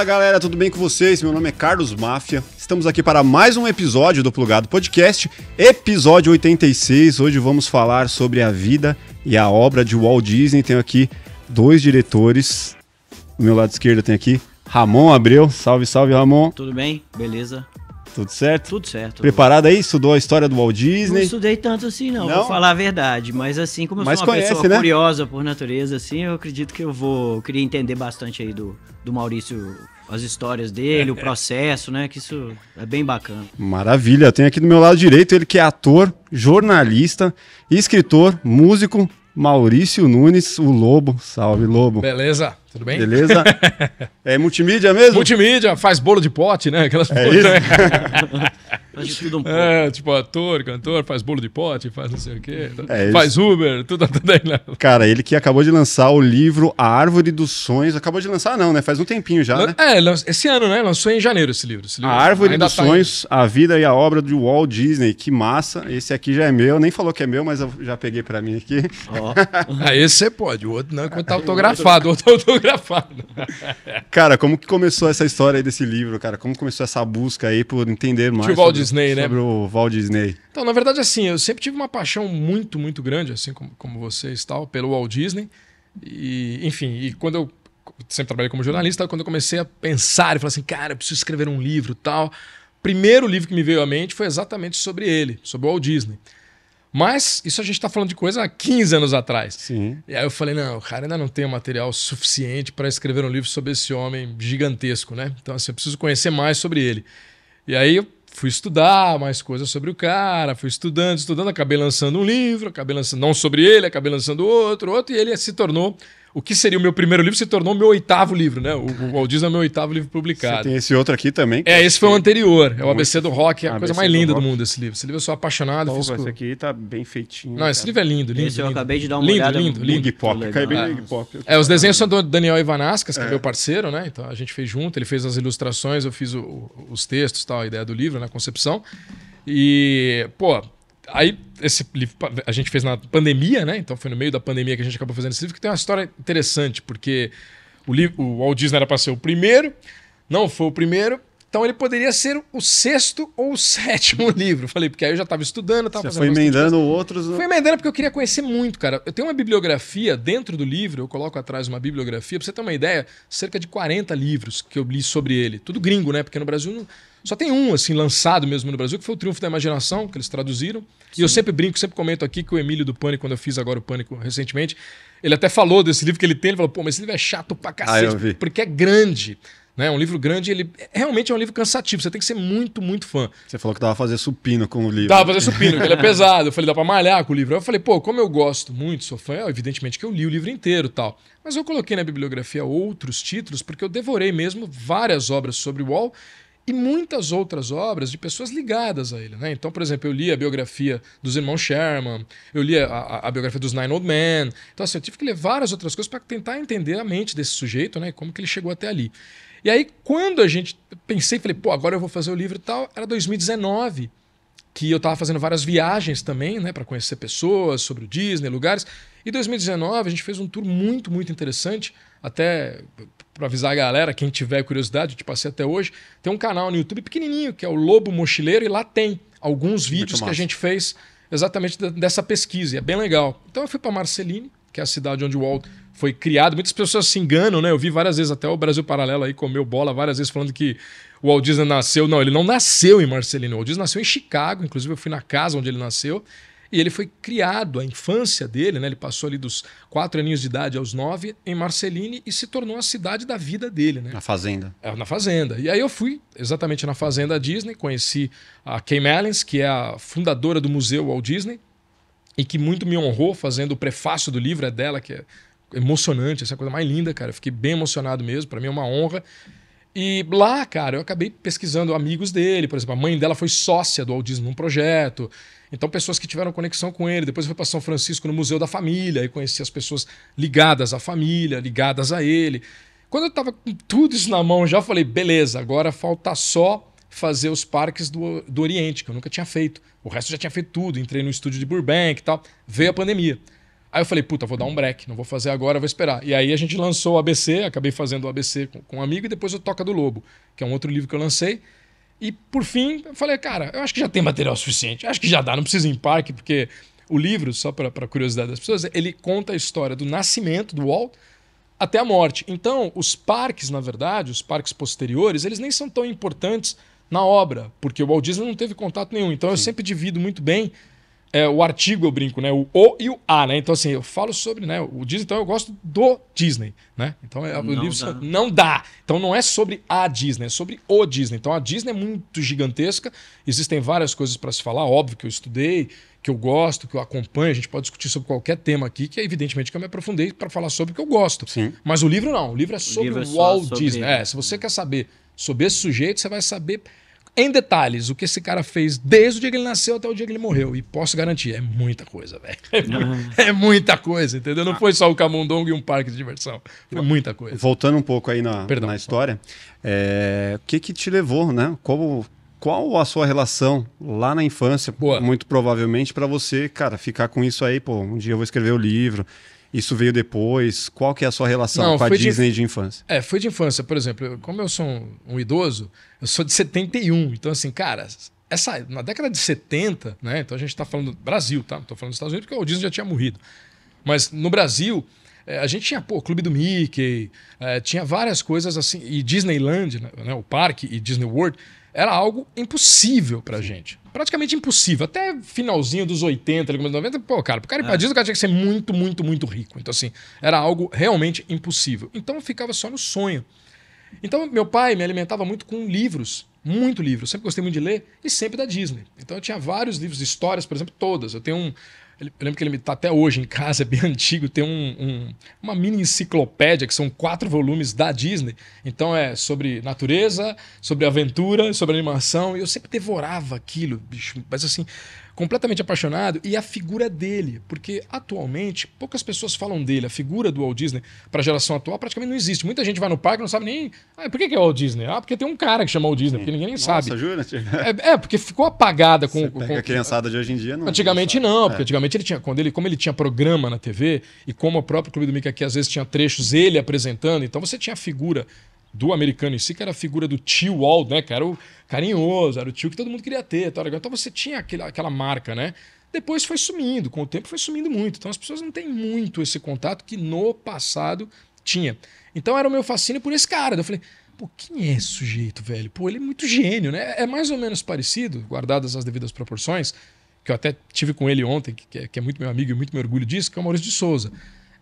Fala galera, tudo bem com vocês? Meu nome é Carlos Máfia. Estamos aqui para mais um episódio do Plugado Podcast, episódio 86. Hoje vamos falar sobre a vida e a obra de Walt Disney. Tenho aqui dois diretores. Do meu lado esquerdo tem aqui Ramon Abreu. Salve, salve Ramon. Tudo bem? Beleza? Tudo certo? Tudo certo. Preparado aí? Estudou a história do Walt Disney? Não estudei tanto assim, não, não? vou falar a verdade. Mas assim, como eu mas sou uma conhece, pessoa né? curiosa por natureza, assim, eu acredito que eu vou. Eu queria entender bastante aí do, do Maurício as histórias dele, o processo, né? Que isso é bem bacana. Maravilha. Tem aqui do meu lado direito ele que é ator, jornalista, escritor, músico, Maurício Nunes, o Lobo. Salve, Lobo. Beleza, tudo bem? Beleza. é multimídia mesmo? Multimídia, faz bolo de pote, né? Aquelas é Faz de tudo um pouco. É, tipo, ator, cantor, faz bolo de pote, faz não sei o quê. É, né? faz isso. Uber, tudo, tudo aí lá. Né? Cara, ele que acabou de lançar o livro A Árvore dos Sonhos. Acabou de lançar, não, né? Faz um tempinho já, né? É, esse ano, né? Lançou em janeiro esse livro. Esse livro. A Árvore Ainda dos tá Sonhos, aí. A Vida e a Obra de Walt Disney. Que massa. Esse aqui já é meu. Nem falou que é meu, mas eu já peguei pra mim aqui. Oh. ah, esse você pode. O outro não, quando tá autografado. O outro tá autografado. cara, como que começou essa história aí desse livro, cara? Como começou essa busca aí por entender mais? Walt Disney, né? Sobre o Walt Disney. Então, na verdade, assim, eu sempre tive uma paixão muito, muito grande, assim como, como vocês tal, pelo Walt Disney. E, enfim, e quando eu sempre trabalhei como jornalista, quando eu comecei a pensar e falar assim, cara, eu preciso escrever um livro tal. Primeiro livro que me veio à mente foi exatamente sobre ele, sobre o Walt Disney. Mas isso a gente está falando de coisa há 15 anos atrás. Sim. E aí eu falei, não, cara, ainda não tenho material suficiente para escrever um livro sobre esse homem gigantesco, né? Então, assim, eu preciso conhecer mais sobre ele. E aí eu fui estudar mais coisas sobre o cara, fui estudando, estudando, acabei lançando um livro, acabei lançando não sobre ele, acabei lançando outro, outro, e ele se tornou o que seria o meu primeiro livro se tornou meu oitavo livro, né? O, o Walt Disney é meu oitavo livro publicado. Você tem esse outro aqui também? É, esse foi o é anterior. É o ABC do Rock, é a ABC coisa mais linda do, mundo esse livro. Esse livro eu sou apaixonado. Pô, fiz Esse aqui tá bem feitinho. Não, esse livro é lindo, lindo. Esse lindo. eu acabei de dar uma lindo, olhada. Lindo, lindo, lindo. Pop, cai bem é. pop. É, os desenhos são do Daniel Ivanascas, que é. é meu parceiro, né? Então a gente fez junto, ele fez as ilustrações, eu fiz o, os textos, tal, a ideia do livro, na né? concepção. E, pô, aí esse livro a gente fez na pandemia, né? Então foi no meio da pandemia que a gente acabou fazendo esse livro, que tem uma história interessante, porque o, livro, o Walt Disney era para ser o primeiro, não foi o primeiro, então ele poderia ser o sexto ou o sétimo livro. Falei, porque aí eu já estava estudando, tava Você foi emendando outros. Né? foi emendando porque eu queria conhecer muito, cara. Eu tenho uma bibliografia dentro do livro, eu coloco atrás uma bibliografia, para você ter uma ideia, cerca de 40 livros que eu li sobre ele. Tudo gringo, né? Porque no Brasil só tem um, assim, lançado mesmo no Brasil, que foi o Triunfo da Imaginação, que eles traduziram. Sim. E eu sempre brinco, sempre comento aqui que o Emílio do Pânico, quando eu fiz agora o Pânico recentemente, ele até falou desse livro que ele tem. Ele falou, pô, mas esse livro é chato pra ah, cacete, ah, porque é grande. Né? É um livro grande ele é, realmente é um livro cansativo. Você tem que ser muito, muito fã. Você falou que dava pra fazer supino com o livro. Dava pra fazer supino, porque ele é pesado. Eu falei, dá pra malhar com o livro. Aí eu falei, pô, como eu gosto muito, sou fã, evidentemente que eu li o livro inteiro tal. Mas eu coloquei na bibliografia outros títulos, porque eu devorei mesmo várias obras sobre o Wall e muitas outras obras de pessoas ligadas a ele. Né? Então, por exemplo, eu li a biografia dos irmãos Sherman, eu li a, a, a biografia dos Nine Old Men. Então, assim, eu tive que ler várias outras coisas para tentar entender a mente desse sujeito, né? como que ele chegou até ali. E aí, quando a gente pensei, falei, pô, agora eu vou fazer o livro e tal, era 2019 que eu estava fazendo várias viagens também, né, para conhecer pessoas sobre o Disney, lugares. E 2019 a gente fez um tour muito, muito interessante, até para avisar a galera, quem tiver curiosidade, te passei até hoje, tem um canal no YouTube pequenininho que é o Lobo Mochileiro e lá tem alguns vídeos que a gente fez exatamente dessa pesquisa, e é bem legal. Então eu fui para Marceline, que é a cidade onde o Walt foi criado. Muitas pessoas se enganam, né? Eu vi várias vezes até o Brasil Paralelo aí comeu bola várias vezes falando que o Walt Disney nasceu. Não, ele não nasceu em Marcelino. O Walt Disney nasceu em Chicago, inclusive eu fui na casa onde ele nasceu. E ele foi criado, a infância dele, né? Ele passou ali dos quatro aninhos de idade aos nove em Marceline e se tornou a cidade da vida dele, né? Na fazenda. É, na fazenda. E aí eu fui exatamente na fazenda Disney, conheci a Kay Mellens, que é a fundadora do museu Walt Disney e que muito me honrou fazendo o prefácio do livro é dela, que é emocionante, essa é coisa mais linda, cara. Eu fiquei bem emocionado mesmo, para mim é uma honra. E lá, cara, eu acabei pesquisando amigos dele, por exemplo, a mãe dela foi sócia do Aldismo num projeto. Então, pessoas que tiveram conexão com ele. Depois eu fui para São Francisco no Museu da Família e conheci as pessoas ligadas à família, ligadas a ele. Quando eu estava com tudo isso na mão, já falei, beleza, agora falta só fazer os parques do, do Oriente, que eu nunca tinha feito. O resto eu já tinha feito tudo. Entrei no estúdio de Burbank e tal. Veio a pandemia. Aí eu falei, puta, vou dar um break, não vou fazer agora, vou esperar. E aí a gente lançou o ABC, acabei fazendo o ABC com, com um amigo, e depois o Toca do Lobo, que é um outro livro que eu lancei. E por fim, eu falei, cara, eu acho que já tem material suficiente, acho que já dá, não precisa ir em parque, porque o livro, só para curiosidade das pessoas, ele conta a história do nascimento do Walt até a morte. Então, os parques, na verdade, os parques posteriores, eles nem são tão importantes na obra, porque o Walt Disney não teve contato nenhum. Então, Sim. eu sempre divido muito bem é, o artigo eu brinco, né? O O e o A, né? Então, assim, eu falo sobre, né? O Disney, então eu gosto do Disney, né? Então é, o livro dá. não dá. Então não é sobre a Disney, é sobre o Disney. Então a Disney é muito gigantesca, existem várias coisas para se falar, óbvio que eu estudei, que eu gosto, que eu acompanho, a gente pode discutir sobre qualquer tema aqui, que é evidentemente que eu me aprofundei para falar sobre o que eu gosto. Sim. Mas o livro não, o livro é sobre o, livro é Walt sobre... Disney. É, se você quer saber sobre esse sujeito, você vai saber em detalhes o que esse cara fez desde o dia que ele nasceu até o dia que ele morreu. E posso garantir, é muita coisa, velho. É, ah. é, muita coisa, entendeu? Não ah. foi só o Camundongo e um parque de diversão. Foi muita coisa. Voltando um pouco aí na, Perdão, na história, é, o que que te levou, né? Como qual a sua relação lá na infância, Boa. muito provavelmente, para você, cara, ficar com isso aí, pô, um dia eu vou escrever o livro, isso veio depois? Qual que é a sua relação Não, com a Disney de, de, infância? É, foi de infância. Por exemplo, como eu sou um, um, idoso, eu sou de 71. Então, assim, cara, essa, na década de 70, né? Então a gente está falando Brasil, tá? Não tô falando dos Estados Unidos porque o Disney já tinha morrido. Mas no Brasil, é, a gente tinha, pô, Clube do Mickey, é, tinha várias coisas assim, e Disneyland, né, né o parque e Disney World, era algo impossível pra gente praticamente impossível. Até finalzinho dos 80, começo dos 90, pô, cara, pro cara ir pra é. Disney, o cara tinha que ser muito, muito, muito rico. Então, assim, era algo realmente impossível. Então, ficava só no sonho. Então, meu pai me alimentava muito com livros, muito livro. Eu sempre gostei muito de ler e sempre da Disney. Então, eu tinha vários livros de histórias, por exemplo, todas. Eu tenho um, eu lembro que ele está até hoje em casa, é bem antigo, tem um, um, uma mini enciclopédia, que são quatro volumes da Disney. Então é sobre natureza, sobre aventura, sobre animação. E eu sempre devorava aquilo, bicho. Mas assim, completamente apaixonado e a figura dele, porque atualmente poucas pessoas falam dele, a figura do Walt Disney para a geração atual praticamente não existe. Muita gente vai no parque e não sabe nem, ah, por que, é o Walt Disney? Ah, porque tem um cara que chama Walt Disney, porque ninguém nem Nossa, sabe. Jura? É, é, porque ficou apagada com, Você pega com a criançada de hoje em dia, não. Antigamente não, é. porque é. antigamente ele tinha, quando ele, como ele tinha programa na TV e como o próprio Clube do Mickey aqui às vezes tinha trechos ele apresentando, então você tinha a figura do americano em si, que era a figura do tio Walt né? Que era o carinhoso, era o tio que todo mundo queria ter. Tal, então você tinha aquela, aquela marca, né? Depois foi sumindo, com o tempo foi sumindo muito. Então as pessoas não têm muito esse contato que no passado tinha. Então era o meu fascínio por esse cara. Eu falei, pô, quem é esse sujeito, velho? Pô, ele é muito gênio, né? É mais ou menos parecido, guardadas as devidas proporções, que eu até tive com ele ontem, que é, que é muito meu amigo e muito meu orgulho disso, que é o Maurício de Souza.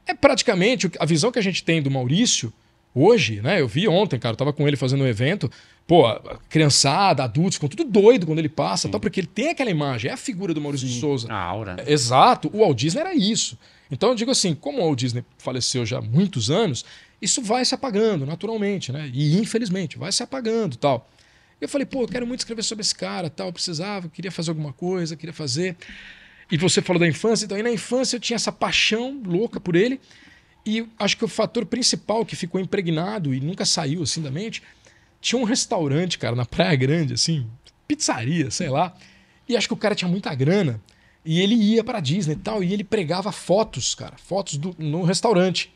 É praticamente a visão que a gente tem do Maurício Hoje, né? Eu vi ontem, cara, eu tava com ele fazendo um evento. Pô, criançada, adultos, com tudo doido quando ele passa, tal, porque ele tem aquela imagem, é a figura do Maurício Sim. de Souza. A aura. É, exato, o Walt Disney era isso. Então eu digo assim, como o Walt Disney faleceu já há muitos anos, isso vai se apagando naturalmente, né? E infelizmente, vai se apagando, tal. Eu falei, pô, eu quero muito escrever sobre esse cara, tal, eu precisava, queria fazer alguma coisa, queria fazer. E você falou da infância, então, e na infância eu tinha essa paixão louca por ele. E acho que o fator principal que ficou impregnado e nunca saiu assim da mente, tinha um restaurante, cara, na Praia Grande, assim, pizzaria, sei lá. E acho que o cara tinha muita grana. E ele ia para Disney e tal, e ele pregava fotos, cara, fotos do, no restaurante.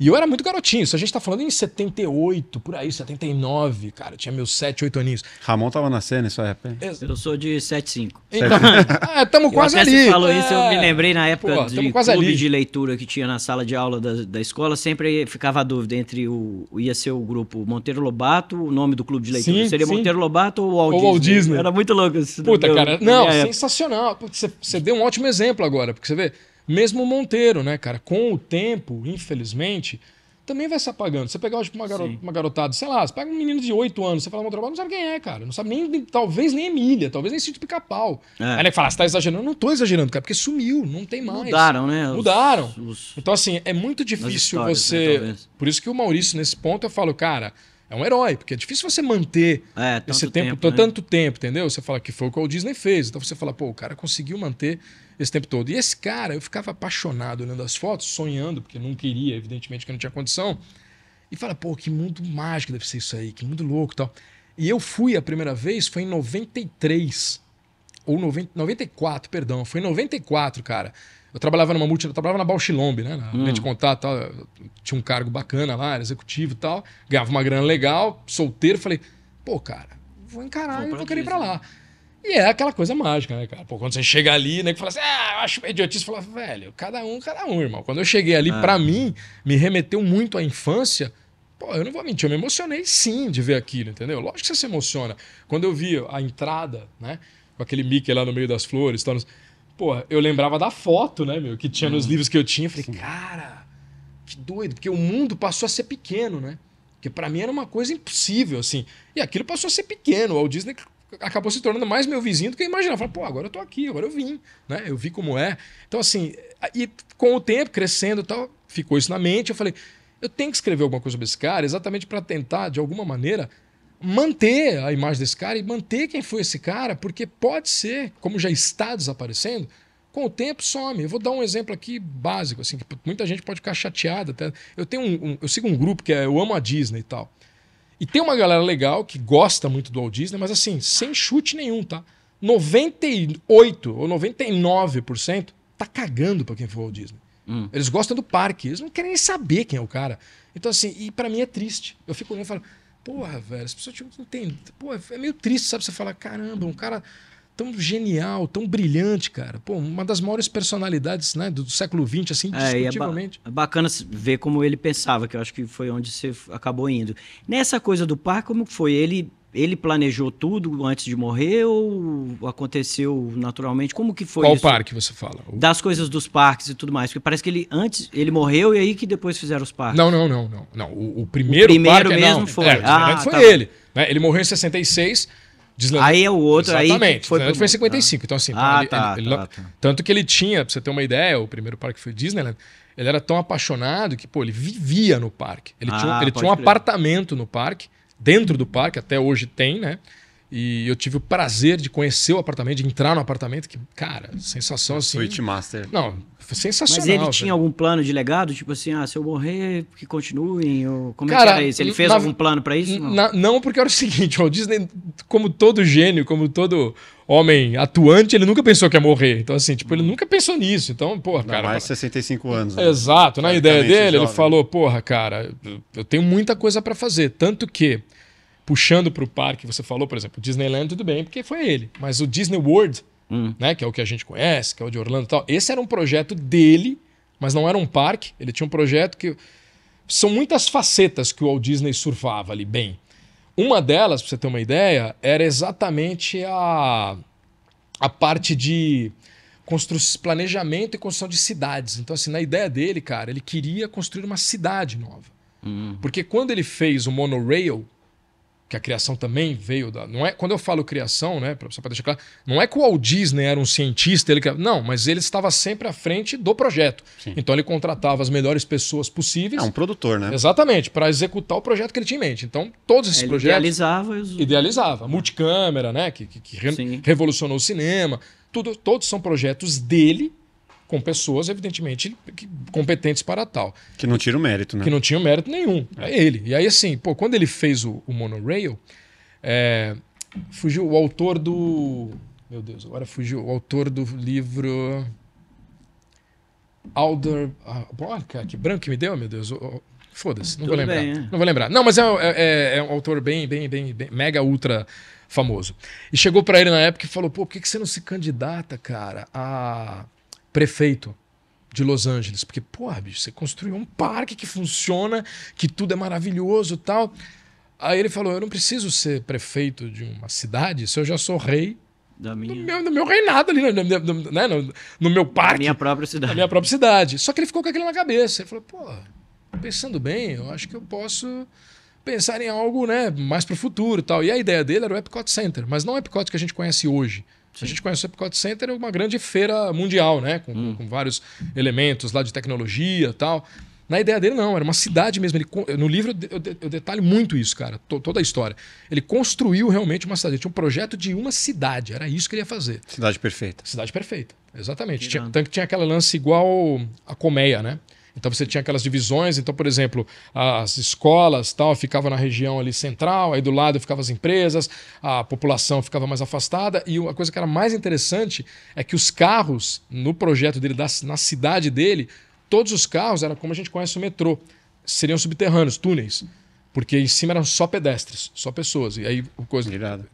E eu era muito garotinho, isso a gente tá falando em 78, por aí, 79, cara. Tinha meus 7, 8 aninhos. Ramon tava na cena, isso é Eu sou de 75. Então, é, tamo quase ali. Você falou é... isso, eu me é. lembrei na época Pô, de clube ali. de leitura que tinha na sala de aula da, da escola, sempre ficava a dúvida entre o ia ser o grupo Monteiro Lobato, o nome do clube de leitura sim, seria sim. Monteiro Lobato ou Walt, ou Walt Disney. Era muito louco isso. Puta, deu, cara, não, sensacional. Você deu um ótimo exemplo agora, porque você vê mesmo o Monteiro, né, cara? Com o tempo, infelizmente, também vai se apagando. Você pegar hoje tipo, uma, garo uma garotada, sei lá, você pega um menino de 8 anos, você fala trabalho, não sabe quem é, cara. Não sabe nem, talvez nem Emília, talvez nem Sítio Pica-Pau. É. Aí ele fala, você tá exagerando. Eu não tô exagerando, cara, porque sumiu, não tem mais. Mudaram, né? Mudaram. Os, os... Então, assim, é muito difícil né, você. Né, Por isso que o Maurício, nesse ponto, eu falo, cara, é um herói, porque é difícil você manter é, esse tempo, tempo né? tanto tempo, entendeu? Você fala que foi o que o Disney fez. Então você fala, pô, o cara conseguiu manter esse tempo todo. E esse cara, eu ficava apaixonado olhando as fotos, sonhando, porque não queria, evidentemente, que não tinha condição. E fala, pô, que mundo mágico deve ser isso aí, que mundo louco e tal. E eu fui a primeira vez, foi em 93. Ou 90, 94, perdão. Foi em 94, cara. Eu trabalhava numa multi, eu trabalhava na Bauchilombe, né? Na hum. de contato, tal, tinha um cargo bacana lá, era executivo e tal, ganhava uma grana legal, solteiro, falei, pô, cara, vou encarar e vou querer ir pra lá. E é aquela coisa mágica, né, cara? Pô, quando você chega ali, né, que fala assim, ah, eu acho idiotice, fala, velho, cada um, cada um, irmão. Quando eu cheguei ali, é. Ah. para mim, me remeteu muito à infância. Pô, eu não vou mentir, eu me emocionei sim de ver aquilo, entendeu? Lógico que você se emociona. Quando eu vi a entrada, né, com aquele Mickey lá no meio das flores, tal, Porra, eu lembrava da foto, né, meu? Que tinha hum. nos livros que eu tinha. Eu falei, Sim. cara, que doido. Porque o mundo passou a ser pequeno, né? Porque para mim era uma coisa impossível, assim. E aquilo passou a ser pequeno. O Walt Disney acabou se tornando mais meu vizinho do que eu imaginava. Falei, pô, agora eu tô aqui, agora eu vim, né? Eu vi como é. Então, assim, e com o tempo, crescendo e tal, ficou isso na mente. Eu falei, eu tenho que escrever alguma coisa sobre esse cara exatamente para tentar, de alguma maneira, manter a imagem desse cara e manter quem foi esse cara, porque pode ser, como já está desaparecendo, com o tempo some. Eu vou dar um exemplo aqui básico, assim, que muita gente pode ficar chateada. Até. Eu tenho um, um eu sigo um grupo que é Eu Amo a Disney e tal. E tem uma galera legal que gosta muito do Walt Disney, mas assim, sem chute nenhum, tá? 98 ou 99% tá cagando para quem for Walt Disney. Hum. Eles gostam do parque, eles não querem nem saber quem é o cara. Então assim, e para mim é triste. Eu fico olhando e falo, Porra, velho, as pessoas tinham que entender. é meio triste, sabe? Você falar, caramba, um cara tão genial, tão brilhante, cara. Pô, uma das maiores personalidades né, do, do século XX, assim, é, É, ba é bacana ver como ele pensava, que eu acho que foi onde você acabou indo. Nessa coisa do par, como foi? Ele ele planejou tudo antes de morrer ou aconteceu naturalmente? Como que foi Qual isso? parque você fala? Das coisas dos parques e tudo mais. Porque parece que ele antes ele morreu e aí que depois fizeram os parques. Não, não, não, não. não. O, o primeiro, o primeiro parque, é, mesmo não, foi. É, ah, foi tá ele. Né? Ele morreu em 66. Deslandante. Aí é o outro Exatamente. aí. Foi, Disneyland foi em 55. Tá. Então, assim, então ele, tá, ele, tá, tá, tanto que ele tinha, pra você ter uma ideia, o primeiro parque foi Disneyland. Ele era tão apaixonado que, pô, ele vivia no parque. Ele ah, tinha, ele tinha um ah, apartamento no parque dentro do parque, até hoje tem, né? E eu tive o prazer de conhecer o apartamento, de entrar no apartamento, que, cara, sensação assim. Switch Master. Não, foi sensacional. Mas ele tinha algum plano de legado? Tipo assim, ah, se eu morrer, que continuem? Ou como cara, é que era isso? Ele fez na, algum plano para isso? Não? não, porque era o seguinte, o Disney, como todo gênio, como todo homem atuante, ele nunca pensou que ia morrer. Então, assim, tipo, ele nunca pensou nisso. Então, porra, cara. Não, mais 65 anos. Né? Exato. Na ideia dele, jovem. ele falou: porra, cara, eu tenho muita coisa para fazer. Tanto que, puxando para o parque, você falou, por exemplo, Disneyland, tudo bem, porque foi ele. Mas o Disney World, hum. né, que é o que a gente conhece, que é o de Orlando e tal, esse era um projeto dele, mas não era um parque. Ele tinha um projeto que. São muitas facetas que o Walt Disney surfava ali bem. Uma delas, para você ter uma ideia, era exatamente a, a parte de constru... planejamento e construção de cidades. Então, assim, na ideia dele, cara, ele queria construir uma cidade nova. Uhum. Porque quando ele fez o monorail, que a criação também veio da. Não é, quando eu falo criação, né, só para deixar claro, não é que o Walt Disney era um cientista, ele não, mas ele estava sempre à frente do projeto. Sim. Então ele contratava as melhores pessoas possíveis. É um produtor, né? Exatamente, para executar o projeto que ele tinha em mente. Então todos esses é, ele projetos. Idealizava. Os... Idealizava. Multicâmera, né, que, que, que re... revolucionou o cinema. Tudo, todos são projetos dele com pessoas, evidentemente, competentes para tal. Que não tira o mérito, né? Que não tinha mérito nenhum. É. é, ele. E aí, assim, pô, quando ele fez o, o monorail, é, fugiu o autor do. Meu Deus, agora fugiu. O autor do livro. Alder. Ah, olha, cara, que branco que me deu, meu Deus. Foda-se, não Tudo vou lembrar. Bem, é. Não vou lembrar. Não, mas é, é, é, é um autor bem, bem, bem, bem, mega ultra famoso. E chegou para ele na época e falou: pô, por que, que você não se candidata, cara, a prefeito de Los Angeles. Porque, porra, bicho, você construiu um parque que funciona, que tudo é maravilhoso tal. Aí ele falou: Eu não preciso ser prefeito de uma cidade se eu já sou rei da minha... no, meu, no meu reinado ali, no, né, no, né, no, no meu parque. Na minha própria cidade. Na minha própria cidade. Só que ele ficou com aquilo na cabeça. Ele falou: Pô, pensando bem, eu acho que eu posso pensar em algo né, mais para o futuro e tal. E a ideia dele era o Epcot Center, mas não o Epcot que a gente conhece hoje. Sim. A gente conhece o Epcot Center é uma grande feira mundial, né? Com, hum. com vários elementos lá de tecnologia e tal. Na ideia dele, não, era uma cidade mesmo. Ele, no livro eu, eu detalho muito isso, cara, to, toda a história. Ele construiu realmente uma cidade. Ele tinha um projeto de uma cidade, era isso que ele ia fazer. Cidade perfeita. Cidade perfeita, exatamente. Tinha, tanto que tinha aquela lance igual a colmeia, né? Então você tinha aquelas divisões, então, por exemplo, as escolas tal ficavam na região ali central, aí do lado ficavam as empresas, a população ficava mais afastada. E uma coisa que era mais interessante é que os carros, no projeto dele, na cidade dele, todos os carros eram como a gente conhece o metrô. Seriam subterrâneos, túneis porque em cima eram só pedestres, só pessoas. E aí o coisa. Irado.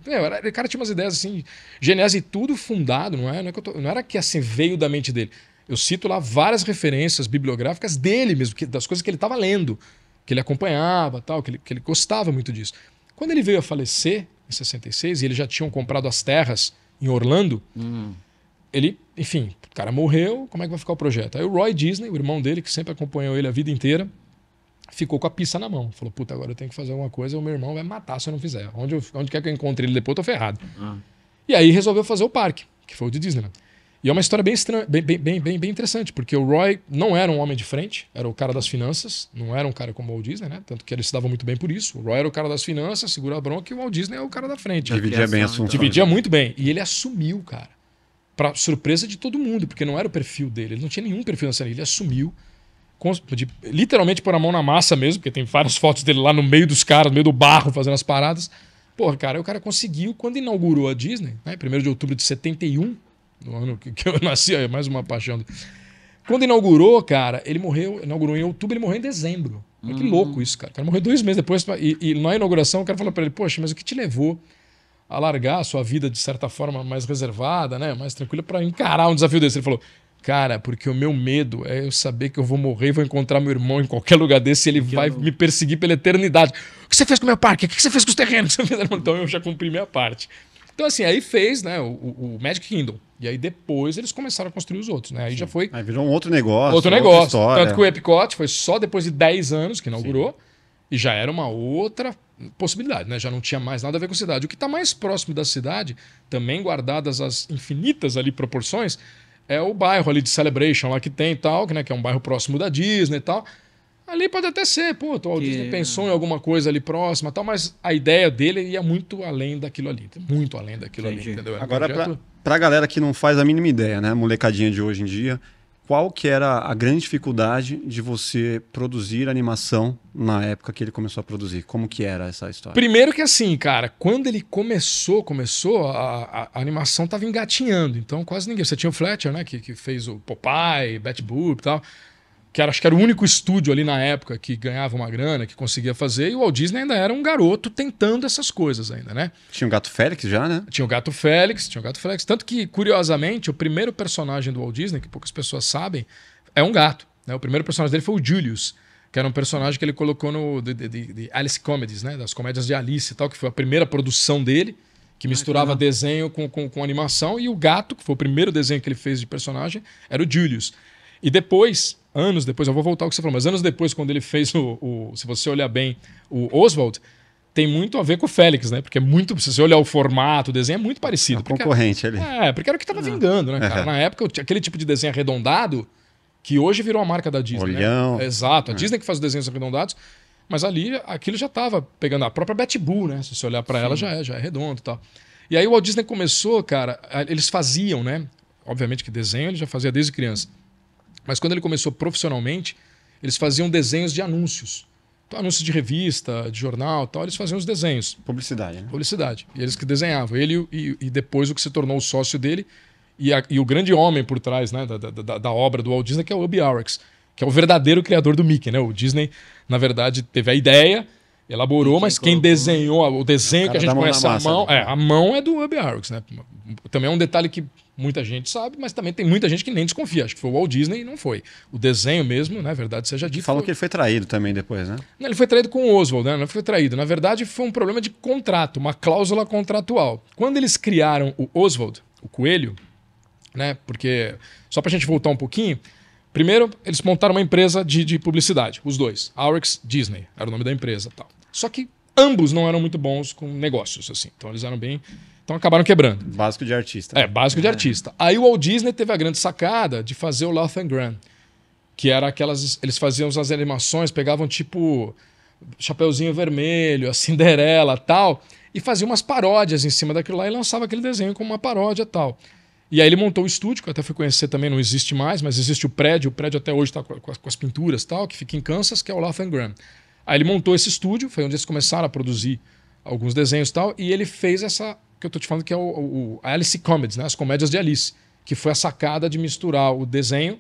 o cara tinha umas ideias assim, e tudo fundado, não é? Não, é que tô... não era que assim veio da mente dele. Eu cito lá várias referências bibliográficas dele mesmo, que, das coisas que ele estava lendo, que ele acompanhava, tal, que ele, que ele gostava muito disso. Quando ele veio a falecer, em 66, e eles já tinham comprado as terras em Orlando, hum. ele, enfim, o cara morreu, como é que vai ficar o projeto? Aí o Roy Disney, o irmão dele, que sempre acompanhou ele a vida inteira, ficou com a pista na mão. Falou, puta, agora eu tenho que fazer alguma coisa, o meu irmão vai matar se eu não fizer. Onde, onde quer que eu encontre ele depois, eu tô ferrado. Ah. E aí resolveu fazer o parque, que foi o de Disneyland. E é uma história bem, estranha, bem, bem, bem, bem, interessante, porque o Roy não era um homem de frente, era o cara das finanças, não era um cara como o Walt Disney, né? Tanto que ele se dava muito bem por isso. O Roy era o cara das finanças, segura a bronca, e o Walt Disney é o cara da frente. Dividia bem a função. Dividia muito bem. E ele assumiu, cara. Pra surpresa de todo mundo, porque não era o perfil dele, ele não tinha nenhum perfil na série, ele assumiu. literalmente pôr a mão na massa mesmo, porque tem várias fotos dele lá no meio dos caras, no meio do barro, fazendo as paradas. Porra, cara, o cara conseguiu, quando inaugurou a Disney, né, 1 de outubro de 71, no ano que, que eu nasci, é mais uma paixão. Quando inaugurou, cara, ele morreu, inaugurou em outubro, ele morreu em dezembro. que hum. louco isso, cara. O cara morreu dois meses depois. E, e na inauguração, o cara falou para ele: Poxa, mas o que te levou a largar a sua vida, de certa forma, mais reservada, né? mais tranquila, para encarar um desafio desse? Ele falou: Cara, porque o meu medo é eu saber que eu vou morrer e vou encontrar meu irmão em qualquer lugar desse e ele que vai eu... me perseguir pela eternidade. O que você fez com o meu parque? O que você fez com os terrenos? Então eu já cumpri minha parte. Então, assim, aí fez né, o, o Magic Kingdom. E aí depois eles começaram a construir os outros, né? Aí Sim. já foi. Aí virou um outro negócio. Outro negócio. História. Tanto que o Epicote foi só depois de 10 anos que inaugurou. Sim. E já era uma outra possibilidade, né? Já não tinha mais nada a ver com a cidade. O que está mais próximo da cidade, também guardadas as infinitas ali proporções, é o bairro ali de Celebration lá que tem e tal, que, né, que é um bairro próximo da Disney e tal. Ali pode até ser, pô, tô, o Disney pensou em alguma coisa ali próxima tal, mas a ideia dele ia muito além daquilo ali. Muito além daquilo Entendi. ali, entendeu? Era Agora, projeto... pra, pra galera que não faz a mínima ideia, né? Molecadinha de hoje em dia, qual que era a grande dificuldade de você produzir animação na época que ele começou a produzir? Como que era essa história? Primeiro que assim, cara, quando ele começou, começou, a, a, a animação tava engatinhando, então quase ninguém. Você tinha o Fletcher, né, que, que fez o Popeye, Bat Boop e tal que era, acho que era o único estúdio ali na época que ganhava uma grana, que conseguia fazer, e o Walt Disney ainda era um garoto tentando essas coisas ainda, né? Tinha o Gato Félix já, né? Tinha o Gato Félix, tinha o Gato Félix. Tanto que, curiosamente, o primeiro personagem do Walt Disney, que poucas pessoas sabem, é um gato. Né? O primeiro personagem dele foi o Julius, que era um personagem que ele colocou no de, de, de Alice Comedies, né? Das comédias de Alice e tal, que foi a primeira produção dele, que misturava desenho com, com, com animação, e o gato, que foi o primeiro desenho que ele fez de personagem, era o Julius. E depois anos depois, eu vou voltar ao que você falou, mas anos depois, quando ele fez o. o se você olhar bem, o Oswald, tem muito a ver com o Félix, né? Porque é muito. Se você olhar o formato, o desenho é muito parecido. É concorrente era, ali. É, porque era o que tava ah. vingando, né, cara? É. Na época, aquele tipo de desenho arredondado, que hoje virou a marca da Disney. Né? Olhão. Né? Exato. A é. Disney que faz os desenhos arredondados. Mas ali, aquilo já tava pegando a própria Betty Boo, né? Se você olhar para ela, já é, já é redondo e tal. E aí o Walt Disney começou, cara, eles faziam, né? Obviamente que desenho ele já fazia desde criança. Mas quando ele começou profissionalmente, eles faziam desenhos de anúncios. Então, anúncios de revista, de jornal tal, eles faziam os desenhos. Publicidade, né? Publicidade. E eles que desenhavam. Ele e, e depois o que se tornou o sócio dele e, a, e o grande homem por trás né, da, da, da, obra do Walt Disney, que é o Ubi Arx, que é o verdadeiro criador do Mickey. Né? O Disney, na verdade, teve a ideia elaborou, quem mas quem né? desenhou o desenho o que a gente conhece a mão, né? é, a mão é do Web Harris, né? Também é um detalhe que muita gente sabe, mas também tem muita gente que nem desconfia. Acho que foi o Walt Disney e não foi. O desenho mesmo, né? Verdade seja dito falou foi... que ele foi traído também depois, né? Não, ele foi traído com o Oswald, né? Não foi traído. Na verdade, foi um problema de contrato, uma cláusula contratual. Quando eles criaram o Oswald, o coelho, né? Porque só para a gente voltar um pouquinho, primeiro eles montaram uma empresa de, de publicidade, os dois, Aurex Disney, era o nome da empresa, tal. Só que ambos não eram muito bons com negócios, assim. Então eles eram bem. Então acabaram quebrando. Básico de artista. É, básico é. de artista. Aí o Walt Disney teve a grande sacada de fazer o Laugh and Grand, que era aquelas. Eles faziam as animações, pegavam tipo. Chapeuzinho Vermelho, a Cinderela tal, e fazia umas paródias em cima daquilo lá e lançava aquele desenho como uma paródia tal. E aí ele montou o estúdio, que eu até fui conhecer também, não existe mais, mas existe o prédio, o prédio até hoje está com, as pinturas tal, que fica em Kansas, que é o Laugh and Graham. Aí ele montou esse estúdio, foi onde eles começaram a produzir alguns desenhos e tal, e ele fez essa que eu tô te falando que é o, o Alice Comedies, né? As comédias de Alice, que foi a sacada de misturar o desenho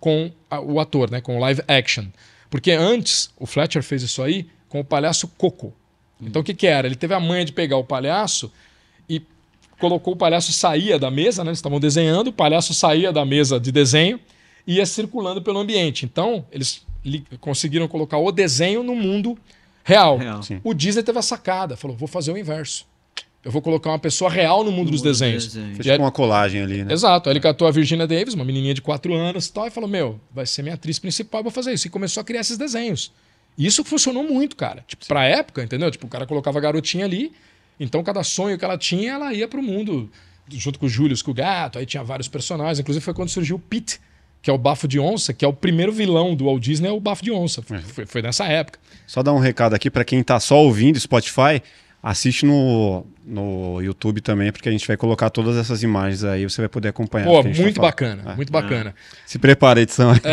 com a, o ator, né? Com live action. Porque antes o Fletcher fez isso aí com o palhaço Coco. Então o que, que era? Ele teve a manha de pegar o palhaço e colocou o palhaço saía da mesa, né? Eles estavam desenhando, o palhaço saía da mesa de desenho e ia circulando pelo ambiente. Então, eles conseguiram colocar o desenho no mundo real. real. O Disney teve a sacada, falou: vou fazer o inverso. Eu vou colocar uma pessoa real no mundo dos desenhos. Desenho. Fez tipo uma colagem ali, né? Exato. Aí ele catou a Virginia Davis, uma menininha de 4 anos e tal, e falou: Meu, vai ser minha atriz principal, vou fazer isso. E começou a criar esses desenhos. E isso funcionou muito, cara. Tipo, pra época, entendeu? Tipo, o cara colocava a garotinha ali, então cada sonho que ela tinha, ela ia pro mundo, junto com o Julius, com o gato, aí tinha vários personagens. Inclusive foi quando surgiu o Pete, que é o Bafo de Onça, que é o primeiro vilão do Walt Disney, é o Bafo de Onça. Foi, é. foi, foi nessa época. Só dar um recado aqui para quem está só ouvindo Spotify, assiste no, no YouTube também, porque a gente vai colocar todas essas imagens aí, você vai poder acompanhar. Pô, tá muito bacana, é. muito bacana. Ah. Se prepara, edição.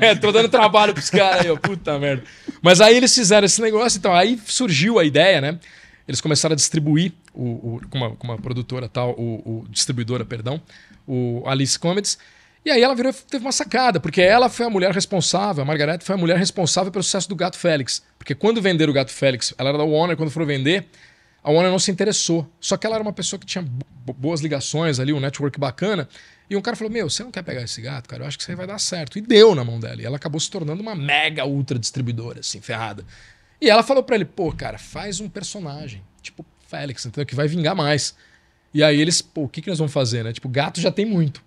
é, tô dando trabalho pros caras aí, ó, puta merda. Mas aí eles fizeram esse negócio, então aí surgiu a ideia, né? Eles começaram a distribuir o, o com, uma, uma produtora tal, o, o distribuidora, perdão, o Alice Comedies. E aí ela virou, teve uma sacada, porque ela foi a mulher responsável, a Margareth foi a mulher responsável pelo sucesso do Gato Félix. Porque quando venderam o Gato Félix, ela era da Warner, quando foram vender, a Warner não se interessou. Só que ela era uma pessoa que tinha boas ligações ali, um network bacana. E um cara falou: Meu, você não quer pegar esse gato, cara? Eu acho que isso aí vai dar certo. E deu na mão dela. E ela acabou se tornando uma mega ultra distribuidora, assim, ferrada. E ela falou para ele: Pô, cara, faz um personagem, tipo Félix, entendeu? Que vai vingar mais. E aí eles, pô, o que, que nós vamos fazer, né? Tipo, gato já tem muito.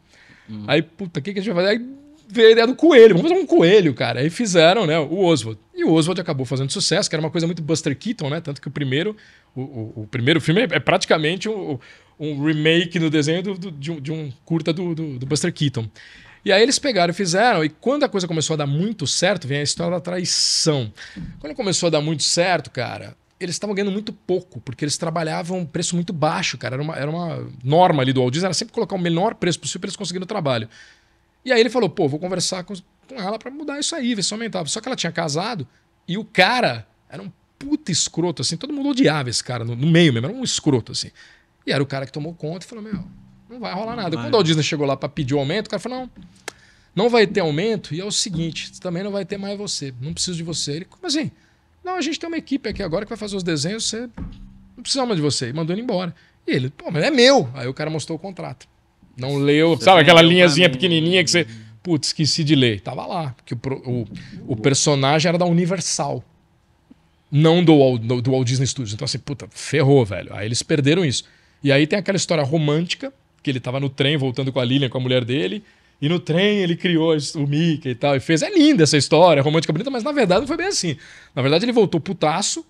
Hum. Aí, puta, o que, que a gente vai fazer? Aí veio a do coelho, vamos fazer um coelho, cara. Aí fizeram, né, o Oswald. E o Oswald acabou fazendo sucesso, que era uma coisa muito Buster Keaton, né? Tanto que o primeiro, o, o, o primeiro filme é praticamente um, um remake no desenho do, do, de, um, de, um, curta do, do Buster Keaton. E aí eles pegaram e fizeram, e quando a coisa começou a dar muito certo, vem a história da traição. Quando começou a dar muito certo, cara, eles estavam ganhando muito pouco, porque eles trabalhavam um preço muito baixo, cara. Era uma, era uma norma ali do Walt era sempre colocar o menor preço possível para eles conseguirem o trabalho. E aí ele falou, pô, vou conversar com, com ela para mudar isso aí, ver se aumentava. Só que ela tinha casado e o cara era um puta escroto, assim. Todo mundo odiava esse cara, no, no meio mesmo, era um escroto, assim. E era o cara que tomou conta e falou, meu, não vai rolar nada. Vai. Quando o Walt chegou lá para pedir o aumento, o cara falou, não, não vai ter aumento e é o seguinte, também não vai ter mais você, não preciso de você. Ele, como assim? Não, a gente tem uma equipe aqui agora que vai fazer os desenhos, você não precisamos de você. E mandou ele embora. E ele, pô, mas é meu. Aí o cara mostrou o contrato. Não leu, sabe aquela linhazinha pequenininha que você, putz, esqueci de ler. Tava lá, porque o, o, o personagem era da Universal, não do, do, do Walt Disney Studios. Então assim, puta, ferrou, velho. Aí eles perderam isso. E aí tem aquela história romântica, que ele tava no trem voltando com a Lilian, com a mulher dele, e no trem ele criou o Mickey e tal, e fez. É linda essa história, romântica bonita, mas na verdade não foi bem assim. Na verdade ele voltou putaço,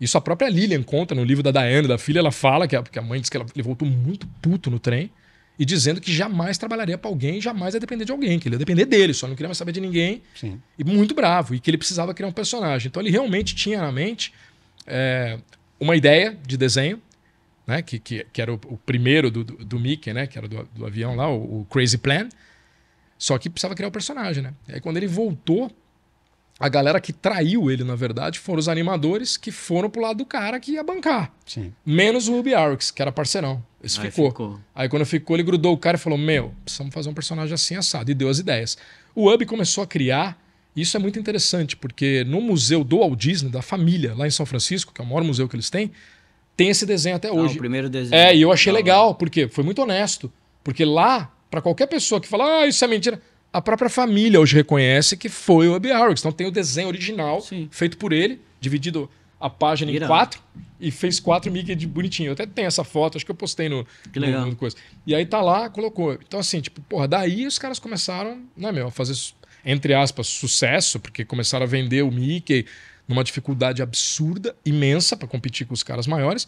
isso a própria Lilian conta no livro da Diana, da filha, ela fala que a, que a mãe diz que ela, ele voltou muito puto no trem e dizendo que jamais trabalharia para alguém, jamais ia depender de alguém, que ele ia depender dele, só não queria mais saber de ninguém. Sim. E muito bravo, e que ele precisava criar um personagem. Então ele realmente tinha na mente é, uma ideia de desenho, né, que, que, que era o, o primeiro do, do, do, Mickey, né, que era do, do avião lá, o, o Crazy Plan. Só que precisava criar o personagem, né? E aí quando ele voltou, a galera que traiu ele, na verdade, foram os animadores que foram pro lado do cara que ia bancar. Sim. Menos o Ruby Arx, que era parceirão. Esse aí ficou. ficou. Aí quando ficou, ele grudou o cara e falou: Meu, precisamos fazer um personagem assim assado. E deu as ideias. O Hub começou a criar. Isso é muito interessante, porque no museu do Walt Disney, da família, lá em São Francisco, que é o maior museu que eles têm, tem esse desenho até hoje. Ah, o primeiro desenho. É, e eu achei legal, porque foi muito honesto. Porque lá para qualquer pessoa que fala, ah, isso é mentira. A própria família hoje reconhece que foi o Hubby Horrocks. Então tem o desenho original Sim. feito por ele, dividido a página Irã. em quatro e fez quatro Mickey de bonitinho. Eu até tenho essa foto, acho que eu postei no, que legal. No, no coisa. E aí tá lá, colocou. Então assim, tipo, porra, daí os caras começaram, né, meu, a fazer entre aspas sucesso, porque começaram a vender o Mickey numa dificuldade absurda, imensa para competir com os caras maiores.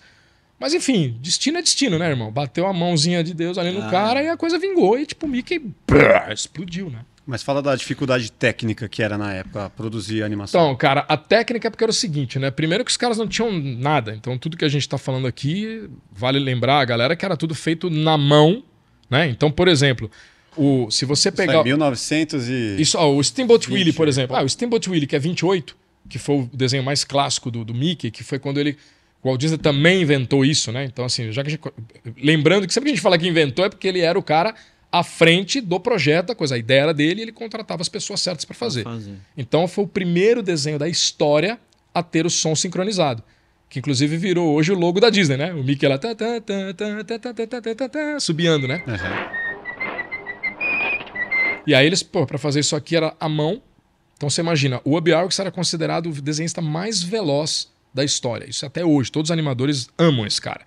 Mas enfim, destino é destino, né, irmão? Bateu a mãozinha de Deus ali no ah. cara e a coisa vingou e tipo, o Mickey brrr, explodiu, né? Mas fala da dificuldade técnica que era na época produzir animação. Então, cara, a técnica é porque era o seguinte, né? Primeiro que os caras não tinham nada. Então, tudo que a gente tá falando aqui, vale lembrar, galera, que era tudo feito na mão, né? Então, por exemplo, o, se você é pegar. Isso é 1900 e. Isso, ó, o Steamboat Willie, por exemplo. Ah, o Steamboat Willie, que é 28, que foi o desenho mais clássico do, do Mickey, que foi quando ele o Walt Disney também inventou isso, né? Então, assim, já que gente... lembrando que sempre que a gente fala que inventou é porque ele era o cara à frente do projeto, a coisa, a ideia era dele, ele contratava as pessoas certas para fazer. fazer. Então, foi o primeiro desenho da história a ter o som sincronizado, que inclusive virou hoje o logo da Disney, né? O Mickey lá tá, tá, tá, tá, tá, tá, tá, tá, tá, subiando, né? Uhum. E aí eles, pô, para fazer isso aqui era a mão. Então você imagina, o Ubi Iwerks era considerado o desenhista mais veloz da história. Isso até hoje. Todos os animadores amam esse cara.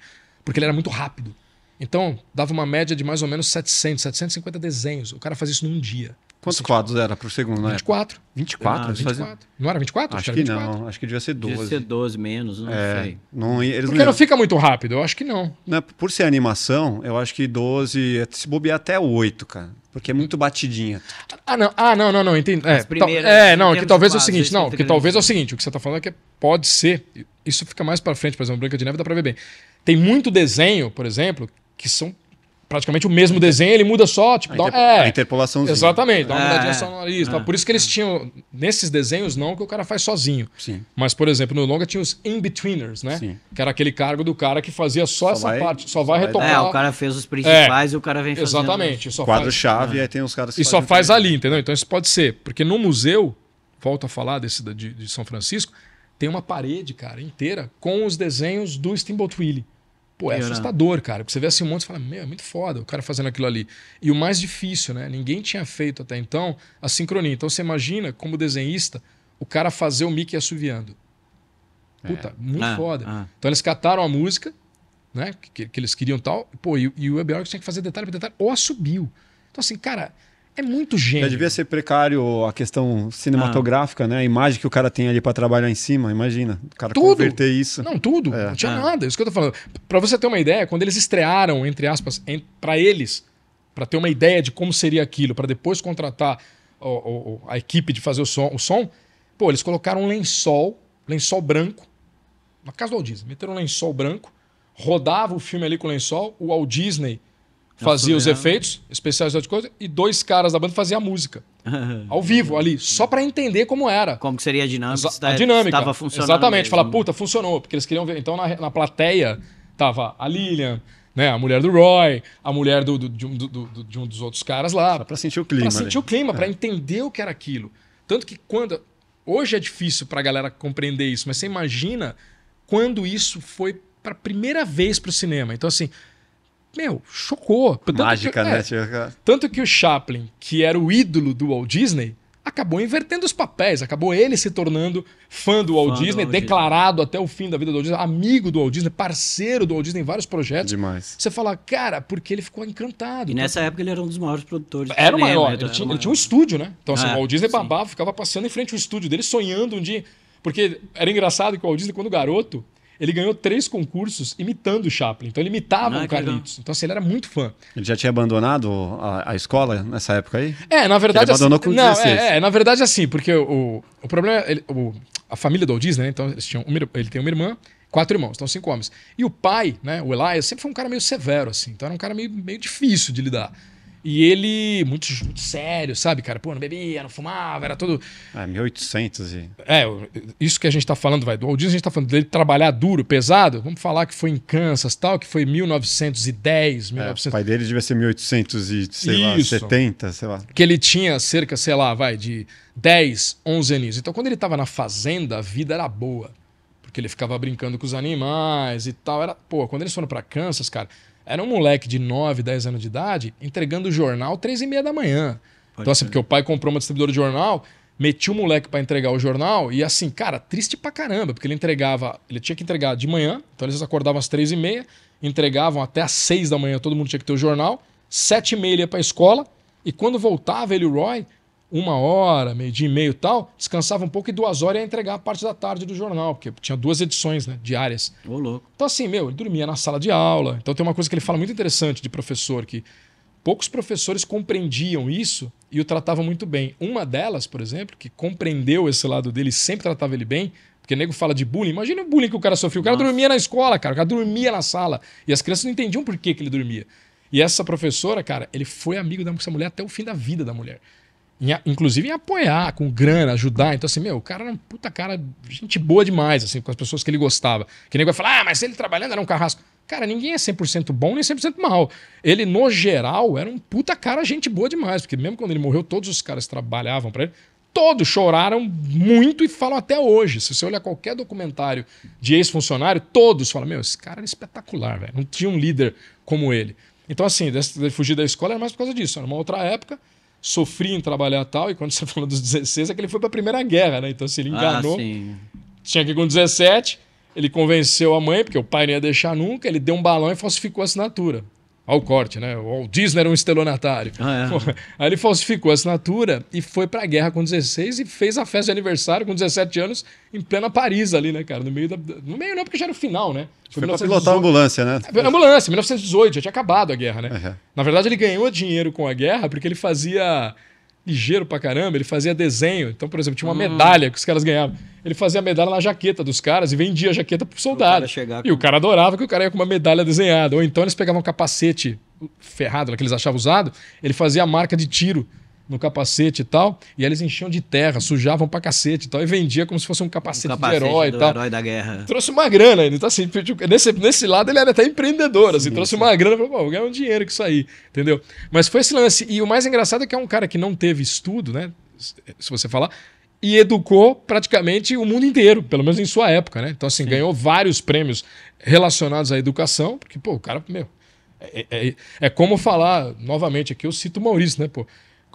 Porque ele era muito rápido. Então, dava uma média de mais ou menos 700, 750 desenhos. O cara fazia isso num dia. Quantos assim, quadros tipo, era por segundo, né? 24. 24? Ah, 24. Fazia... Não era 24? Acho, acho que 24. não. Acho que devia ser 12. Devia ser 12 menos, não é, sei. Não, eles Porque não, não fica muito rápido, eu acho que não. não. Né, por ser animação, eu acho que 12, se bobear até 8, cara. Porque é muito batidinha. Ah, não, ah, não, não, não entendi. É, é assim, não, é que talvez é o seguinte, não, que talvez é o seguinte, o que você está falando é que pode ser, isso fica mais para frente, por exemplo, Branca de Neve dá para ver bem. Tem muito desenho, por exemplo, que são praticamente o mesmo desenho, ele muda só, tipo, a, dá, interpo... é, a interpolaçãozinha. Exatamente, dá uma ah, mudadinha só no nariz. Ah, tá? Por isso que eles tinham, nesses desenhos, não que o cara faz sozinho. Sim. Mas, por exemplo, no longa tinha os in-betweeners, né? Sim. Que era aquele cargo do cara que fazia só, só essa vai, parte, só, só vai, retomar retocar. É, o cara fez os principais é, e o cara vem fazendo. Exatamente. Quadro-chave, e é. aí tem os caras que E só faz ali, entendeu? Então isso pode ser. Porque no museu, volto a falar desse de, de São Francisco, tem uma parede, cara, inteira com os desenhos do Steamboat Willie. Pô, é assustador, cara. Porque você vê assim um monte e fala, meu, é muito foda o cara fazendo aquilo ali. E o mais difícil, né? Ninguém tinha feito até então a sincronia. Então você imagina, como desenhista, o cara fazer o Mickey assoviando. É. Puta, é. muito ah, foda. Ah. Então eles cataram a música, né? Que, que eles queriam tal. Pô, e, e o Web Orcs tinha que fazer detalhe por detalhe. Ou assobiu. Então assim, cara, é muito gênio. Já devia ser precário a questão cinematográfica, ah. né? A imagem que o cara tem ali para trabalhar em cima, imagina. O cara tudo. converter isso. Não, tudo. É. Não tinha ah. nada. É isso que eu tô falando. Para você ter uma ideia, quando eles estrearam, entre aspas, para eles, para ter uma ideia de como seria aquilo, para depois contratar o, o, a equipe de fazer o som, o som, pô, eles colocaram um lençol, lençol branco, na casa do Walt Disney. Meteram um lençol branco, rodava o filme ali com o lençol, o Walt Disney fazia os efeitos especiais de coisa e dois caras da banda faziam a música. ao vivo ali, só para entender como era. Como que seria a dinâmica? A, tá- a dinâmica. Estava funcionando. Exatamente, falar, puta, funcionou, porque eles queriam ver. Então na, na plateia tava a Lilian, né, a mulher do Roy, a mulher do, do, de, um, do, do de, um, dos outros caras lá. para pra sentir o clima. Pra sentir ali. Né? o clima, é. pra entender o que era aquilo. Tanto que quando. Hoje é difícil pra galera compreender isso, mas você imagina quando isso foi pra primeira vez pro cinema. Então, assim, meu, chocou. Tanto Mágica, que, né? é, né? Tanto que o Chaplin, que era o ídolo do Walt Disney, acabou invertendo os papéis, acabou ele se tornando fã do Walt fã Disney, do Walt declarado Disney. até o fim da vida do Walt Disney, amigo do Walt Disney, parceiro do Walt Disney em vários projetos. Demais. Você fala, cara, porque ele ficou encantado. E nessa época ele era um dos maiores produtores. Era o maior, então ele, era tinha, maior. ele tinha um estúdio, né? Então assim, ah, o Walt Disney sim. babava, ficava passeando em frente ao estúdio dele, sonhando um dia... Porque era engraçado que o Walt Disney, quando garoto, ele ganhou três concursos imitando o Chaplin. Então ele imitava ah, o Carlitos. Então assim, ele era muito fã. Ele já tinha abandonado a, a escola nessa época aí? É, na verdade. Ele abandonou assim, com não, é, é, na verdade assim, porque o, o problema é. Ele, o, a família do Walt Disney, né? então eles tinham uma, ele tem uma irmã, quatro irmãos, então cinco homens. E o pai, né, o Elias, sempre foi um cara meio severo, assim, então era um cara meio, meio difícil de lidar. E ele, muito, muito sério, sabe, cara? Pô, não bebia, não fumava, era todo. É, 1800 e. É, isso que a gente tá falando, vai. Do Walt Disney, a gente tá falando dele trabalhar duro, pesado. Vamos falar que foi em Kansas tal, que foi 1910, é, 1900. O pai dele devia ser 1800 e, sei lá, sei lá. Que ele tinha cerca, sei lá, vai, de 10, 11 anos Então, quando ele tava na fazenda, a vida era boa. Porque ele ficava brincando com os animais e tal. Era, pô, quando eles foram para Kansas, cara, era um moleque de 9, 10 anos de idade entregando o jornal 3 e meia da manhã. Pode então, assim, ser. porque o pai comprou uma distribuidora de jornal, metia o moleque para entregar o jornal e assim, cara, triste pra caramba, porque ele entregava, ele tinha que entregar de manhã, então eles acordavam às 3 e meia, entregavam até às 6 da manhã, todo mundo tinha que ter o jornal, 7 e meia ele ia pra escola, e quando voltava ele e o Roy, uma hora, meio dia e meio tal, descansava um pouco e duas horas ia entregar a parte da tarde do jornal, porque tinha duas edições né, diárias. Ô, louco. Então, assim, meu, ele dormia na sala de aula. Então tem uma coisa que ele fala muito interessante de professor, que poucos professores compreendiam isso e o tratavam muito bem. Uma delas, por exemplo, que compreendeu esse lado dele sempre tratava ele bem, porque nego fala de bullying. Imagina o bullying que o cara sofreu. O cara Nossa. dormia na escola, cara. O cara dormia na sala. E as crianças não entendiam por que, que ele dormia. E essa professora, cara, ele foi amigo dessa mulher até o fim da vida da mulher em, inclusive em apoiar, com grana, ajudar. Então, assim, meu, o cara era um puta cara, gente boa demais, assim, com as pessoas que ele gostava. Que nem vai falar, ah, mas ele trabalhando era um carrasco. Cara, ninguém é 100% bom nem 100% mal. Ele, no geral, era um puta cara, gente boa demais, porque mesmo quando ele morreu, todos os caras trabalhavam para ele. Todos choraram muito e falam até hoje. Se você olhar qualquer documentário de ex-funcionário, todos falam: Meu, esse cara era espetacular, velho. Não tinha um líder como ele. Então, assim, de fugir da escola era mais por causa disso. Era uma outra época sofri em trabalhar tal, e quando você falou dos 16, é que ele foi para a Primeira Guerra, né? Então, se ele ah, enganou. Ah, tinha que ir com 17, ele convenceu a mãe, porque o pai não ia deixar nunca, ele deu um balão e falsificou a assinatura ao corte, né? O Walt Disney era um estelionatário. Ah, é. aí ele falsificou a assinatura e foi pra guerra com 16 e fez a festa de aniversário com 17 anos em plena Paris ali, né, cara? No meio da... No meio não, porque já era o final, né? Foi, foi pilotar a ambulância, né? É, ambulância, 1918, já tinha acabado a guerra, né? Uhum. Na verdade, ele ganhou dinheiro com a guerra porque ele fazia ligeiro pra caramba, ele fazia desenho. Então, por exemplo, tinha uma hum. medalha que os caras ganhavam ele fazia a medalha na jaqueta dos caras e vendia a jaqueta pro soldado. O e o cara adorava que o cara ia com uma medalha desenhada. Ou então eles pegavam um capacete ferrado, que eles achavam usado, ele fazia a marca de tiro no capacete e tal, e eles enchiam de terra, sujavam pra cacete e tal, e vendia como se fosse um capacete, um capacete de herói e tal. herói da guerra. Trouxe uma grana, então assim, tipo, nesse, nesse lado ele era até empreendedor, assim, trouxe sim. uma grana, falou, pô, vou ganhar um dinheiro com isso aí, entendeu? Mas foi esse lance, e o mais engraçado é que é um cara que não teve estudo, né, se você falar, e educou praticamente o mundo inteiro, pelo menos em sua época, né? Então, assim, Sim. ganhou vários prêmios relacionados à educação, porque, pô, o cara, meu. É, é, é, é como falar, novamente, aqui eu cito o Maurício, né, pô?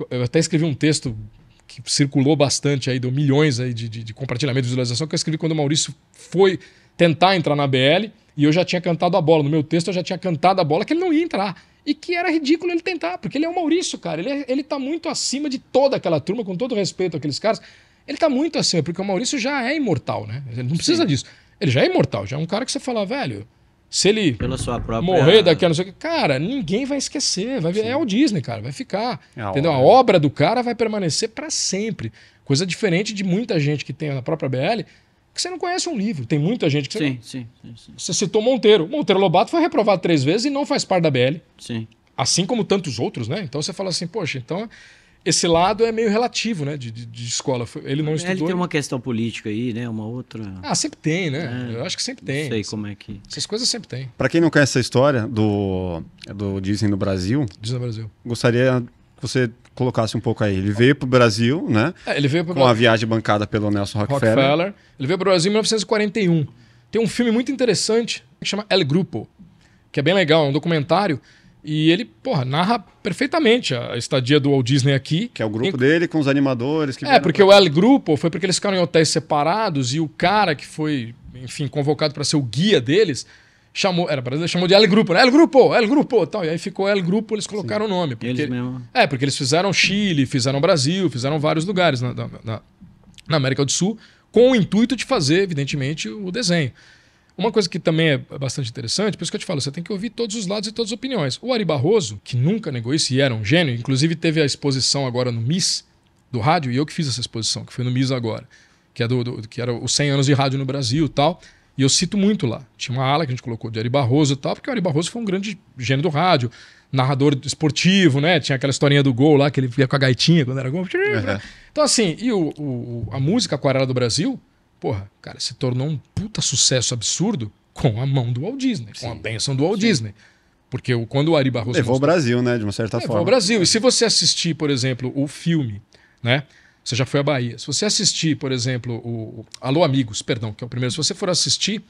Eu até escrevi um texto que circulou bastante aí, deu milhões aí de, de, de compartilhamento visualização, que eu escrevi quando o Maurício foi tentar entrar na BL e eu já tinha cantado a bola. No meu texto eu já tinha cantado a bola que ele não ia entrar. E que era ridículo ele tentar, porque ele é o Maurício, cara. Ele, é, ele tá muito acima de toda aquela turma, com todo respeito àqueles caras. Ele tá muito acima, porque o Maurício já é imortal, né? Ele não precisa Sim. disso. Ele já é imortal, já é um cara que você fala, velho, se ele Pela sua própria... morrer daqui a não sei o que, cara, ninguém vai esquecer. Vai, ver, é o Disney, cara, vai ficar. É a entendeu? Obra. A obra do cara vai permanecer para sempre. Coisa diferente de muita gente que tem na própria BL, que você não conhece um livro. Tem muita gente que você. Sim, sim, sim, sim. Você citou Monteiro. Monteiro Lobato foi reprovado três vezes e não faz parte da BL. Sim. Assim como tantos outros, né? Então você fala assim, poxa, então esse lado é meio relativo, né? De, de, de escola. Ele não é, estudou. Ele tem uma questão política aí, né? Uma outra. Ah, sempre tem, né? É, Eu acho que sempre tem. Sei como é que. Essas coisas sempre tem. Para quem não conhece essa história do, do Disney no Brasil. Disney no Brasil. Gostaria que você colocasse um pouco aí. Ele veio para o Brasil, né? É, ele veio pro... com a viagem bancada pelo Nelson Rockefeller. Rockefeller. Ele veio para o Brasil em 1941. Tem um filme muito interessante que chama El Grupo, que é bem legal, é um documentário e ele, porra, narra perfeitamente a estadia do Walt Disney aqui. Que é o grupo dele com os animadores. é, porque pra... o El Grupo foi porque eles ficaram em hotéis separados e o cara que foi, enfim, convocado para ser o guia deles chamou, era brasileiro, chamou de El Grupo, né? El Grupo, El Grupo, tal. E aí ficou El Grupo, eles colocaram Sim. o nome. Porque, eles mesmo. É, porque eles fizeram Chile, fizeram Brasil, fizeram vários lugares na, na, na, América do Sul, com o intuito de fazer, evidentemente, o desenho. Uma coisa que também é bastante interessante, por isso que eu te falo, você tem que ouvir todos os lados e todas as opiniões. O Ari Barroso, que nunca negou isso e era um gênio, inclusive teve a exposição agora no MIS do rádio, e eu que fiz essa exposição, que foi no MIS agora, que, é do, do, que era os 100 anos de rádio no Brasil e tal. E eu cito muito lá. Tinha uma ala que a gente colocou de Ari Barroso e tal, porque o Ari Barroso foi um grande gênio do rádio, narrador esportivo, né? Tinha aquela historinha do gol lá, que ele via com a gaitinha quando era gol. Uhum. Então, assim, e o, o, a música Aquarela do Brasil Porra, cara, se tornou um puta sucesso absurdo com a mão do Walt Disney, Sim. com a benção do Walt Sim. Disney. Porque quando o Ari Barroso. Levou mostrou, o Brasil, né? De uma certa levou forma. Levou o Brasil. E se você assistir, por exemplo, o filme, né? Você já foi à Bahia. Se você assistir, por exemplo, o Alô Amigos, perdão, que é o primeiro, se você for assistir,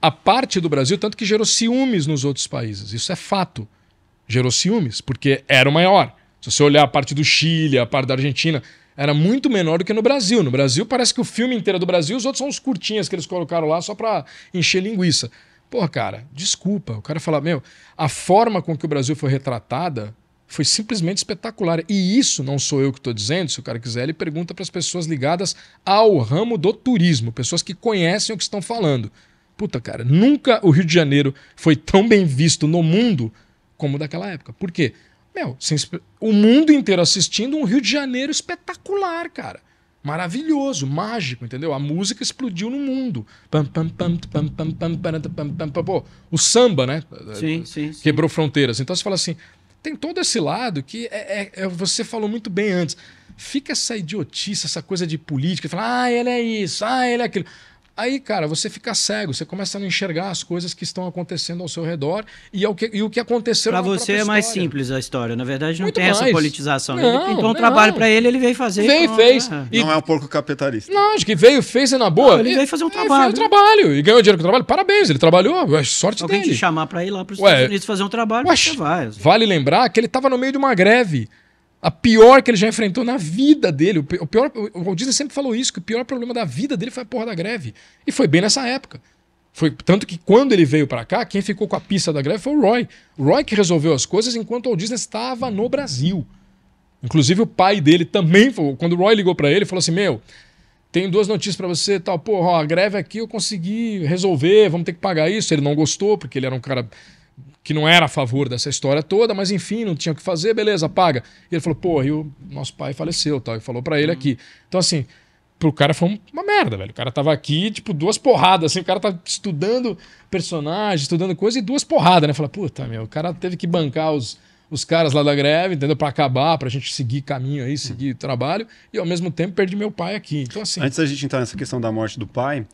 a parte do Brasil, tanto que gerou ciúmes nos outros países. Isso é fato. Gerou ciúmes, porque era o maior. Se você olhar a parte do Chile, a parte da Argentina, era muito menor do que no Brasil. No Brasil, parece que o filme inteiro é do Brasil, os outros são os curtinhas que eles colocaram lá só para encher linguiça. Porra, cara, desculpa. O cara fala, meu, a forma com que o Brasil foi retratada foi simplesmente espetacular. E isso não sou eu que estou dizendo, se o cara quiser, ele pergunta para as pessoas ligadas ao ramo do turismo, pessoas que conhecem o que estão falando. Puta, cara, nunca o Rio de Janeiro foi tão bem visto no mundo como daquela época. Por quê? Meu, o mundo inteiro assistindo um Rio de Janeiro espetacular, cara. Maravilhoso, mágico, entendeu? A música explodiu no mundo. Pô, o samba, né? Sim, sim, sim. Quebrou fronteiras. Então você fala assim: tem todo esse lado que é, é, é, você falou muito bem antes. Fica essa idiotice, essa coisa de política, fala, ah, ele é isso, ah, ele é aquilo. Aí, cara, você fica cego, você começa a não enxergar as coisas que estão acontecendo ao seu redor e, é o, que, e o que aconteceu Para você é mais simples a história. Na verdade, não Muito tem mais. essa politização. Não, ele pintou um não. trabalho para ele, ele veio fazer. Veio fez. Ah. E... Não é um porco capitalista. Não, acho que veio, fez e é na boa. Não, ele, veio fazer um trabalho. Ele fez um trabalho e ganhou dinheiro com o trabalho. Parabéns, ele trabalhou. É sorte Alguém dele. Alguém te chamar para ir lá para os Estados Unidos fazer um trabalho, ué, você vai. Assim. Vale lembrar que ele estava no meio de uma greve a pior que ele já enfrentou na vida dele. O pior, o Walt Disney sempre falou isso, que o pior problema da vida dele foi a porra da greve. E foi bem nessa época. Foi tanto que quando ele veio para cá, quem ficou com a pista da greve foi o Roy. O Roy que resolveu as coisas enquanto o Walt Disney estava no Brasil. Inclusive o pai dele também, quando o Roy ligou para ele, falou assim: "Meu, tenho duas notícias para você, tal, pô, a greve aqui eu consegui resolver, vamos ter que pagar isso". Ele não gostou, porque ele era um cara que não era a favor dessa história toda, mas enfim, não tinha o que fazer, beleza, paga. E ele falou, pô, e o nosso pai faleceu, tal, e falou para ele aqui. Então, assim, pro cara foi uma merda, velho. O cara tava aqui, tipo, duas porradas, assim, o cara tá estudando personagem, estudando coisa e duas porradas, né? Fala, puta, meu, o cara teve que bancar os, os caras lá da greve, entendeu? Para acabar, pra gente seguir caminho aí, seguir trabalho, e ao mesmo tempo perdi meu pai aqui. Então, assim. Antes da gente entrar nessa questão da morte do pai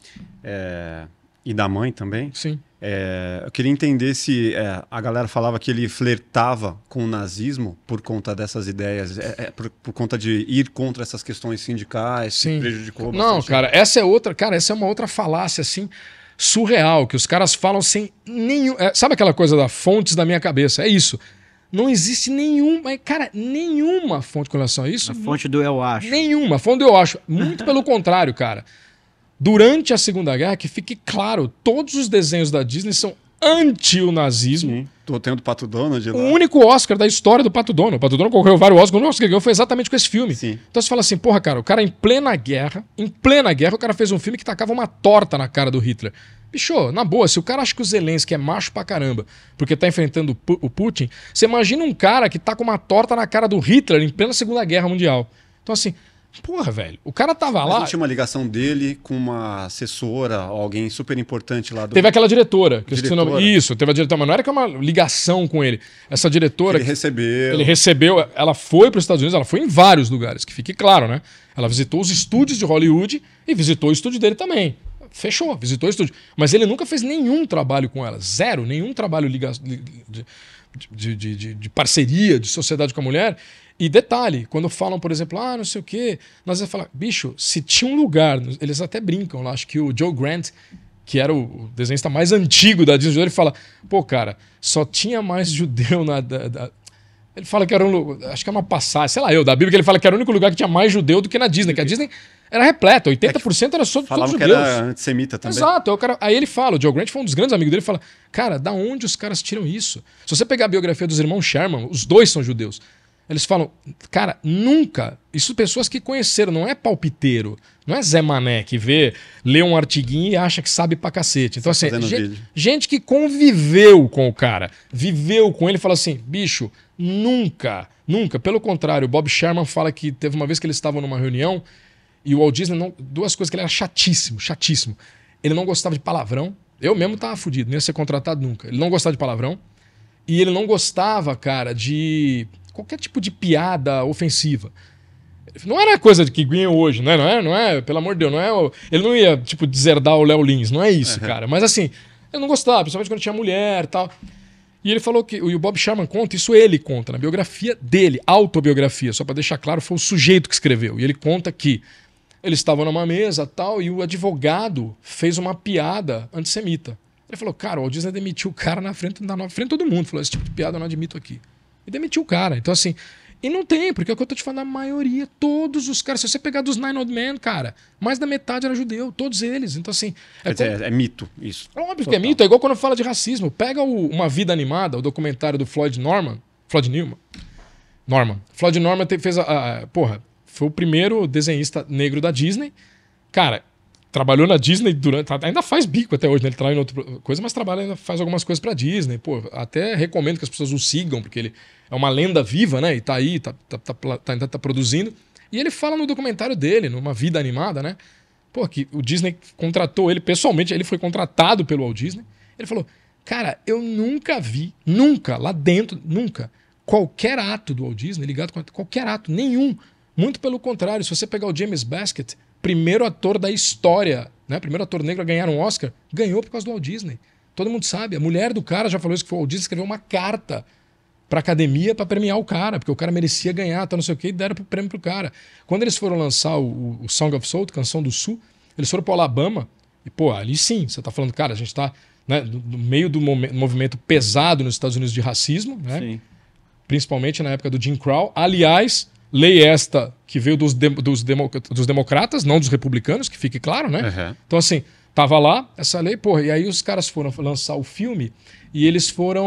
é... e da mãe também. Sim é, eu queria entender se é, a galera falava que ele flertava com o nazismo por conta dessas ideias, é, é por, por, conta de ir contra essas questões sindicais, Sim. prejudicou bastante. Não, né? cara, essa é outra, cara, essa é uma outra falácia assim surreal que os caras falam sem nenhum, é, sabe aquela coisa da fontes da minha cabeça? É isso. Não existe nenhuma, cara, nenhuma fonte com relação a isso. A fonte do eu acho. Nenhuma, fonte do eu acho. Muito pelo contrário, cara durante a Segunda Guerra, que fique claro, todos os desenhos da Disney são anti o nazismo. Sim. Tô tendo o Pato Donald lá. O único Oscar da história do Pato Donald. O Pato Donald concorreu vários Oscars. O Oscar que ganhou foi exatamente com esse filme. Sim. Então você fala assim, porra, cara, o cara em plena guerra, em plena guerra, o cara fez um filme que tacava uma torta na cara do Hitler. Bicho, na boa, se o cara acha que o Zelensky é macho pra caramba, porque tá enfrentando o Putin, você imagina um cara que tá com uma torta na cara do Hitler em plena Segunda Guerra Mundial. Então assim, Porra, velho. O cara tava Mas lá. Não tinha uma ligação dele com uma assessora, alguém super importante lá do. Teve aquela diretora, que diretora. eu esqueci o nome. Isso, teve a diretora, mas não era que é uma ligação com ele. Essa diretora. Que ele que... recebeu. Ele recebeu, ela foi para os Estados Unidos, ela foi em vários lugares, que fique claro, né? Ela visitou os estúdios de Hollywood e visitou o estúdio dele também. Fechou, visitou o estúdio. Mas ele nunca fez nenhum trabalho com ela, zero, nenhum trabalho liga... de, de, de, de parceria, de sociedade com a mulher. E detalhe, quando falam, por exemplo, ah, não sei o quê, nós vamos falar, bicho, se tinha um lugar, eles até brincam lá, acho que o Joe Grant, que era o desenhista mais antigo da Disney, ele fala, pô, cara, só tinha mais judeu na. Da, da... Ele fala que era um. Acho que é uma passagem, sei lá eu, da Bíblia, que ele fala que era o único lugar que tinha mais judeu do que na Disney, que a Disney era repleta, 80% era só de Falavam todos judeus. que era antissemita também. Exato. Aí, é cara, aí ele fala, o Joe Grant foi um dos grandes amigos dele, fala, cara, da onde os caras tiram isso? Se você pegar a biografia dos irmãos Sherman, os dois são judeus. Eles falam, cara, nunca. Isso pessoas que conheceram, não é palpiteiro. Não é Zé Mané que vê, lê um artiguinho e acha que sabe pra cacete. Então, assim, gente, gente, que conviveu com o cara, viveu com ele, fala assim: bicho, nunca, nunca. Pelo contrário, o Bob Sherman fala que teve uma vez que eles estavam numa reunião e o Walt Disney, não, duas coisas que ele era chatíssimo, chatíssimo. Ele não gostava de palavrão. Eu mesmo tava fudido, não ia ser contratado nunca. Ele não gostava de palavrão. E ele não gostava, cara, de qualquer tipo de piada ofensiva. Não era coisa que ganha hoje, não é, não é, não é, pelo amor de Deus, não é, ele não ia, tipo, deserdar o Léo Lins, não é isso, uhum. cara. Mas assim, eu não gostava, principalmente quando tinha mulher e tal. E ele falou que, e o Bob Sharman conta, isso ele conta, na biografia dele, autobiografia, só para deixar claro, foi o sujeito que escreveu. E ele conta que eles estavam numa mesa tal, e o advogado fez uma piada antissemita. Ele falou, cara, o Disney demitiu o cara na frente, na, na frente de todo mundo. Falou, esse tipo de piada eu não admito aqui. E demitiu o cara. Então, assim. E não tem, porque é o que eu tô te falando, a maioria, todos os caras. Se você pegar dos Nine Old Men, cara, mais da metade era judeu, todos eles. Então, assim. É, é como... é, é mito, isso. É óbvio Total. que é mito, é igual quando fala de racismo. Pega o, Uma Vida Animada, o documentário do Floyd Norman. Floyd Newman. Norman. Floyd Norman te, fez a, a, Porra, foi o primeiro desenhista negro da Disney. Cara, trabalhou na Disney durante. Tá, ainda faz bico até hoje, né? Ele trabalha em outra coisa, mas trabalha, ainda faz algumas coisas pra Disney. Pô, até recomendo que as pessoas o sigam, porque ele é uma lenda viva, né? E tá aí, tá, tá, tá, tá, tá produzindo. E ele fala no documentário dele, numa vida animada, né? Pô, que o Disney contratou ele pessoalmente, ele foi contratado pelo Walt Disney. Ele falou: Cara, eu nunca vi, nunca, lá dentro, nunca, qualquer ato do Walt Disney ligado com qualquer ato, nenhum. Muito pelo contrário, se você pegar o James Baskett, primeiro ator da história, né? Primeiro ator negro a ganhar um Oscar, ganhou por causa do Walt Disney. Todo mundo sabe. A mulher do cara já falou isso que foi o Walt Disney, escreveu uma carta para academia para premiar o cara, porque o cara merecia ganhar, tá não sei o quê, e deram o prêmio pro cara. Quando eles foram lançar o, o Song of Soul, Canção do Sul, eles foram para Alabama, e pô, ali sim, você tá falando, cara, a gente tá né, no meio do movimento pesado nos Estados Unidos de racismo, né? Sim. Principalmente na época do Jim Crow. Aliás, Lei esta que veio dos, de, dos, dos democratas, não dos republicanos, que fique claro, né? Uhum. Então, assim, tava lá essa lei, porra, e aí os caras foram lançar o filme e eles foram.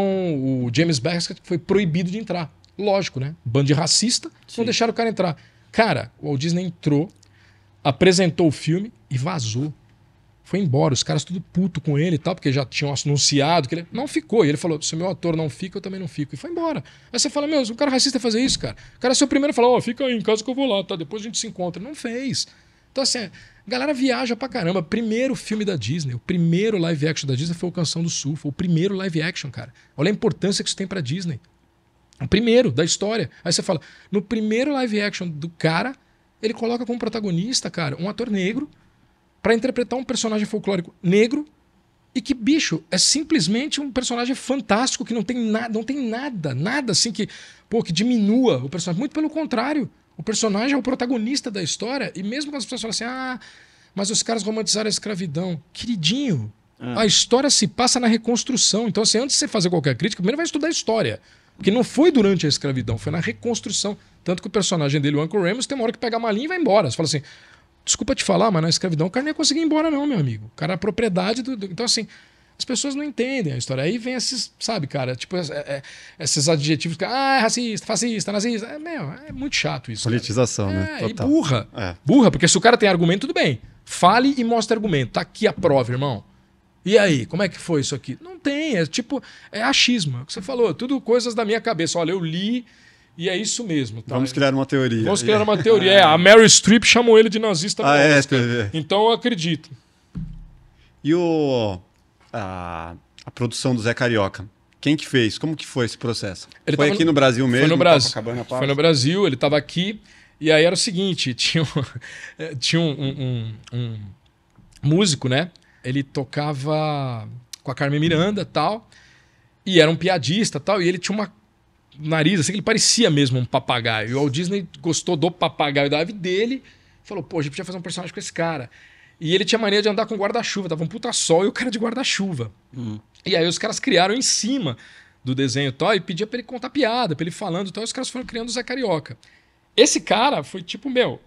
O James Baskett foi proibido de entrar. Lógico, né? Bando de racista, Sim. não deixaram o cara entrar. Cara, o Walt Disney entrou, apresentou o filme e vazou foi embora. Os caras tudo puto com ele e tal, porque já tinham anunciado que ele não ficou. E ele falou: se o meu ator não fica, eu também não fico. E foi embora. Aí você fala: meu, o cara racista fazer isso, cara. O cara é seu primeiro falou ó, oh, fica aí em casa que eu vou lá, tá? Depois a gente se encontra. Não fez. Então, assim, a galera viaja pra caramba. Primeiro filme da Disney, o primeiro live action da Disney foi o Canção do Sul, foi o primeiro live action, cara. Olha a importância que isso tem pra Disney. O primeiro da história. Aí você fala: no primeiro live action do cara, ele coloca como protagonista, cara, um ator negro para interpretar um personagem folclórico negro e que, bicho, é simplesmente um personagem fantástico que não tem nada, não tem nada, nada assim que, pô, que diminua o personagem. Muito pelo contrário. O personagem é o protagonista da história. E mesmo quando as pessoas falam assim, ah, mas os caras romantizaram a escravidão. Queridinho, ah. a história se passa na reconstrução. Então, assim, antes de você fazer qualquer crítica, primeiro vai estudar a história. Porque não foi durante a escravidão, foi na reconstrução. Tanto que o personagem dele, o Uncle Remus, tem uma hora que pega a malinha e vai embora. Você fala assim, Desculpa te falar, mas na escravidão o cara não ia conseguir ir embora, não, meu amigo. O cara, é a propriedade do. do então, assim, as pessoas não entendem a história. Aí vem esses, sabe, cara, tipo, é, é, é esses adjetivos que, ah, é racista, fascista, nazista. É, meu, é muito chato isso. Politização, cara. né? É, Total. E burra. É. Burra, porque se o cara tem argumento, tudo bem. Fale e mostre argumento. Tá aqui a prova, irmão. E aí, como é que foi isso aqui? Não tem, é tipo, é achismo. É o que você falou, tudo coisas da minha cabeça. Olha, eu li, e é isso mesmo. Tá? Vamos criar uma teoria. Vamos criar uma teoria. É, a é. Mary Streep chamou ele de nazista. Ah, é, é. Então eu acredito. E o, a, a, produção do Zé Carioca? Quem que fez? Como que foi esse processo? Ele foi aqui no, no, Brasil mesmo? Foi no Brasil. Foi no Brasil, ele estava aqui. E aí era o seguinte, tinha um, tinha um, um, um músico, né? Ele tocava com a Carmen Miranda tal. E era um piadista tal. E ele tinha uma nariz, assim, ele parecia mesmo um papagaio. E o Walt Disney gostou do papagaio da ave dele, falou, pô, a gente podia fazer um personagem com esse cara. E ele tinha mania de andar com guarda-chuva, tava um puta sol e o cara de guarda-chuva. Hum. E aí os caras criaram em cima do desenho tal, e pedia para ele contar piada, para ele falando tal, e os caras foram criando o Zé Carioca. Esse cara foi tipo, meu,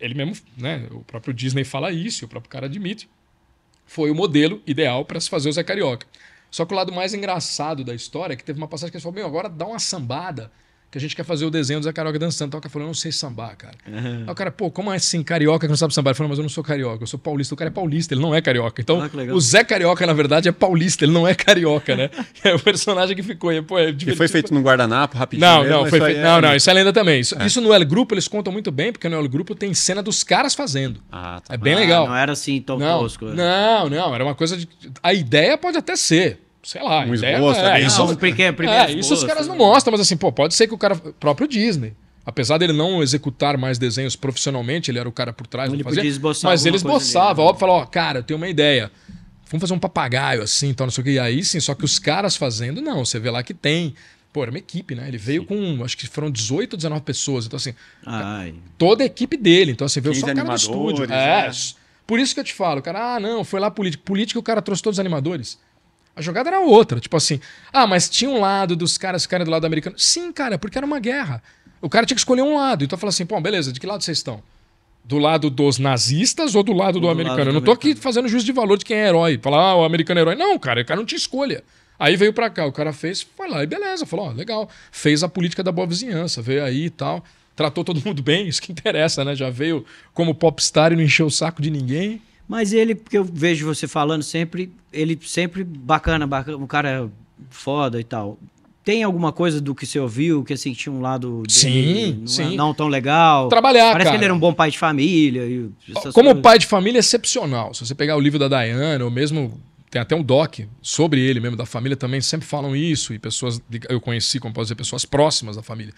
ele mesmo, né, o próprio Disney fala isso, o próprio cara admite, foi o modelo ideal para se fazer o Zé Carioca. Só que o lado mais engraçado da história é que teve uma passagem que eles falou Meu, agora dá uma sambada. Que a gente quer fazer o desenho do Zé Carioca dançando. Então, o cara falou: Eu não sei sambar, cara. Uhum. Aí o cara, pô, como é assim, carioca que não sabe sambar? Ele falou: Mas eu não sou carioca, eu sou paulista. O cara é paulista, ele não é carioca. Então, ah, o Zé Carioca, na verdade, é paulista, ele não é carioca, né? é o personagem que ficou. E, é, pô, é e foi feito no guardanapo, rapidinho. Não, mesmo, não, foi feito, é... não, não, isso é lenda também. Isso, é. isso, no El Grupo eles contam muito bem, porque no El Grupo tem cena dos caras fazendo. Ah, tá. É bem ah, legal. Não era assim tão não, né? Não, não, era uma coisa de. A ideia pode até ser sei lá. Um é, esboço, é, é, é, isso, não, pequeno, é, esboço, isso os caras não mostram, mas assim, pô, pode ser que o cara. Próprio Disney. Apesar dele não executar mais desenhos profissionalmente, ele era o cara por trás, ele fazia, mas ele esboçava, né? óbvio, falava, ó, cara, eu tenho uma ideia. Vamos fazer um papagaio assim, então não sei o que. E aí sim, só que os caras fazendo, não, você vê lá que tem. Pô, era uma equipe, né? Ele veio Sim. com, acho que foram 18 ou 19 pessoas. Então, assim, Ai. toda a equipe dele. Então, você assim, vê só o cara do estúdio. É. Né? Por isso que eu te falo, cara, ah, não, foi lá político. Política, o cara trouxe todos os animadores. A jogada era outra. Tipo assim, ah, mas tinha um lado dos caras ficarem do lado americano. Sim, cara, porque era uma guerra. O cara tinha que escolher um lado. Então fala assim, pô, beleza, de que lado vocês estão? Do lado dos nazistas ou do lado do, do americano? Lado do eu não tô americano. aqui fazendo juízo de valor de quem é herói. Falar, ah, o americano é herói. Não, cara, o cara não tinha escolha. Aí veio para cá, o cara fez, foi lá e beleza, falou, ó, legal. Fez a política da boa vizinhança, veio aí e tal. Tratou todo mundo bem, isso que interessa, né? Já veio como popstar e não encheu o saco de ninguém. Mas ele, porque eu vejo você falando sempre, ele sempre bacana, bacana, um cara é foda e tal. Tem alguma coisa do que você ouviu que assim tinha um lado dele, sim, não, é sim. não tão legal? Trabalhar, Parece cara. que ele era um bom pai de família. Como coisas. pai de família é excepcional. Se você pegar o livro da Diana, ou mesmo tem até um doc sobre ele mesmo da família também sempre falam isso e pessoas eu conheci como pode dizer pessoas próximas da família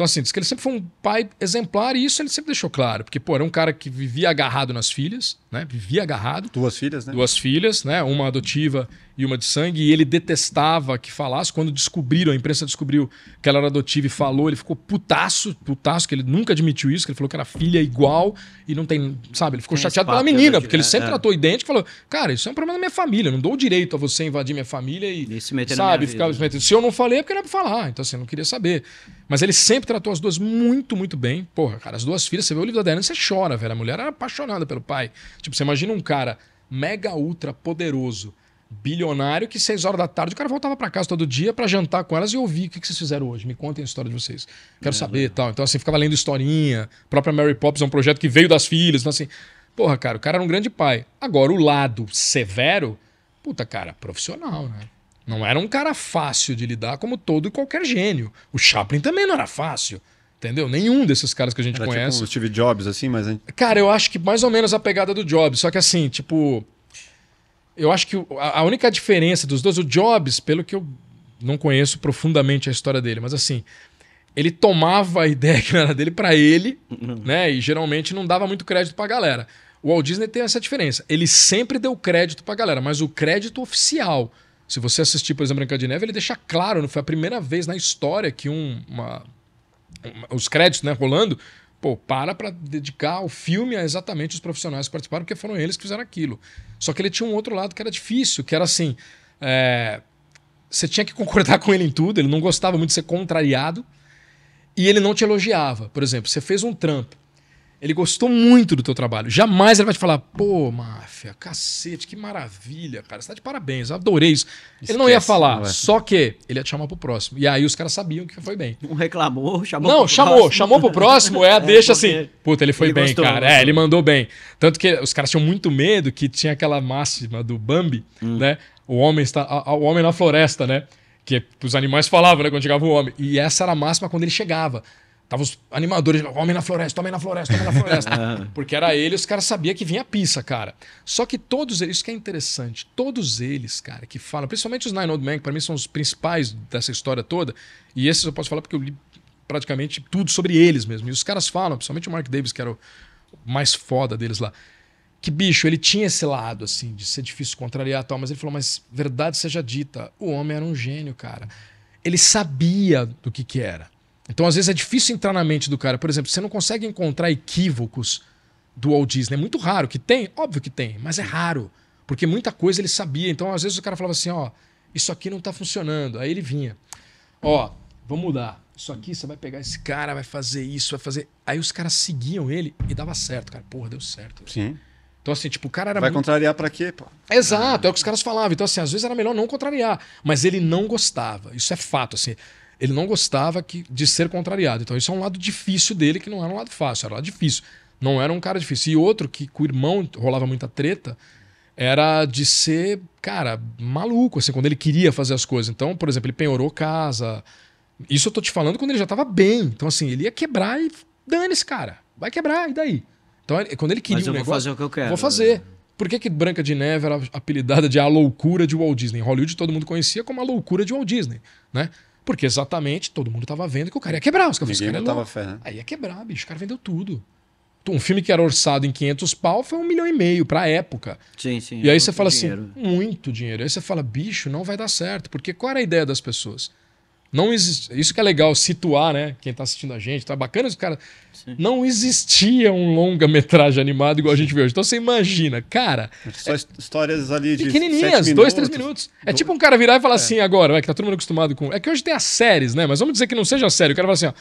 então, assim, diz que ele sempre foi um pai exemplar e isso ele sempre deixou claro. Porque, pô, era um cara que vivia agarrado nas filhas, né? Vivia agarrado. Duas filhas, né? Duas filhas, né? Uma adotiva e uma de sangue, e ele detestava que falasse. Quando descobriram, a imprensa descobriu que ela era adotiva e falou, ele ficou putaço, putaço, que ele nunca admitiu isso, que ele falou que era filha igual e não tem, sabe? Ele ficou tem chateado pela menina, né, porque ele sempre é, é. tratou idêntico e falou: Cara, isso é um problema da minha família, não dou o direito a você invadir minha família e, e se meter sabe, ficar vida, se, se eu não falei é porque era pra falar, então assim, eu não queria saber. Mas ele sempre tratou as duas muito, muito bem. Porra, cara, as duas filhas, você vê o livro da Diana, você chora, velho. A mulher era apaixonada pelo pai. Tipo, você imagina um cara mega ultra poderoso bilionário que seis horas da tarde o cara voltava para casa todo dia para jantar com elas e ouvir o que, vocês fizeram hoje. Me contem a história de vocês. Quero é, saber é. tal. Então, assim, ficava lendo historinha. A própria Mary Poppins é um projeto que veio das filhas. Então, assim, porra, cara, o cara era um grande pai. Agora, o lado severo, puta, cara, profissional, né? Não era um cara fácil de lidar como todo e qualquer gênio. O Chaplin também não era fácil. Entendeu? Nenhum desses caras que a gente era tipo conhece. Tipo o Steve Jobs, assim, mas. Cara, eu acho que mais ou menos a pegada do Jobs. Só que assim, tipo eu acho que a única diferença dos dois, o Jobs, pelo que eu não conheço profundamente a história dele, mas assim, ele tomava a ideia que era dele para ele, uhum. né? E geralmente não dava muito crédito para a galera. O Walt Disney tem essa diferença. Ele sempre deu crédito para a galera, mas o crédito oficial. Se você assistir, por exemplo, Branca de Neve, ele deixa claro, não foi a primeira vez na história que um, uma, uma, os créditos né, rolando, pô, para para dedicar o filme a exatamente os profissionais que participaram, porque foram eles que fizeram aquilo. Só que ele tinha um outro lado que era difícil, que era assim. É... Você tinha que concordar com ele em tudo, ele não gostava muito de ser contrariado, e ele não te elogiava. Por exemplo, você fez um trampo. Ele gostou muito do teu trabalho. Jamais ele vai te falar, pô, máfia, cacete, que maravilha, cara. Você tá de parabéns, adorei isso. Esquece, ele não ia falar, não é. só que ele ia te chamar pro próximo. E aí os caras sabiam que foi bem. Um reclamou, chamou Não, pro chamou, próximo. chamou pro próximo, é, é deixa assim. Puta, ele foi ele bem, gostou, cara. Gostou. É, ele mandou bem. Tanto que os caras tinham muito medo que tinha aquela máxima do Bambi, hum. né? O homem está. A, a, o homem na floresta, né? Que os animais falavam, né? Quando chegava o homem. E essa era a máxima quando ele chegava. Tava os animadores, homem na floresta, homem na floresta, homem na floresta. É. Porque era ele, os caras sabiam que vinha a pizza, cara. Só que todos eles, isso que é interessante, todos eles, cara, que falam, principalmente os Nine Old Men, que pra mim são os principais dessa história toda, e esses eu posso falar porque eu li praticamente tudo sobre eles mesmo. E os caras falam, principalmente o Mark Davis, que era o mais foda deles lá, que bicho, ele tinha esse lado, assim, de ser difícil contrariar e tal, mas ele falou, mas verdade seja dita, o homem era um gênio, cara. Ele sabia do que que era. Então, às vezes, é difícil entrar na mente do cara. Por exemplo, você não consegue encontrar equívocos do Walt Disney. É muito raro que tem, óbvio que tem, mas é raro. Porque muita coisa ele sabia. Então, às vezes, o cara falava assim: ó, isso aqui não tá funcionando. Aí ele vinha: ó, vamos mudar. Isso aqui você vai pegar esse cara, vai fazer isso, vai fazer. Aí os caras seguiam ele e dava certo, cara. Porra, deu certo. Sim. Então, assim, tipo, o cara era. Vai muito... contrariar para quê, pô? Exato, é o que os caras falavam. Então, assim, às vezes era melhor não contrariar. Mas ele não gostava. Isso é fato, assim ele não gostava que, de ser contrariado. Então, isso é um lado difícil dele, que não era um lado fácil, era um lado difícil. Não era um cara difícil. E outro que com o irmão rolava muita treta era de ser, cara, maluco, assim, quando ele queria fazer as coisas. Então, por exemplo, ele penhorou casa. Isso eu tô te falando quando ele já tava bem. Então, assim, ele ia quebrar e dane-se, cara. Vai quebrar, e daí? Então, é, quando ele queria Mas eu um vou negócio, fazer o que eu quero. Vou fazer. Né? Por que, que Branca de Neve era apelidada de a loucura de Walt Disney? Hollywood todo mundo conhecia como a loucura de Walt Disney, né? Porque exatamente todo mundo estava vendo que o cara ia quebrar. Os caras, Ninguém cara botava fé, né? Aí ia quebrar, bicho. O cara vendeu tudo. Então, um filme que era orçado em 500 pau foi um milhão e meio pra época. Sim, sim. E aí você fala assim, dinheiro. assim, muito dinheiro. Aí você fala, bicho, não vai dar certo. Porque qual era a ideia das pessoas? Não existe, isso que é legal situar, né? Quem está assistindo a gente, tá bacana os caras. Não existia um longa-metragem animado igual a gente vê hoje. Então você imagina, cara. É só é, histórias ali de. Pequenininhas, dois, três minutos. É do... tipo um cara virar e falar é. assim agora, vai, que tá todo mundo acostumado com. É que hoje tem as séries, né? Mas vamos dizer que não seja sério. O cara fala assim, ó.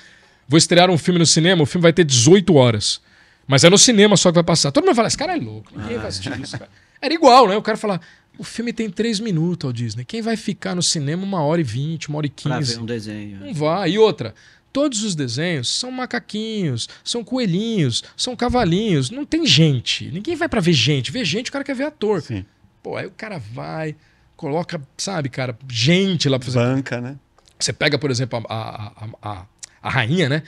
Vou estrear um filme no cinema, o filme vai ter 18 horas. Mas é no cinema só que vai passar. Todo mundo fala, esse cara é louco, ninguém vai assistir isso, cara. Era igual, né? O cara falar, o filme tem três minutos, ao Disney. Quem vai ficar no cinema uma hora e vinte, uma hora e quinze? Pra um desenho. Não vai. E outra, todos os desenhos são macaquinhos, são coelhinhos, são cavalinhos. Não tem gente. Ninguém vai para ver gente. Ver gente, o cara quer ver ator. Sim. Pô, aí o cara vai, coloca, sabe, cara, gente lá pra fazer. Banca, né? Você pega, por exemplo, a, a, a, a rainha, né?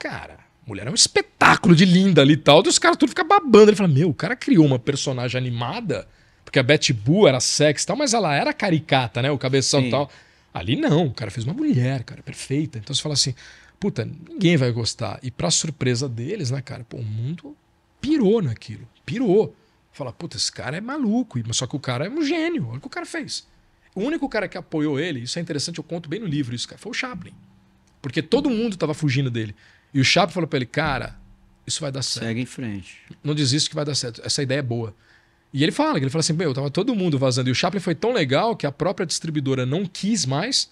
Cara, mulher é um espetáculo de linda ali e tal. E os caras tudo ficam babando. Ele fala: Meu, o cara criou uma personagem animada porque a Betty Boo era sexy e tal, mas ela era caricata, né? O cabeção e tal. Ali não, o cara fez uma mulher, cara, perfeita. Então você fala assim, puta, ninguém vai gostar. E pra surpresa deles, né, cara, pô, o mundo pirou naquilo, pirou. Fala, puta, esse cara é maluco, só que o cara é um gênio, olha o que o cara fez. O único cara que apoiou ele, isso é interessante, eu conto bem no livro isso, cara, foi o Chaplin. Porque todo mundo tava fugindo dele. E o Chaplin falou pra ele, cara, isso vai dar certo. Segue em frente. Não desiste que vai dar certo. Essa ideia é boa. E ele fala, ele fala assim, meu, tava todo mundo vazando. E o Chaplin foi tão legal que a própria distribuidora não quis mais,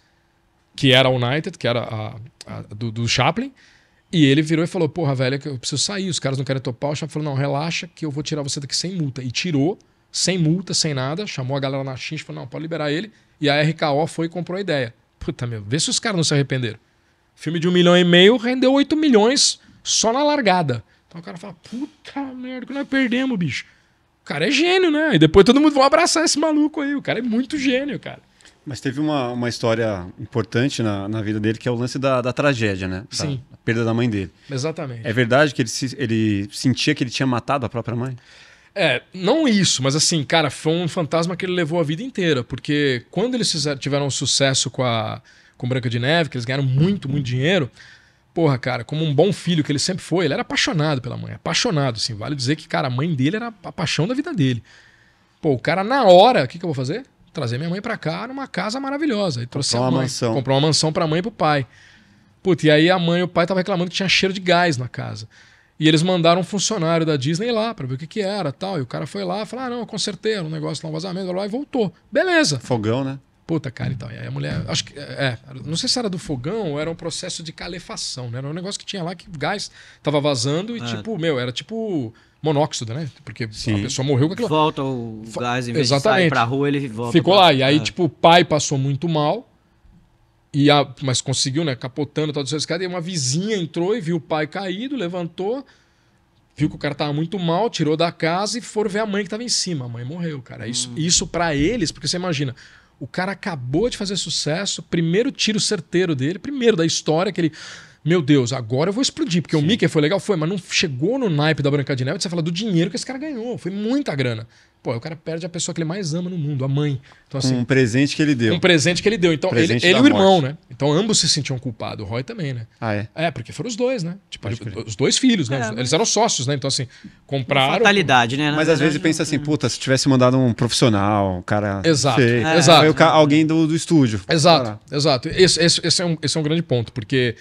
que era a United, que era a, a do, do, Chaplin. E ele virou e falou, porra, velho, é eu preciso sair, os caras não querem topar. O Chaplin falou, não, relaxa que eu vou tirar você daqui sem multa. E tirou, sem multa, sem nada, chamou a galera na X, falou, não, pode liberar ele. E a RKO foi e comprou a ideia. Puta, meu, vê se os caras não se arrependeram. Filme de um milhão e meio rendeu oito milhões só na largada. Então o cara fala, puta merda, é que nós perdemos, bicho. O cara é gênio, né? E depois todo mundo vai abraçar esse maluco aí. O cara é muito gênio, cara. Mas teve uma, uma história importante na, na vida dele, que é o lance da, da tragédia, né? Da, Sim. A perda da mãe dele. Exatamente. É verdade que ele, se, ele sentia que ele tinha matado a própria mãe? É, não isso, mas assim, cara, foi um fantasma que ele levou a vida inteira, porque quando eles tiveram um sucesso com a com Branca de Neve, que eles ganharam muito, muito dinheiro, porra, cara, como um bom filho que ele sempre foi, ele era apaixonado pela mãe, apaixonado, assim. Vale dizer que, cara, a mãe dele era a paixão da vida dele. Pô, o cara, na hora, o que, que eu vou fazer? Trazer minha mãe para cá numa casa maravilhosa. E trouxe Comprou a mãe, uma mansão. Comprou uma mansão pra mãe e pro pai. Puta, e aí a mãe e o pai estavam reclamando que tinha cheiro de gás na casa. E eles mandaram um funcionário da Disney lá para ver o que, que era tal. E o cara foi lá, falou: ah, não, consertei, era um negócio lá, um vazamento, lá, e voltou. Beleza. Fogão, né? Puta, cara, então. E aí a mulher. Acho que. É, não sei se era do fogão ou era um processo de calefação, né? Era um negócio que tinha lá que o gás tava vazando e, ah. tipo, meu, era tipo monóxido, né? Porque Sim. a pessoa morreu com aquilo. Volta o gás, em vez Exatamente. de sair pra rua, ele volta. Ficou pra... lá. E aí, ah. tipo, o pai passou muito mal. E a, mas conseguiu, né? Capotando toda a escada. E uma vizinha entrou e viu o pai caído, levantou, viu que o cara tava muito mal, tirou da casa e foram ver a mãe que tava em cima. A mãe morreu, cara. Isso, hum. isso para eles, porque você imagina, o cara acabou de fazer sucesso, primeiro tiro certeiro dele, primeiro da história, que ele meu Deus, agora eu vou explodir, porque Sim. o Mickey foi legal, foi, mas não chegou no naipe da Branca de Neve, você fala do dinheiro que esse cara ganhou, foi muita grana. Pô, o cara perde a pessoa que ele mais ama no mundo, a mãe. Então, assim, um presente que ele deu. Um presente que ele deu. Então, presente ele, ele e o irmão, morte. né? Então, ambos se sentiam culpados. O Roy também, né? Ah, é? É, porque foram os dois, né? Tipo, os dois filhos, né? É, eles eram sócios, né? Então, assim, compraram. Fatalidade, né? Na mas às vezes pensa assim, puta, se tivesse mandado um profissional, um cara. Exato. é. exato. Foi alguém do, do estúdio. Exato, exato. Esse, esse, esse, é um, esse é um grande ponto, porque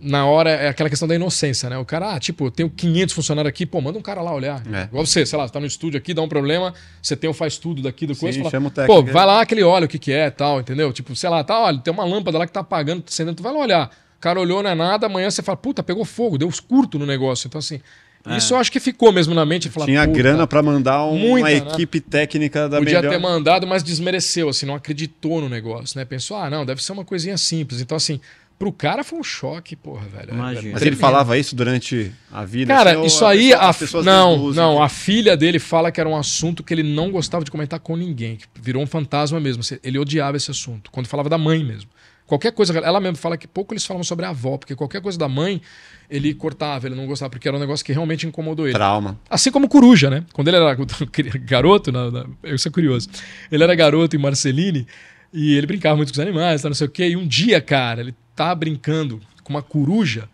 na hora, é aquela questão da inocência, né? O cara, ah, tipo, eu tenho 500 funcionários aqui, pô, manda um cara lá olhar. É. Igual você, sei lá, você tá no estúdio aqui, dá um problema, você tem o faz tudo daqui do coisa, Sim, fala, chama o técnico. Pô, vai é. lá que ele olha o que que é tal, entendeu? Tipo, sei lá, tá, olha, tem uma lâmpada lá que tá apagando, tá acendendo, tu vai lá olhar. O cara olhou, não é nada, amanhã você fala, puta, pegou fogo, deu curto no negócio. Então, assim, é. Isso eu acho que ficou mesmo na mente. Falar, Tinha grana para mandar um, muita, uma né? equipe né? técnica da Podia melhor. Podia ter mandado, mas desmereceu, assim, não acreditou no negócio, né? Pensou, ah, não, deve ser uma coisinha simples. Então, assim, Pro cara foi um choque, porra, velho. É Imagina. Mas ele falava isso durante a vida? Cara, assim, isso aí. A, pessoa, a não, não. A filha dele fala que era um assunto que ele não gostava de comentar com ninguém. Que virou um fantasma mesmo. Assim, ele odiava esse assunto. Quando falava da mãe mesmo. Qualquer coisa. Ela mesmo fala que pouco eles falam sobre a avó, porque qualquer coisa da mãe ele cortava, ele não gostava, porque era um negócio que realmente incomodou ele. Trauma. Assim como Coruja, né? Quando ele era garoto, na, na, isso é curioso. Ele era garoto em Marceline. E ele brincava muito com os animais, tá, não sei o quê. E um dia, cara, ele estava tá brincando com uma coruja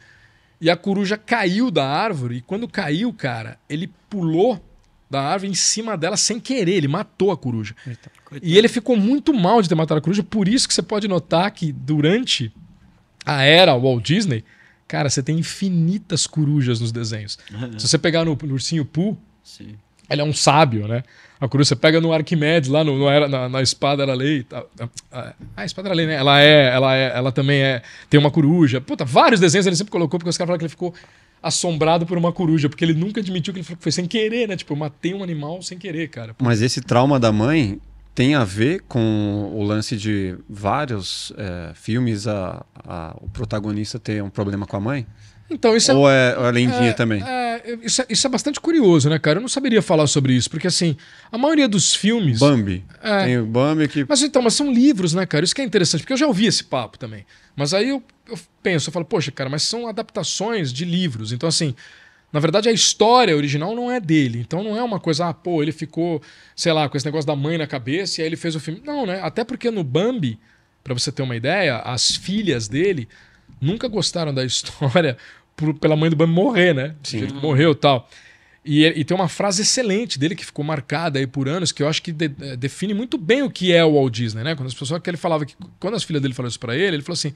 e a coruja caiu da árvore. E quando caiu, cara, ele pulou da árvore em cima dela sem querer. Ele matou a coruja. e ele ficou muito mal de ter matado a coruja. Por isso que você pode notar que durante a era Walt Disney, cara, você tem infinitas corujas nos desenhos. Se você pegar no, no Ursinho Pooh, ele é um sábio, né? A cruz você pega no Arquimedes, lá no, no era, na, na, espada era lei. Tá, a, a, espada era lei, né? Ela é, ela é, ela também é. Tem uma coruja. Puta, vários desenhos ele sempre colocou, porque os caras falaram que ele ficou assombrado por uma coruja, porque ele nunca admitiu que ele foi sem querer, né? Tipo, eu matei um animal sem querer, cara. Mas esse trauma da mãe tem a ver com o lance de vários é, filmes a, a, o protagonista ter um problema com a mãe? Então, isso é ou é, é, ou é é, também? É, isso, é, isso é bastante curioso, né, cara? Eu não saberia falar sobre isso, porque assim, a maioria dos filmes. Bambi. É. Tem o Bambi que. Mas então, mas são livros, né, cara? Isso que é interessante, porque eu já ouvi esse papo também. Mas aí eu, eu penso, eu falo, poxa, cara, mas são adaptações de livros. Então, assim, na verdade, a história original não é dele. Então não é uma coisa, ah, pô, ele ficou, sei lá, com esse negócio da mãe na cabeça e aí ele fez o filme. Não, né? Até porque no Bambi, para você ter uma ideia, as filhas dele nunca gostaram da história por, pela mãe do Bambi morrer, né? Do jeito morreu tal. E, e, tem uma frase excelente dele que ficou marcada aí por anos, que eu acho que de, eh, define muito bem o que é o Walt Disney, né? Quando as pessoas que ele falava que quando as filhas dele falaram isso para ele, ele falou assim: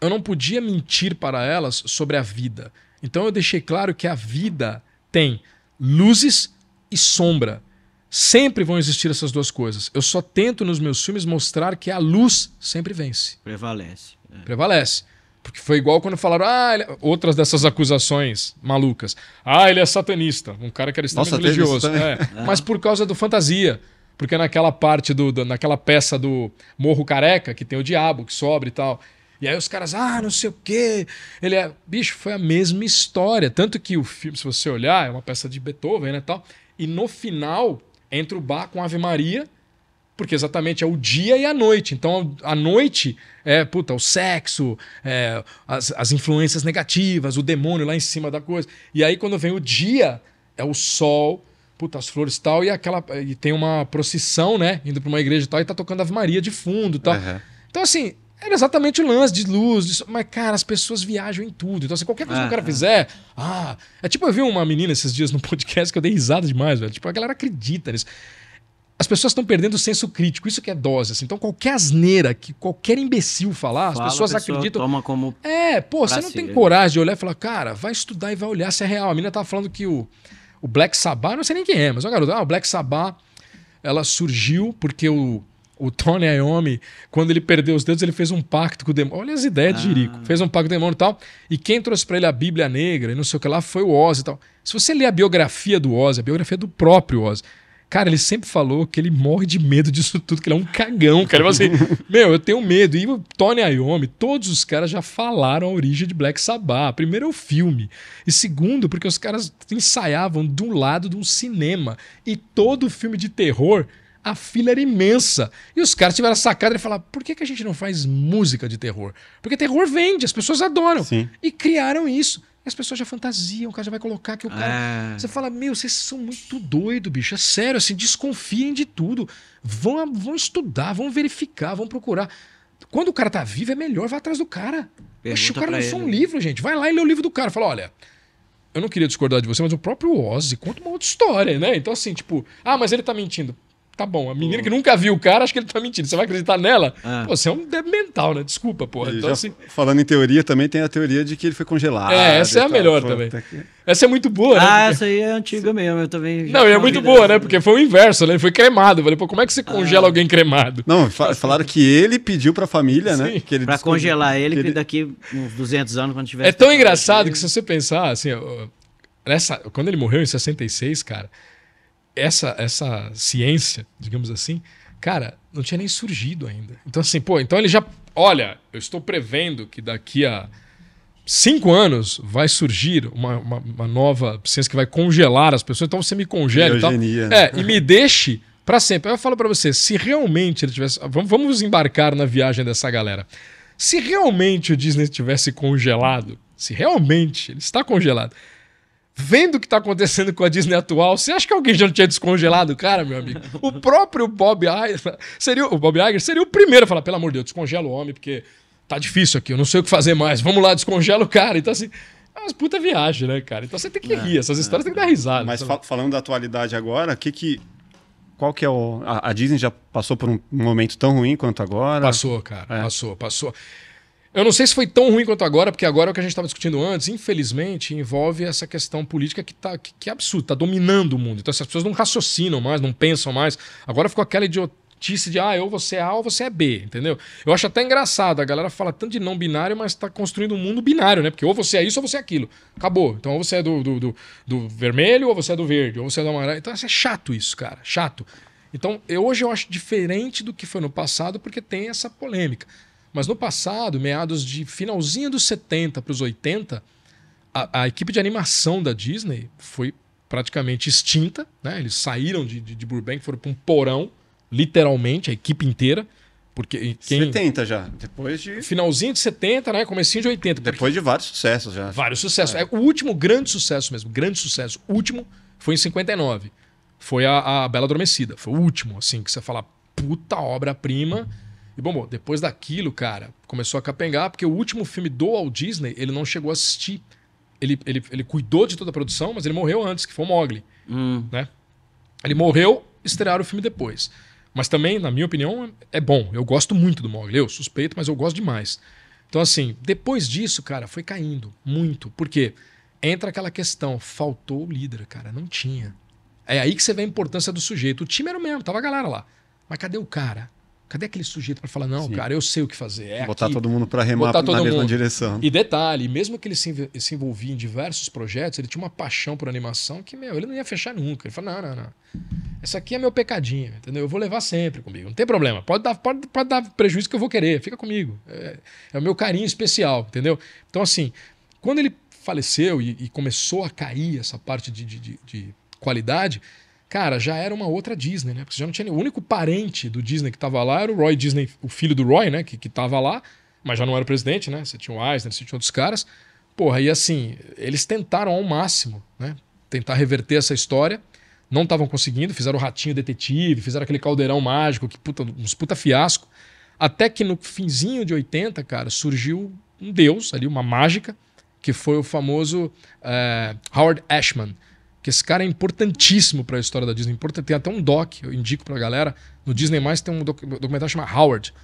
"Eu não podia mentir para elas sobre a vida. Então eu deixei claro que a vida tem luzes e sombra. Sempre vão existir essas duas coisas. Eu só tento nos meus filmes mostrar que a luz sempre vence. Prevalece. É. Prevalece. Porque foi igual quando falaram, ah, ele... outras dessas acusações malucas. Ah, ele é satanista, um cara que era extremamente Nossa, religioso. É. Ah. Mas por causa do fantasia. Porque naquela parte do, do, naquela peça do Morro Careca, que tem o diabo que sobe e tal. E aí os caras, ah, não sei o quê. Ele é. Bicho, foi a mesma história. Tanto que o filme, se você olhar, é uma peça de Beethoven, né? Tal, e no final entra o bar com Ave Maria porque exatamente é o dia e a noite. Então, a noite é, puta, o sexo, é, as, as influências negativas, o demônio lá em cima da coisa. E aí, quando vem o dia, é o sol, puta, as flores e tal, e aquela. E tem uma procissão, né? Indo para uma igreja e tal, e tá tocando Ave Maria de fundo tal. Uhum. Então, assim, era exatamente o lance de luz, de... mas, cara, as pessoas viajam em tudo. Então, assim, qualquer coisa ah, que o cara fizer. Ah, é tipo, eu vi uma menina esses dias no podcast que eu dei risada demais, velho. Tipo, a galera acredita nisso as pessoas estão perdendo o senso crítico, isso que é dose. Assim. Então, qualquer asneira que qualquer imbecil falar, Fala, as pessoas pessoa acreditam. Toma como é, pô, você não tem coragem de olhar e falar, cara, vai estudar e vai olhar se é real. A menina tava falando que o, o Black Sabbath, não sei nem quem é, mas é uma garota, ah, o Black Sabbath, ela surgiu porque o, o Tony Iommi, quando ele perdeu os dedos, ele fez um pacto com o demônio. Olha as ideias ah. de Jerico. Ah. Fez um pacto com o demônio e tal. E quem trouxe para ele a Bíblia Negra e não sei o que lá foi o Oz e tal. Se você ler a biografia do Oz, a biografia do próprio Oz, Cara, ele sempre falou que ele morre de medo disso tudo, que ele é um cagão, cara. Ele tipo assim, meu, eu tenho medo. E o Tony Iommi, todos os caras já falaram a origem de Black Sabbath. Primeiro é o filme. E segundo, porque os caras ensaiavam do lado de um cinema. E todo filme de terror a fila era imensa. E os caras tiveram a sacada e falar: por que, que a gente não faz música de terror? Porque terror vende, as pessoas adoram. Sim. E criaram isso as pessoas já fantasiam, o cara já vai colocar que o cara. É. Você fala, meu, vocês são muito doido, bicho. É sério, assim, desconfiem de tudo. Vão, vão estudar, vão verificar, vão procurar. Quando o cara tá vivo, é melhor, vai atrás do cara. Pergunta o cara não ele. um né? livro, gente. Vai lá e lê o livro do cara. Fala, olha, eu não queria discordar de você, mas o próprio Ozzy conta uma outra história, né? Então, assim, tipo, ah, mas ele tá mentindo tá bom. A menina que nunca viu o cara, acho que ele tá mentindo. Você vai acreditar nela? É. Pô, você é um débil mental, né? Desculpa, porra. Então, assim... Falando em teoria, também tem a teoria de que ele foi congelado. É, essa é a melhor Pô, também. Tá essa é muito boa, né? Ah, essa aí é antiga mesmo, eu também. Não, e é muito boa, né? Porque foi o inverso, né? Ele foi cremado. Eu falei, pô, como é que você ah. congela ah. alguém cremado? Não, falaram que ele pediu pra família, né? Sim. né? Que ele pra congelar ele, que ele... daqui uns 200 anos, quando tiver. É tão engraçado que se você pensar, assim, nessa... quando ele morreu em 66, cara essa, essa ciência, digamos assim, cara, não tinha nem surgido ainda. Então, assim, pô, então ele já. Olha, eu estou prevendo que daqui a cinco anos vai surgir uma, uma, uma nova ciência que vai congelar as pessoas, então você me congela e tal. Né? É, e me deixe para sempre. Eu falo para você, se realmente ele tivesse. vamos embarcar na viagem dessa galera. Se realmente o Disney tivesse congelado, se realmente ele está congelado, vendo o que está acontecendo com a Disney atual, você acha que alguém já não tinha descongelado o cara, meu amigo? O próprio Bob Iger seria, o Bob Iger seria o primeiro a falar, pelo amor de Deus, descongela o homem, porque tá difícil aqui, eu não sei o que fazer mais, vamos lá, descongela o cara. Então, assim, é umas puta viagem, né, cara? Então você tem que é, rir, essas é, histórias é, tem que dar é. risada. Mas falando da atualidade agora, que que... Qual que é o... A, a, Disney já passou por um momento tão ruim quanto agora? Passou, cara, é. passou, passou. Eu não sei se foi tão ruim quanto agora, porque agora é o que a gente estava discutindo antes, infelizmente, envolve essa questão política que, tá, que, que é absurda, está dominando o mundo. Então essas pessoas não raciocinam mais, não pensam mais. Agora ficou aquela idiotice de, ah, eu você é A ou você é B, entendeu? Eu acho até engraçado, a galera fala tanto de não binário, mas está construindo um mundo binário, né? Porque ou você é isso ou você é aquilo. Acabou. Então ou você é do, do, do, do vermelho ou você é do verde, ou você é do amarelo. Então é chato isso, cara, chato. Então, eu, hoje eu acho diferente do que foi no passado, porque tem essa polêmica. Mas no passado, meados de finalzinho dos 70 para os 80, a, a, equipe de animação da Disney foi praticamente extinta. Né? Eles saíram de, de, de Burbank, foram para um porão, literalmente, a equipe inteira. Porque quem... 70 já. Depois de. Finalzinho de 70, né? Comecinho de 80. Depois de vários sucessos já. Vários sucessos. É. é. o último grande sucesso mesmo, grande sucesso. último foi em 59. Foi a, a Bela Adormecida. Foi o último, assim, que você fala, puta obra-prima. E bom, depois daquilo, cara, começou a capengar, porque o último filme do Walt Disney, ele não chegou a assistir. Ele, ele, ele cuidou de toda a produção, mas ele morreu antes, que foi o Mogli. Hum. Né? Ele morreu, estrearam o filme depois. Mas também, na minha opinião, é bom. Eu gosto muito do Mogli. Eu suspeito, mas eu gosto demais. Então, assim, depois disso, cara, foi caindo muito. Por quê? Entra aquela questão, faltou o líder, cara, não tinha. É aí que você vê a importância do sujeito. O time era o mesmo, tava a galera lá. Mas cadê o cara? Cadê aquele sujeito para falar, não, Sim. cara, eu sei o que fazer. É botar aqui, todo mundo para remar na mundo. mesma direção. E detalhe, mesmo que ele se envolvia em diversos projetos, ele tinha uma paixão por animação que, meu, ele não ia fechar nunca. Ele falou, não, não, não. Esse aqui é meu pecadinho, entendeu? Eu vou levar sempre comigo, não tem problema. Pode dar, pode, pode dar prejuízo que eu vou querer, fica comigo. É, é o meu carinho especial, entendeu? Então, assim, quando ele faleceu e, e começou a cair essa parte de, de, de, de qualidade, cara, já era uma outra Disney, né? Porque já não tinha. O único parente do Disney que tava lá era o Roy Disney, o filho do Roy, né? Que, que tava lá, mas já não era o presidente, né? Você tinha o Eisner, você tinha outros caras. Porra, e assim, eles tentaram ao máximo, né? Tentar reverter essa história. Não estavam conseguindo, fizeram o ratinho detetive, fizeram aquele caldeirão mágico, que puta, uns puta fiasco. Até que no finzinho de 80, cara, surgiu um deus ali, uma mágica, que foi o famoso eh, Howard Ashman que esse cara é importantíssimo para a história da Disney. Tem até um doc, eu indico para a galera. No Disney Mais tem um documentário chamado Howard.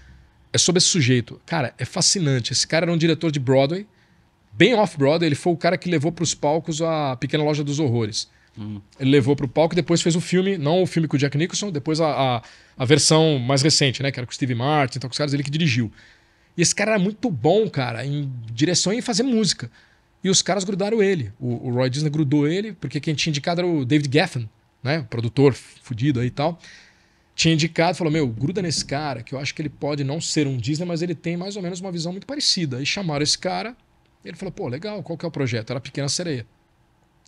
É sobre esse sujeito. Cara, é fascinante. Esse cara era um diretor de Broadway, bem off-Broadway. Ele foi o cara que levou para os palcos a Pequena Loja dos Horrores. Hum. Ele levou para o palco e depois fez o filme, não o filme com o Jack Nicholson, depois a, a, a, versão mais recente, né? Que era com o Steve Martin, então com os caras, ele que dirigiu. E esse cara era muito bom, cara, em direção e em fazer música. E os caras grudaram ele. O, o Roy Disney grudou ele, porque quem tinha indicado era o David Geffen, né? Produtor fudido aí e tal. Tinha indicado, falou: Meu, gruda nesse cara, que eu acho que ele pode não ser um Disney, mas ele tem mais ou menos uma visão muito parecida. E chamaram esse cara. Ele falou: Pô, legal, qual que é o projeto? Era Pequena Sereia.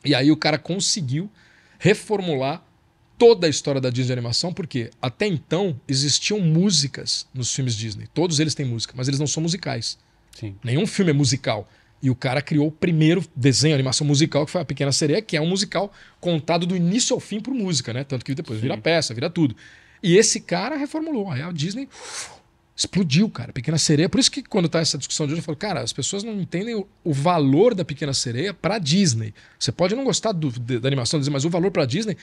E aí o cara conseguiu reformular toda a história da Disney animação, porque até então existiam músicas nos filmes Disney. Todos eles têm música, mas eles não são musicais. Sim. Nenhum filme é musical. E o cara criou o primeiro desenho, animação musical, que foi a Pequena Sereia, que é um musical contado do início ao fim por música, né? Tanto que depois Sim. vira peça, vira tudo. E esse cara reformulou. Aí a Disney uf, explodiu, cara. Pequena Sereia. Por isso que quando tá essa discussão de hoje, eu falo, cara, as pessoas não entendem o, o valor da Pequena Sereia pra Disney. Você pode não gostar do, de, da animação, mas o valor pra Disney,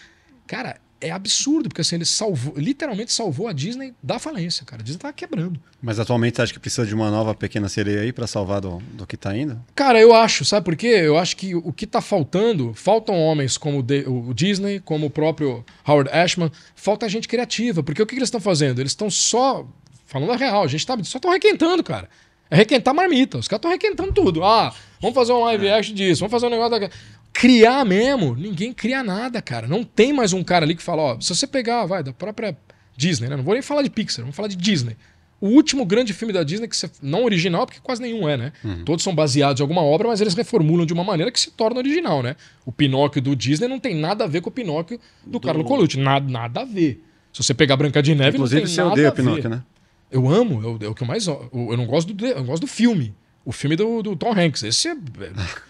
cara, é absurdo, porque assim, ele salvou, literalmente salvou a Disney da falência, cara. A Disney tá quebrando. Mas atualmente você acha que precisa de uma nova pequena sereia aí para salvar do, do que tá indo? Cara, eu acho, sabe por quê? Eu acho que o que tá faltando, faltam homens como o, de, o Disney, como o próprio Howard Ashman, falta gente criativa, porque o que, que eles estão fazendo? Eles estão só, falando a real, a gente tá, só estão requentando, cara. É requentar marmita. Os caras estão requentando tudo. Ah, vamos fazer um live é. action disso, vamos fazer um negócio da criar mesmo, ninguém cria nada, cara. Não tem mais um cara ali que fala, ó, se você pegar, vai, da própria Disney, né? Não vou nem falar de Pixar, vamos falar de Disney. O último grande filme da Disney, que você, não original, porque quase nenhum é, né? Uhum. Todos são baseados em alguma obra, mas eles reformulam de uma maneira que se torna original, né? O Pinóquio do Disney não tem nada a ver com o Pinóquio do, do... Carlo Colucci. Nada, nada a ver. Se você pegar Branca de Neve, Inclusive, não tem nada a ver. você odeia Pinóquio, né? Eu amo, é o que eu, mais, eu, eu não gosto do, eu gosto do filme. O filme do, do Tom Hanks. Esse é...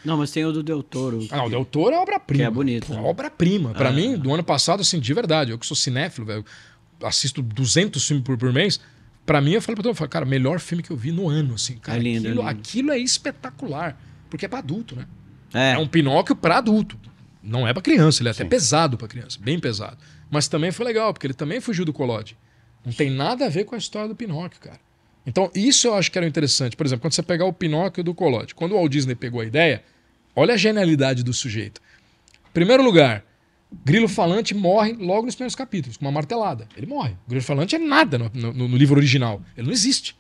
Não, mas tem o do Del Toro. Ah, não, o Del Toro é obra-prima. Que é bonito. Né? Obra-prima. Para ah, é. mim, do ano passado, assim, de verdade, eu que sou cinéfilo, velho, assisto 200 filmes por, por mês. Para mim, eu falei pra todo mundo, cara, melhor filme que eu vi no ano, assim, cara. É lindo, é aquilo, é lindo. aquilo é espetacular. Porque é pra adulto, né? É. é um Pinóquio para adulto. Não é para criança, ele é Sim. até pesado para criança, bem pesado. Mas também foi legal, porque ele também fugiu do colode Não tem nada a ver com a história do Pinóquio, cara. Então, isso eu acho que era interessante. Por exemplo, quando você pegar o Pinóquio do Colote, quando o Walt Disney pegou a ideia, olha a genialidade do sujeito. Primeiro lugar, Grilo Falante morre logo nos primeiros capítulos, com uma martelada. Ele morre. O Grilo Falante é nada no, no, no livro original. Ele não existe.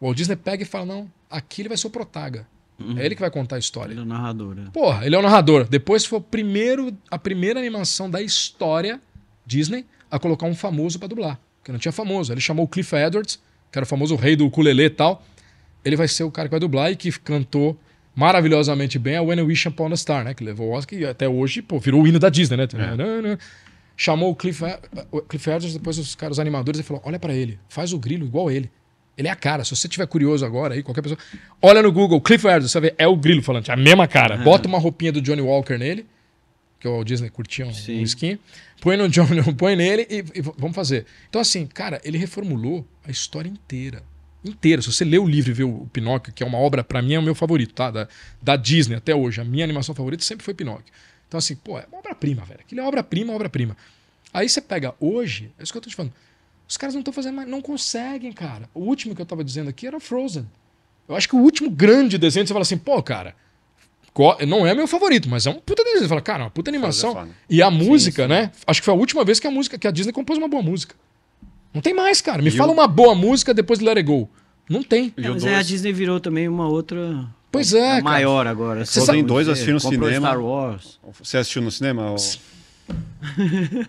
O Walt Disney pega e fala: não, aqui ele vai ser o protaga. Uhum. É ele que vai contar a história. Ele é o narrador. Né? Porra, ele é o narrador. Depois foi o primeiro, a primeira animação da história Disney a colocar um famoso para dublar. Porque não tinha famoso. Ele chamou o Cliff Edwards, que era o famoso rei do ukulele e tal, ele vai ser o cara que vai dublar e que cantou maravilhosamente bem a é When I Wish Upon a Star, né? Que levou o Oscar e até hoje, pô, virou o hino da Disney, né? É. Chamou o Cliff, Cliff Edwards, depois os caras os animadores, e falou, olha para ele, faz o grilo igual ele. Ele é a cara. Se você tiver curioso agora, aí qualquer pessoa, olha no Google, Cliff Edwards, você vê, é o grilo falante, a mesma cara. É. Bota uma roupinha do Johnny Walker nele, que o Walt Disney curtia um, Sim. skin. Põe no John, põe nele e, e, vamos fazer. Então, assim, cara, ele reformulou a história inteira. Inteira. Se você lê o livro e vê o Pinóquio, que é uma obra, para mim, é o meu favorito, tá? Da, da Disney até hoje. A minha animação favorita sempre foi Pinóquio. Então, assim, pô, é uma obra-prima, velho. Aquilo é obra-prima, obra-prima. Aí você pega hoje, é isso que eu tô te falando. Os caras não estão fazendo mais, não conseguem, cara. O último que eu tava dizendo aqui era Frozen. Eu acho que o último grande desenho você fala assim, pô, cara, não é meu favorito, mas é um puta desenho. Você fala, cara, uma puta animação. e a música, sim, sim. né? Acho que foi a última vez que a música que a Disney compôs uma boa música. Não tem mais, cara. Me e fala o... uma boa música depois de Let It Go. Não tem. mas é, a Disney virou também uma outra. Pois é. maior agora. Você sabe... dois assistiram no cinema. Star Wars. Você assistiu no cinema? Ou...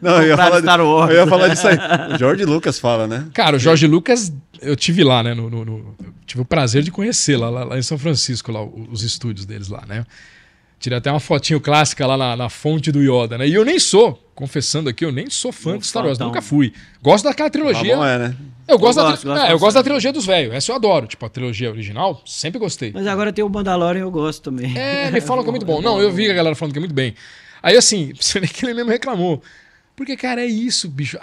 Não, eu ia, falar Star Wars. eu ia falar disso aí. O George Lucas fala, né? Cara, o George Lucas eu tive lá, né? No, no, no tive o prazer de conhecer lá, lá, lá, em São Francisco, lá, os estúdios deles lá, né? Tirei até uma fotinho clássica lá na, na fonte do Yoda, né? E eu nem sou, confessando aqui, eu nem sou fã dos de Star Wars, então. nunca fui. Gosto daquela trilogia. Ah, bom, é, né? Eu gosto, eu da, gosto, gosto, é, eu gosto da trilogia dos velhos. Essa eu adoro. Tipo, a trilogia original, sempre gostei. Mas agora tem o Mandalorian eu gosto também. É, me falam que é muito bom. Não, eu vi a galera falando que é muito bem. Aí assim, você nem que ele mesmo reclamou. Porque, cara, é isso, bicho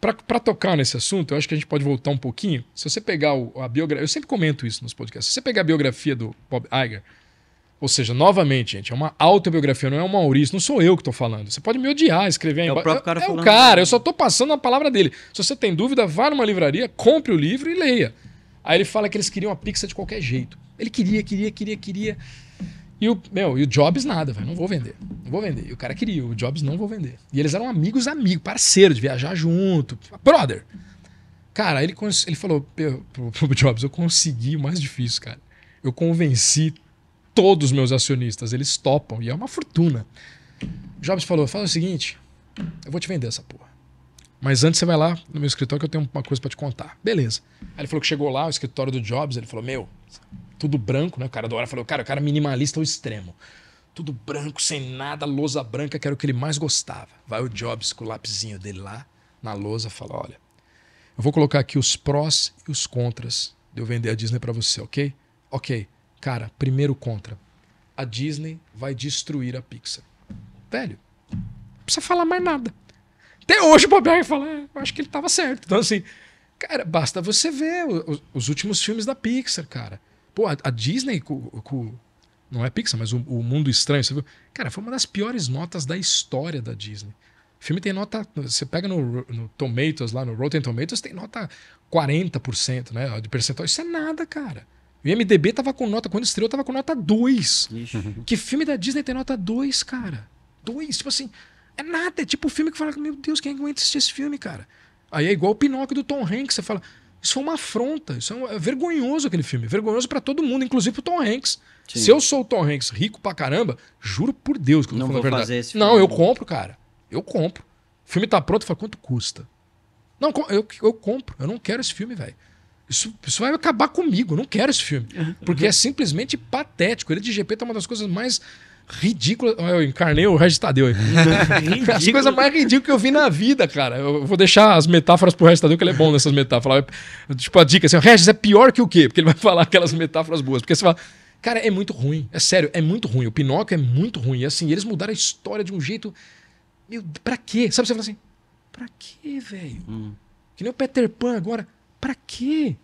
para tocar nesse assunto, eu acho que a gente pode voltar um pouquinho. Se você pegar o, a biografia. Eu sempre comento isso nos podcasts. Se você pegar a biografia do Bob Iger, ou seja, novamente, gente, é uma autobiografia, não é o Maurício, não sou eu que estou falando. Você pode me odiar, escrever é o O cara falando é, é o cara, eu só estou passando a palavra dele. Se você tem dúvida, vá numa livraria, compre o livro e leia. Aí ele fala que eles queriam a pizza de qualquer jeito. Ele queria, queria, queria, queria. E o, meu, e o Jobs nada, velho. Não vou vender. Não vou vender. E o cara queria, o Jobs não vou vender. E eles eram amigos, amigos, parceiros, de viajar junto. Brother. Cara, ele, ele falou pro, pro Jobs, eu consegui o mais difícil, cara. Eu convenci todos os meus acionistas, eles topam. E é uma fortuna. Jobs falou: fala o seguinte, eu vou te vender essa porra. Mas antes você vai lá no meu escritório que eu tenho uma coisa para te contar. Beleza. Aí ele falou que chegou lá, o escritório do Jobs, ele falou: Meu, tudo branco, né? O cara do hora falou: Cara, o cara minimalista ao é extremo. Tudo branco, sem nada, lousa branca, que era o que ele mais gostava. Vai o Jobs com o lapisinho dele lá na lousa fala: Olha, eu vou colocar aqui os prós e os contras de eu vender a Disney para você, ok? Ok. Cara, primeiro contra. A Disney vai destruir a Pixar. Velho, não precisa falar mais nada. Até hoje o Bob fala, é, eu acho que ele tava certo. Então, assim, cara, basta você ver os, os últimos filmes da Pixar, cara. Pô, a, a Disney com, não é Pixar, mas o, o, Mundo Estranho, você viu? Cara, foi uma das piores notas da história da Disney. O filme tem nota. Você pega no, no Tomatoes, lá no Rotten Tomatoes, tem nota 40%, né? De percentual. Isso é nada, cara. O IMDB tava com nota, quando estreou, tava com nota 2. Ixi. Que filme da Disney tem nota 2, cara? 2, tipo assim. É nada, é tipo o filme que fala, meu Deus, quem aguenta assistir esse filme, cara? Aí é igual o Pinóquio do Tom Hanks, você fala, isso foi é uma afronta, isso é, um, é vergonhoso aquele filme, é vergonhoso para todo mundo, inclusive pro Tom Hanks. Sim. Se eu sou o Tom Hanks rico pra caramba, juro por Deus que eu não vou Fazer esse filme. Não, eu compro, cara. Eu compro. O filme tá pronto, fala quanto custa? Não, eu, eu compro. Eu não quero esse filme, velho. Isso, isso vai acabar comigo. Eu não quero esse filme. Uhum. Porque é simplesmente patético. Ele de GP tá uma das coisas mais ridícula. Eu encarnei o Regis Tadeu. Tá as coisas mais ridículas que eu vi na vida, cara. Eu vou deixar as metáforas pro Regis Tadeu, tá que ele é bom nessas metáforas. Tipo, a dica assim: o Regis é pior que o quê? Porque ele vai falar aquelas metáforas boas. Porque você fala. Cara, é muito ruim. É sério, é muito ruim. O Pinóquio é muito ruim. E assim, eles mudaram a história de um jeito. Meu, pra quê? Sabe, você fala assim: pra quê, velho? Hum. Que nem o Peter Pan agora. Pra quê?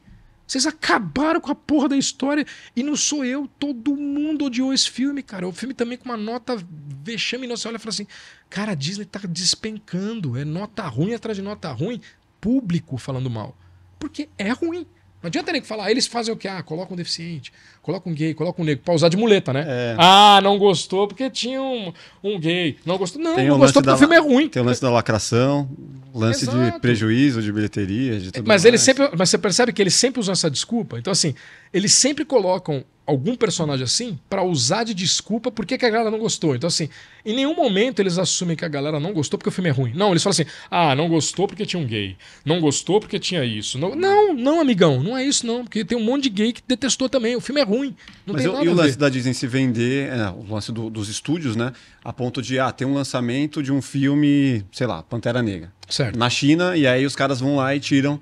Vocês acabaram com a porra da história. E não sou eu. Todo mundo odiou esse filme, cara. O filme também com uma nota vexame. Você olha e fala assim: cara, a Disney tá despencando. É nota ruim atrás de nota ruim. Público falando mal. Porque é ruim. Não adianta nem falar, ah, eles fazem o que? Ah, colocam deficiente. Coloca um gay, coloca um negro, pra usar de muleta, né? É. Ah, não gostou porque tinha um, um gay. Não gostou. Não, não gostou porque o filme é ruim. Tem o lance da lacração, lance Exato. de prejuízo, de bilheteria, de tudo Mas mais. ele sempre. Mas você percebe que eles sempre usam essa desculpa. Então, assim, eles sempre colocam algum personagem assim para usar de desculpa porque que a galera não gostou. Então, assim, em nenhum momento eles assumem que a galera não gostou porque o filme é ruim. Não, eles falam assim: ah, não gostou porque tinha um gay. Não gostou porque tinha isso. Não, não, não amigão, não é isso, não. Porque tem um monte de gay que detestou também. O filme é ruim ruim. Não Mas tem eu, e o lance da Disney se vender, é, o lance do, dos estúdios, né? A ponto de, ah, tem um lançamento de um filme, sei lá, Pantera Negra. Certo. Na China, e aí os caras vão lá e tiram.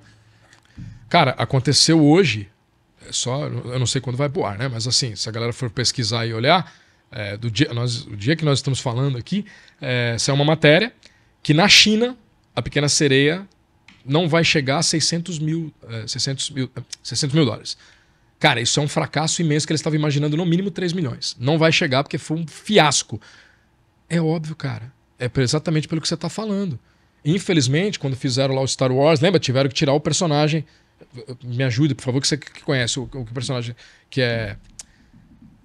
Cara, aconteceu hoje, é só, eu não sei quando vai boar, né? Mas assim, se a galera for pesquisar e olhar, é, do dia, nós, o dia que nós estamos falando aqui, é, essa é uma matéria que na China, a Pequena Sereia não vai chegar a 600 mil, 600 é, mil, 600 é, mil dólares. Cara, isso é um fracasso imenso que eles estavam imaginando no mínimo 3 milhões. Não vai chegar porque foi um fiasco. É óbvio, cara. É exatamente pelo que você está falando. Infelizmente, quando fizeram lá o Star Wars, lembra? Tiveram que tirar o personagem. Me ajude, por favor, que você que conhece o, o personagem que é.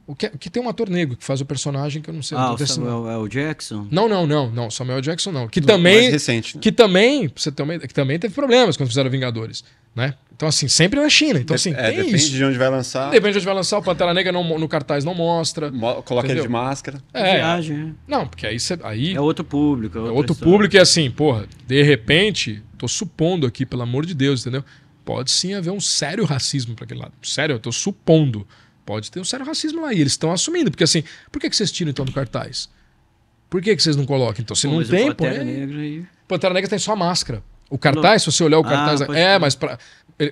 O que, que, tem um ator negro que faz o personagem que eu não sei. Ah, o Samuel L. É Jackson? Não, não, não, não. Samuel Jackson não. Que também. Mais recente. Né? Que também. Você também. Que também teve problemas quando fizeram Vingadores. Né? Então, assim, sempre na China. Então, assim, é, depende isso. de onde vai lançar. Depende de onde vai lançar. O Pantera Negra não, no cartaz não mostra. Mo coloca entendeu? ele de máscara. É. Viagem. Né? Não, porque aí Aí é outro público. É, é outro história. público e assim, porra, de repente, tô supondo aqui, pelo amor de Deus, entendeu? Pode sim haver um sério racismo para aquele lado. Sério, eu tô supondo. Pode ter um sério racismo lá. E eles estão assumindo. Porque assim, por que, que vocês tiram então do cartaz? Por que, que vocês não colocam? Então, se Pô, não tem, pô. Pantera, é... Negra aí... Pantera Negra tem só máscara. O cartaz, se você olhar o ah, cartaz. Ah, é, ser. mas pra,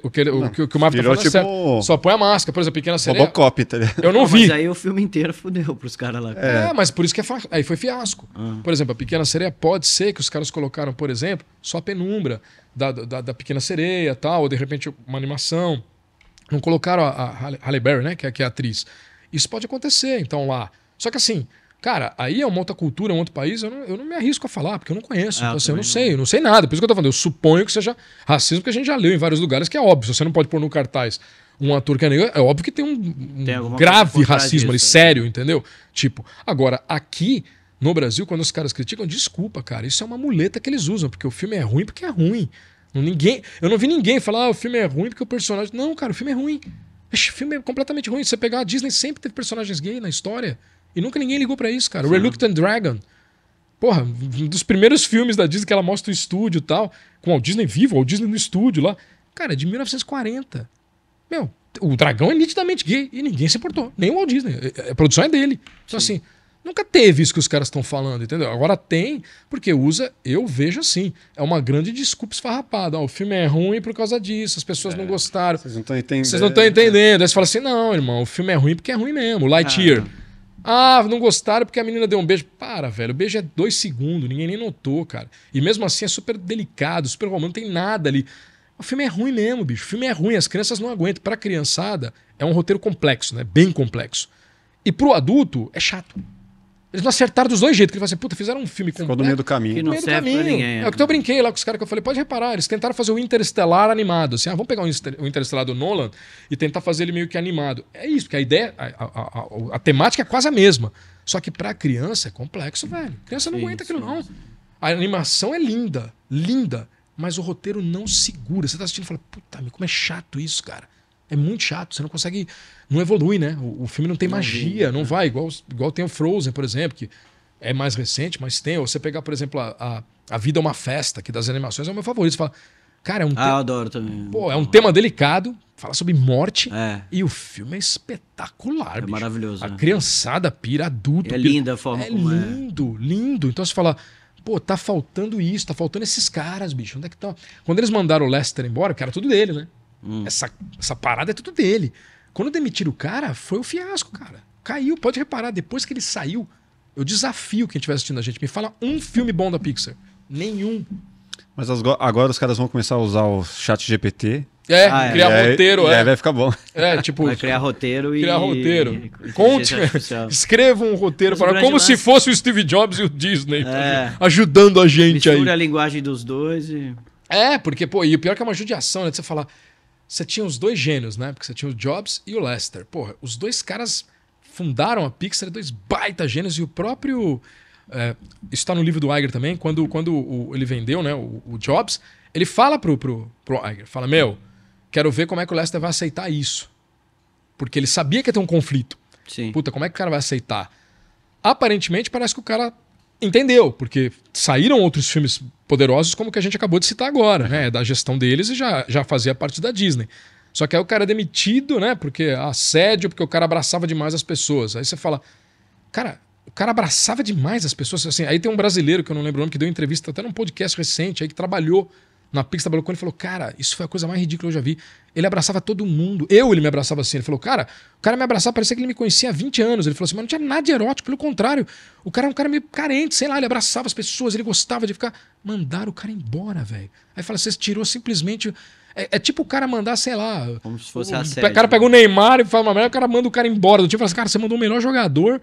o que, o, que, o, que o Marvel tá falando é tipo... é Só põe a máscara, por exemplo, Pequena Sereia. Robocop, tá ligado? Eu não, não vi. Mas aí o filme inteiro fudeu pros caras lá. É. é. mas por isso que é fa... aí foi fiasco. Ah. Por exemplo, a Pequena Sereia pode ser que os caras colocaram, por exemplo, só a penumbra da, da, da Pequena Sereia tal, ou de repente uma animação. Não colocaram a, a Halle Berry, né, que é, que é a atriz. Isso pode acontecer, então, lá. Só que assim, Cara, aí é uma outra cultura, é um outro país, eu não, eu não me arrisco a falar, porque eu não conheço. Ah, então, assim, eu não, não sei, eu não sei nada. Por isso que eu tô falando, eu suponho que seja racismo, porque a gente já leu em vários lugares, que é óbvio. Você não pode pôr no cartaz um ator que é negro, é óbvio que tem um, tem grave racismo disso, ali, é. Né? sério, entendeu? Tipo, agora, aqui no Brasil, quando os caras criticam, desculpa, cara, isso é uma muleta que eles usam, porque o filme é ruim porque é ruim. Ninguém, eu não vi ninguém falar, ah, o filme é ruim porque o personagem. Não, cara, o filme é ruim. Esse filme é completamente ruim. Se você pegar a Disney, sempre teve personagens gay na história. E nunca ninguém ligou para isso, cara. Sim. Reluctant Dragon. Porra, um dos primeiros filmes da Disney que ela mostra o estúdio e tal, com o Disney vivo, o Disney no estúdio lá. Cara, de 1940. Meu, o dragão é nitidamente gay e ninguém se importou. Nem o Walt Disney. É, é, a produção é dele. Então, Sim. assim, nunca teve isso que os caras estão falando, entendeu? Agora tem, porque usa, eu vejo assim. É uma grande desculpa esfarrapada. Ó, o filme é ruim por causa disso, as pessoas é, não gostaram. Vocês não estão entendendo. Vocês não estão né? entendendo. É. Aí você fala assim: não, irmão, o filme é ruim porque é ruim mesmo. Lightyear. Ah. Ah, não gostaram porque a menina deu um beijo. Para, velho, o beijo é dois segundos, ninguém nem notou, cara. E mesmo assim é super delicado, super romântico, não tem nada ali. O filme é ruim mesmo, bicho. O filme é ruim, as crianças não aguentam. a criançada, é um roteiro complexo, né? Bem complexo. E para o adulto, é chato. Eles não acertaram dos dois jeitos. Que ele falou assim, puta, fizeram um filme com Ficou no meio do caminho. No não meio caminho. É. é o que eu brinquei lá com os caras que eu falei, pode reparar, eles tentaram fazer o Interestelar animado. Assim, ah, vamos pegar o Interestelar do Nolan e tentar fazer ele meio que animado. É isso, porque a ideia, a, a, a, a temática é quase a mesma. Só que pra criança é complexo, velho. criança não aguenta aquilo, não. A animação é linda, linda, mas o roteiro não segura. Você tá assistindo e fala, puta, como é chato isso, cara. É muito chato, você não consegue. Não evolui, né? O, o filme não tem magia, não né? vai, igual, igual tem o Frozen, por exemplo, que é mais recente, mas tem. Ou você pegar, por exemplo, a, a, a Vida é uma Festa, que das animações é o meu favorito. Você fala, cara, é um. Ah, te... eu adoro também. Pô, é um tema delicado, fala sobre morte. É. E o filme é espetacular, É bicho. maravilhoso. A né? criançada pira, adulto. É pira. linda a forma é como é. lindo, é. lindo. Então você fala, pô, tá faltando isso, tá faltando esses caras, bicho. Onde é que tá? Quando eles mandaram o Lester embora, que era tudo dele, né? Hum. Essa, essa parada é tudo dele. Quando demitiram o cara, foi um fiasco, cara. Caiu, pode reparar, depois que ele saiu, eu desafio quem estiver assistindo a gente, me fala um filme bom da Pixar. Nenhum. Mas agora os caras vão começar a usar o chat GPT. É, ah, é. criar é, roteiro, é. é. Vai ficar bom. É, tipo. Vai criar roteiro criar e. Criar roteiro. E... Conte. Escreva um roteiro Mas para. Como lance... se fosse o Steve Jobs e o Disney. É. Ajudando a gente Mistura aí. a linguagem dos dois e. É, porque, pô, e o pior é que é uma judiação, né? De você falar, você tinha os dois gênios, né? Porque você tinha o Jobs e o Lester. Porra, os dois caras fundaram a Pixar, dois baita gênios, e o próprio. É, isso está no livro do Iger também, quando, quando o, ele vendeu né, o, o, Jobs, ele fala pro, pro, pro Iger, fala, meu, quero ver como é que o Lester vai aceitar isso. Porque ele sabia que ia ter um conflito. Sim. Puta, como é que o cara vai aceitar? Aparentemente parece que o cara entendeu, porque saíram outros filmes poderosos como que a gente acabou de citar agora, né? É da gestão deles e já, já fazia parte da Disney. Só que aí o cara é demitido, né? Porque é assédio, porque o cara abraçava demais as pessoas. Aí você fala, cara, o cara abraçava demais as pessoas. Assim, aí tem um brasileiro que eu não lembro o nome, que deu entrevista até num podcast recente aí que trabalhou na Pix trabalhou com ele, falou: Cara, isso foi a coisa mais ridícula que eu já vi. Ele abraçava todo mundo. Eu, ele me abraçava assim. Ele falou: Cara, o cara me abraçava, parecia que ele me conhecia há 20 anos. Ele falou assim: Mas não tinha nada de erótico, pelo contrário. O cara era é um cara meio carente, sei lá. Ele abraçava as pessoas, ele gostava de ficar. Mandaram o cara embora, velho. Aí fala: Você tirou simplesmente. É, é, tipo o cara mandar, sei lá. Como se fosse o, a série. O cara né? pega o Neymar e fala uma merda, o cara manda o cara embora. Do tipo, fala assim, cara, você mandou o melhor jogador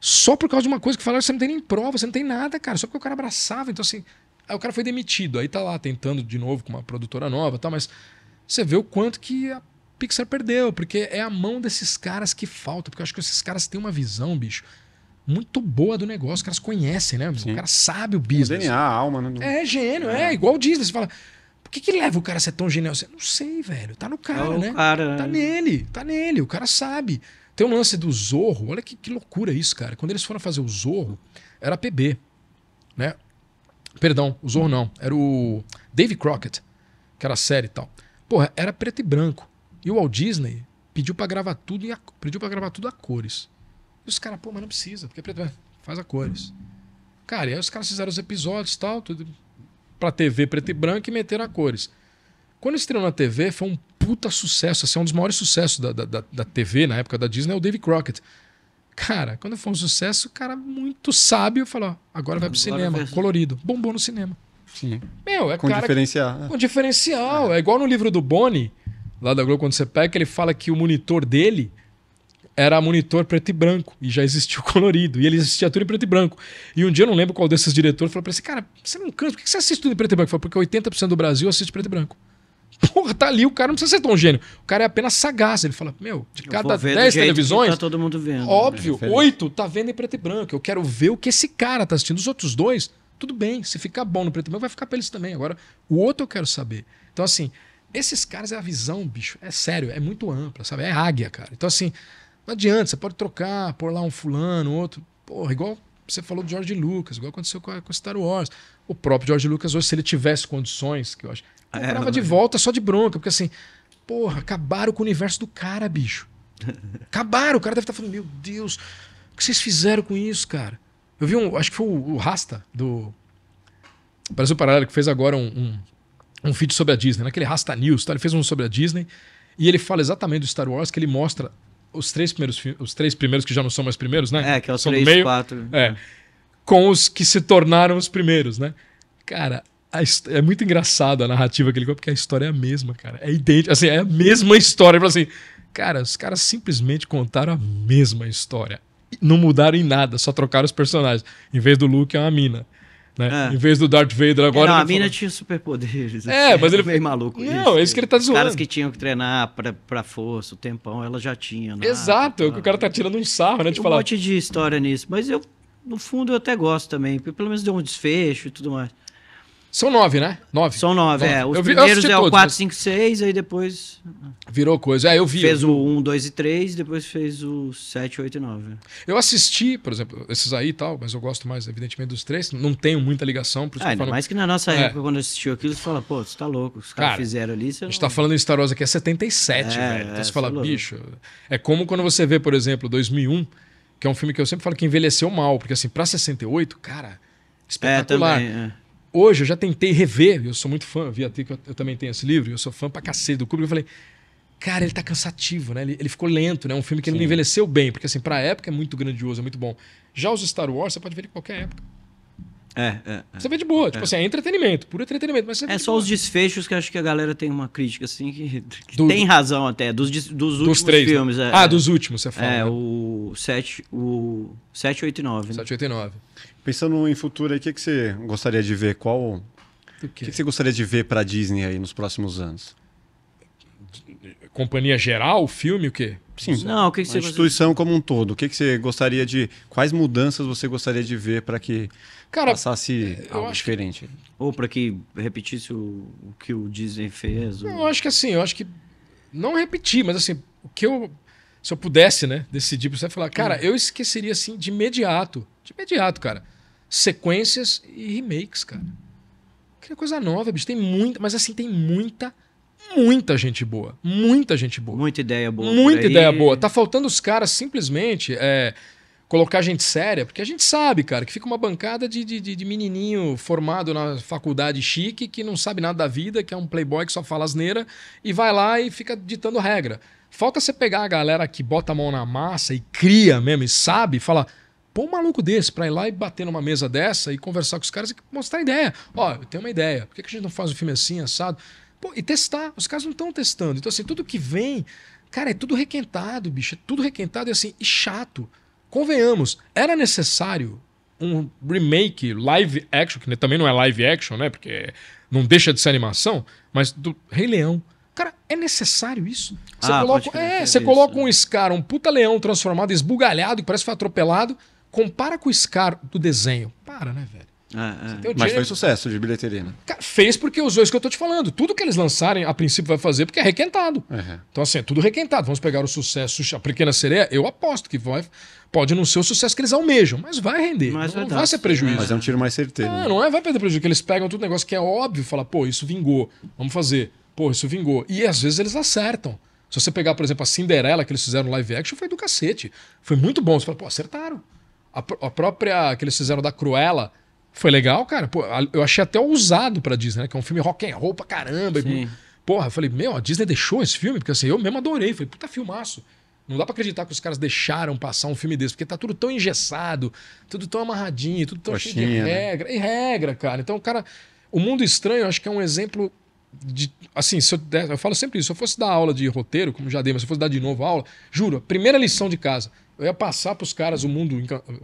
só por causa de uma coisa que falaram, você não tem nem prova, você não tem nada, cara. Só porque o cara abraçava. Então, assim, Aí o cara foi demitido, aí tá lá tentando de novo com uma produtora nova, tá, mas você vê o quanto que a Pixar perdeu, porque é a mão desses caras que falta, porque eu acho que esses caras têm uma visão, bicho, muito boa do negócio, os caras conhecem, né? Sim. O cara sabe o business. é DNA, a alma, né? É gênio, é, é igual o Disney, você fala, por que, que leva o cara a ser tão genial? Você, não sei, velho, tá no cara, é né? Cara. Tá né? nele, tá nele, o cara sabe. Tem um lance do Zorro, olha que, que loucura isso, cara. Quando eles foram fazer o Zorro, era PB, né? Perdão, o Zorro não. Era o Dave Crockett, que era a série e tal. Porra, era preto e branco. E o Walt Disney pediu para gravar tudo e a, pediu para gravar tudo a cores. E os caras, pô, mas não precisa, porque é preto e branco. Faz a cores. Cara, e aí os caras fizeram os episódios e tal, tudo pra TV preto e branco e meteram a cores. Quando estreou na TV, foi um puta sucesso. Assim, é um dos maiores sucessos da, da, da, da TV na época da Disney é o Dave Crockett. Cara, quando foi um sucesso, o cara muito sábio falou: agora vai pro cinema, vai... colorido. Bombou no cinema. Sim. Meu, é Com cara, diferencial. Que... Né? Com diferencial. É. é igual no livro do Boni, lá da Globo, quando você pega, ele fala que o monitor dele era monitor preto e branco e já existia o colorido. E ele existia tudo em preto e branco. E um dia eu não lembro qual desses diretores falou pra esse cara: você não cansa, por que você assiste tudo em preto e branco? falou, porque 80% do Brasil assiste preto e branco. Porra, tá ali, o cara não precisa ser tão gênio. O cara é apenas sagaz. Ele fala, meu, de cada 10 televisões. Tá todo mundo vendo. Né? Óbvio, oito tá vendo em preto e branco. Eu quero ver o que esse cara tá assistindo. Os outros dois, tudo bem. Se ficar bom no preto e branco, vai ficar pra eles também. Agora, o outro eu quero saber. Então, assim, esses caras é a visão, bicho. É sério, é muito ampla, sabe? É águia, cara. Então, assim, não adianta. Você pode trocar, pôr lá um fulano, outro. Porra, igual você falou do George Lucas, igual aconteceu com, a, Star Wars. O próprio George Lucas, hoje, se ele tivesse condições, que eu acho é, Comprava de volta só de bronca, porque assim, porra, acabaram com o universo do cara, bicho. Acabaram, o cara deve estar tá falando, meu Deus, o que vocês fizeram com isso, cara? Eu vi um, acho que foi o, Rasta do Brasil Paralelo que fez agora um, um, um feed sobre a Disney, naquele né? Rasta News, tá? ele fez um sobre a Disney e ele fala exatamente do Star Wars, que ele mostra os três primeiros, os três primeiros que já não são mais primeiros, né? É, que é os são três, meio, quatro. É, com os que se tornaram os primeiros, né? Cara, a, é muito engraçado a narrativa que ele conta, porque a história é a mesma, cara. É idêntica, assim, é a mesma história. Ele assim, cara, os caras simplesmente contaram a mesma história. Não mudaram em nada, só trocaram os personagens. Em vez do Luke, é uma mina. Né? É. Em vez do Darth Vader é, agora. Não, a mina falou... tinha superpoderes. É, assim, é, mas ele. Meio maluco. Não, isso, é isso que ele tá zoando. Os caras que tinham que treinar pra, pra força, o tempão, ela já tinha. Né? Exato, é ah, o cara tá tirando um sarro, né? De um falar. monte de história nisso, mas eu, no fundo, eu até gosto também, porque pelo menos deu um desfecho e tudo mais. São nove, né? Nove. São nove, nove. é. Os eu primeiros vi, é o 4, 5, 6, aí depois. Virou coisa. É, eu vi. Fez eu... o 1, 2 e 3, depois fez o 7, 8 e 9. Eu assisti, por exemplo, esses aí e tal, mas eu gosto mais, evidentemente, dos três. Não tenho muita ligação. Por isso ah, que mais que na nossa é. época, quando assistiu aquilo, você fala, pô, você tá louco. Os caras cara, fizeram ali. Você a gente não... tá falando em Star Wars aqui, é 77, é, velho. Então é, você fala, é bicho. É como quando você vê, por exemplo, 2001, que é um filme que eu sempre falo que envelheceu mal, porque assim, pra 68, cara. É, espetacular. É, também, é hoje eu já tentei rever, eu sou muito fã, vi até que eu, eu, também tenho esse livro, eu sou fã pra cacete do Kubrick, eu falei, cara, ele tá cansativo, né? Ele, ele ficou lento, né? Um filme que ele envelheceu bem, porque assim, pra época é muito grandioso, é muito bom. Já os Star Wars, você pode ver em qualquer época. É, é, é, Você vê de boa, é. tipo é. assim, é entretenimento, puro entretenimento. Mas é só boa. os desfechos que acho que a galera tem uma crítica, assim, que, que do, tem razão até, dos, dos últimos três, né? filmes. Né? ah, é. dos últimos, você fala. É, né? o 7, o 789. 789. Né? Pensando em futuro, aí, o que, que você gostaria de ver? Qual. O que, que você gostaria de ver para Disney aí nos próximos anos? Companhia geral, filme, o quê? Sim. Não, o que, que você instituição gostaria... como um todo. O que, que você gostaria de. Quais mudanças você gostaria de ver para que Cara, passasse algo diferente? Que... Ou para que repetisse o, o, que o Disney fez? Ou... Não, eu acho que assim, eu acho que. Não repetir, mas assim, o que eu. Se eu pudesse, né, decidir pra você falar, cara, hum. eu esqueceria assim de imediato. De imediato, cara sequências e remakes, cara. é coisa nova, bicho. Tem muita, mas assim, tem muita, muita gente boa. Muita gente boa. Muita ideia boa. Muita ideia boa. Tá faltando os caras simplesmente é, colocar gente séria, porque a gente sabe, cara, que fica uma bancada de, de, de, menininho formado na faculdade chique, que não sabe nada da vida, que é um playboy que só fala asneira, e vai lá e fica ditando regra. Falta você pegar a galera que bota a mão na massa e cria mesmo, e sabe, e fala Põe um maluco desse pra ir lá e bater numa mesa dessa e conversar com os caras e mostrar a ideia. Ó, eu tenho uma ideia. Por que, a gente não faz um filme assim, assado? Pô, e testar. Os caras não estão testando. Então, assim, tudo que vem, cara, é tudo requentado, bicho. É tudo requentado e assim, e chato. Convenhamos, era necessário um remake live action, que também não é live action, né? Porque não deixa de ser animação, mas do Rei Leão. Cara, é necessário isso? Você ah, coloca, é, você coloca é. um Scar, um puta leão transformado, esbugalhado, que parece que foi atropelado compara com o Scar do desenho. Para, né, velho? É, é. Mas foi sucesso de bilheteria, né? fez porque usou isso que eu tô te falando. Tudo que eles lançarem, a princípio, vai fazer porque é requentado. Uhum. Então, assim, é tudo requentado. Vamos pegar o sucesso, a pequena sereia, eu aposto que vai. Pode não ser o sucesso que eles almejam, mas vai render. Mas não, vai, é vai ser prejuízo. Mas é um tiro mais certeiro. É, né? não é, vai perder prejuízo, que eles pegam tudo negócio que é óbvio, fala, pô, isso vingou, vamos fazer. Pô, isso vingou. E às vezes eles acertam. Se você pegar, por exemplo, a Cinderela que eles fizeram live action, foi do cacete. Foi muito bom. Você fala, pô, acertaram. A, a própria que eles fizeram da Cruella foi legal, cara. Pô, eu achei até ousado pra Disney, né? Que é um filme rock and roll pra caramba. E, porra, eu falei, meu, a Disney deixou esse filme? Porque assim, eu mesmo adorei. Falei, puta filmaço. Não dá pra acreditar que os caras deixaram passar um filme desse, porque tá tudo tão engessado, tudo tão amarradinho, tudo tão Coxinha, cheio de né? regra. Né? E regra, cara. Então, o cara. O Mundo Estranho, eu acho que é um exemplo de, assim, se eu, der, eu falo sempre isso, se eu fosse dar aula de roteiro, como já dei, mas se eu fosse dar de novo aula, juro, a primeira lição de casa, eu ia passar para os caras o um mundo